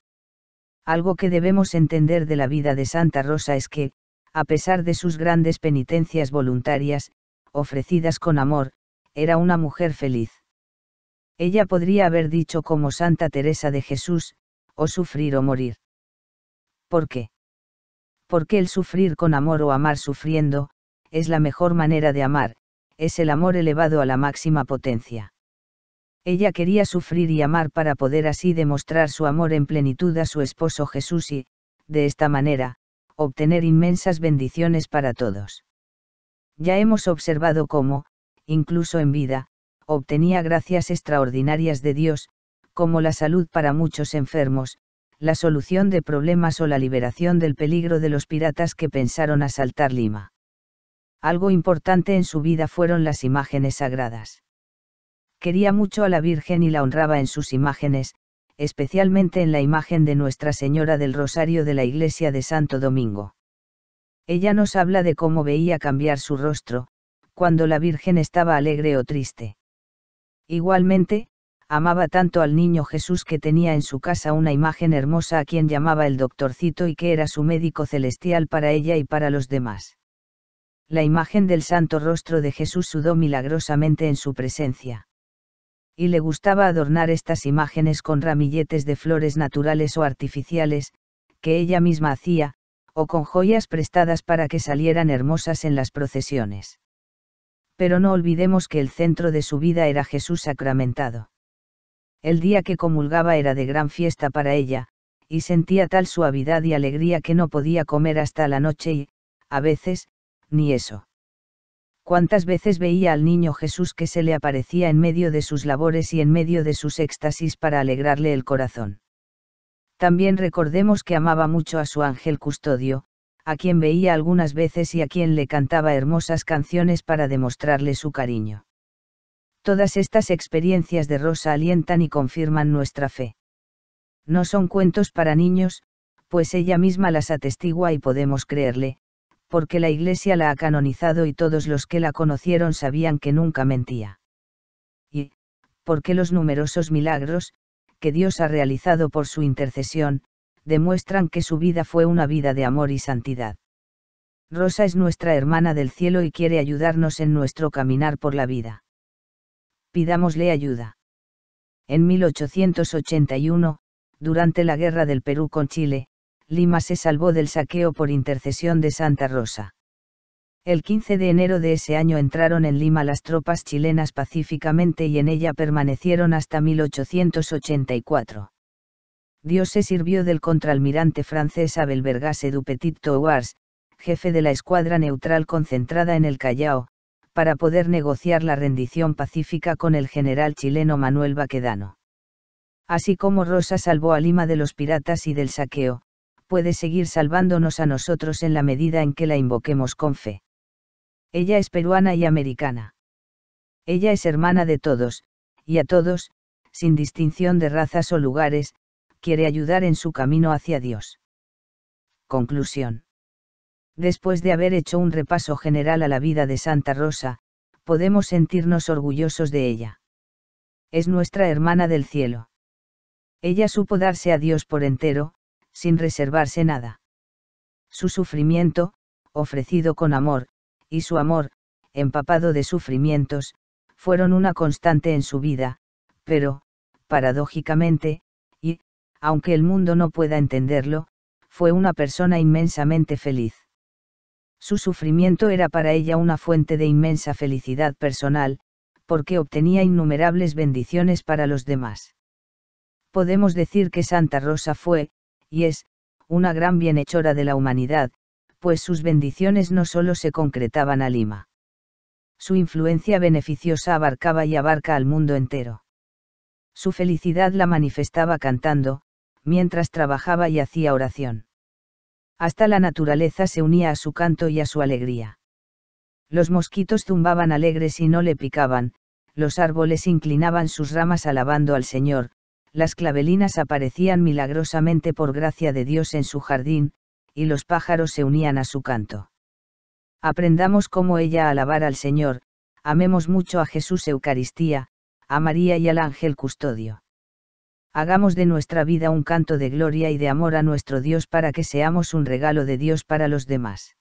Algo que debemos entender de la vida de Santa Rosa es que, a pesar de sus grandes penitencias voluntarias, ofrecidas con amor, era una mujer feliz. Ella podría haber dicho como Santa Teresa de Jesús, o oh, sufrir o morir. ¿Por qué? Porque el sufrir con amor o amar sufriendo, es la mejor manera de amar, es el amor elevado a la máxima potencia. Ella quería sufrir y amar para poder así demostrar su amor en plenitud a su esposo Jesús y, de esta manera, obtener inmensas bendiciones para todos. Ya hemos observado cómo, incluso en vida, obtenía gracias extraordinarias de Dios, como la salud para muchos enfermos, la solución de problemas o la liberación del peligro de los piratas que pensaron asaltar Lima. Algo importante en su vida fueron las imágenes sagradas. Quería mucho a la Virgen y la honraba en sus imágenes, especialmente en la imagen de Nuestra Señora del Rosario de la Iglesia de Santo Domingo. Ella nos habla de cómo veía cambiar su rostro, cuando la Virgen estaba alegre o triste. Igualmente, amaba tanto al niño Jesús que tenía en su casa una imagen hermosa a quien llamaba el doctorcito y que era su médico celestial para ella y para los demás. La imagen del santo rostro de Jesús sudó milagrosamente en su presencia. Y le gustaba adornar estas imágenes con ramilletes de flores naturales o artificiales, que ella misma hacía, o con joyas prestadas para que salieran hermosas en las procesiones pero no olvidemos que el centro de su vida era Jesús sacramentado. El día que comulgaba era de gran fiesta para ella, y sentía tal suavidad y alegría que no podía comer hasta la noche y, a veces, ni eso. Cuántas veces veía al niño Jesús que se le aparecía en medio de sus labores y en medio de sus éxtasis para alegrarle el corazón. También recordemos que amaba mucho a su ángel custodio, a quien veía algunas veces y a quien le cantaba hermosas canciones para demostrarle su cariño. Todas estas experiencias de Rosa alientan y confirman nuestra fe. No son cuentos para niños, pues ella misma las atestigua y podemos creerle, porque la Iglesia la ha canonizado y todos los que la conocieron sabían que nunca mentía. Y, porque los numerosos milagros, que Dios ha realizado por su intercesión, demuestran que su vida fue una vida de amor y santidad. Rosa es nuestra hermana del cielo y quiere ayudarnos en nuestro caminar por la vida. Pidámosle ayuda. En 1881, durante la guerra del Perú con Chile, Lima se salvó del saqueo por intercesión de Santa Rosa. El 15 de enero de ese año entraron en Lima las tropas chilenas pacíficamente y en ella permanecieron hasta 1884. Dios se sirvió del contraalmirante francés Abel Vergase du Petit jefe de la escuadra neutral concentrada en el Callao, para poder negociar la rendición pacífica con el general chileno Manuel Baquedano. Así como Rosa salvó a Lima de los piratas y del saqueo, puede seguir salvándonos a nosotros en la medida en que la invoquemos con fe. Ella es peruana y americana. Ella es hermana de todos, y a todos, sin distinción de razas o lugares, quiere ayudar en su camino hacia Dios. Conclusión. Después de haber hecho un repaso general a la vida de Santa Rosa, podemos sentirnos orgullosos de ella. Es nuestra hermana del cielo. Ella supo darse a Dios por entero, sin reservarse nada. Su sufrimiento, ofrecido con amor, y su amor, empapado de sufrimientos, fueron una constante en su vida, pero, paradójicamente, aunque el mundo no pueda entenderlo, fue una persona inmensamente feliz. Su sufrimiento era para ella una fuente de inmensa felicidad personal, porque obtenía innumerables bendiciones para los demás. Podemos decir que Santa Rosa fue, y es, una gran bienhechora de la humanidad, pues sus bendiciones no solo se concretaban a Lima. Su influencia beneficiosa abarcaba y abarca al mundo entero. Su felicidad la manifestaba cantando, mientras trabajaba y hacía oración. Hasta la naturaleza se unía a su canto y a su alegría. Los mosquitos zumbaban alegres y no le picaban, los árboles inclinaban sus ramas alabando al Señor, las clavelinas aparecían milagrosamente por gracia de Dios en su jardín, y los pájaros se unían a su canto. Aprendamos cómo ella a alabar al Señor, amemos mucho a Jesús Eucaristía, a María y al ángel custodio hagamos de nuestra vida un canto de gloria y de amor a nuestro Dios para que seamos un regalo de Dios para los demás.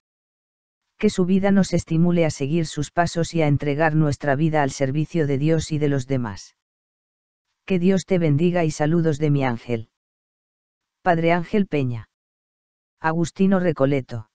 Que su vida nos estimule a seguir sus pasos y a entregar nuestra vida al servicio de Dios y de los demás. Que Dios te bendiga y saludos de mi ángel. Padre Ángel Peña. Agustino Recoleto.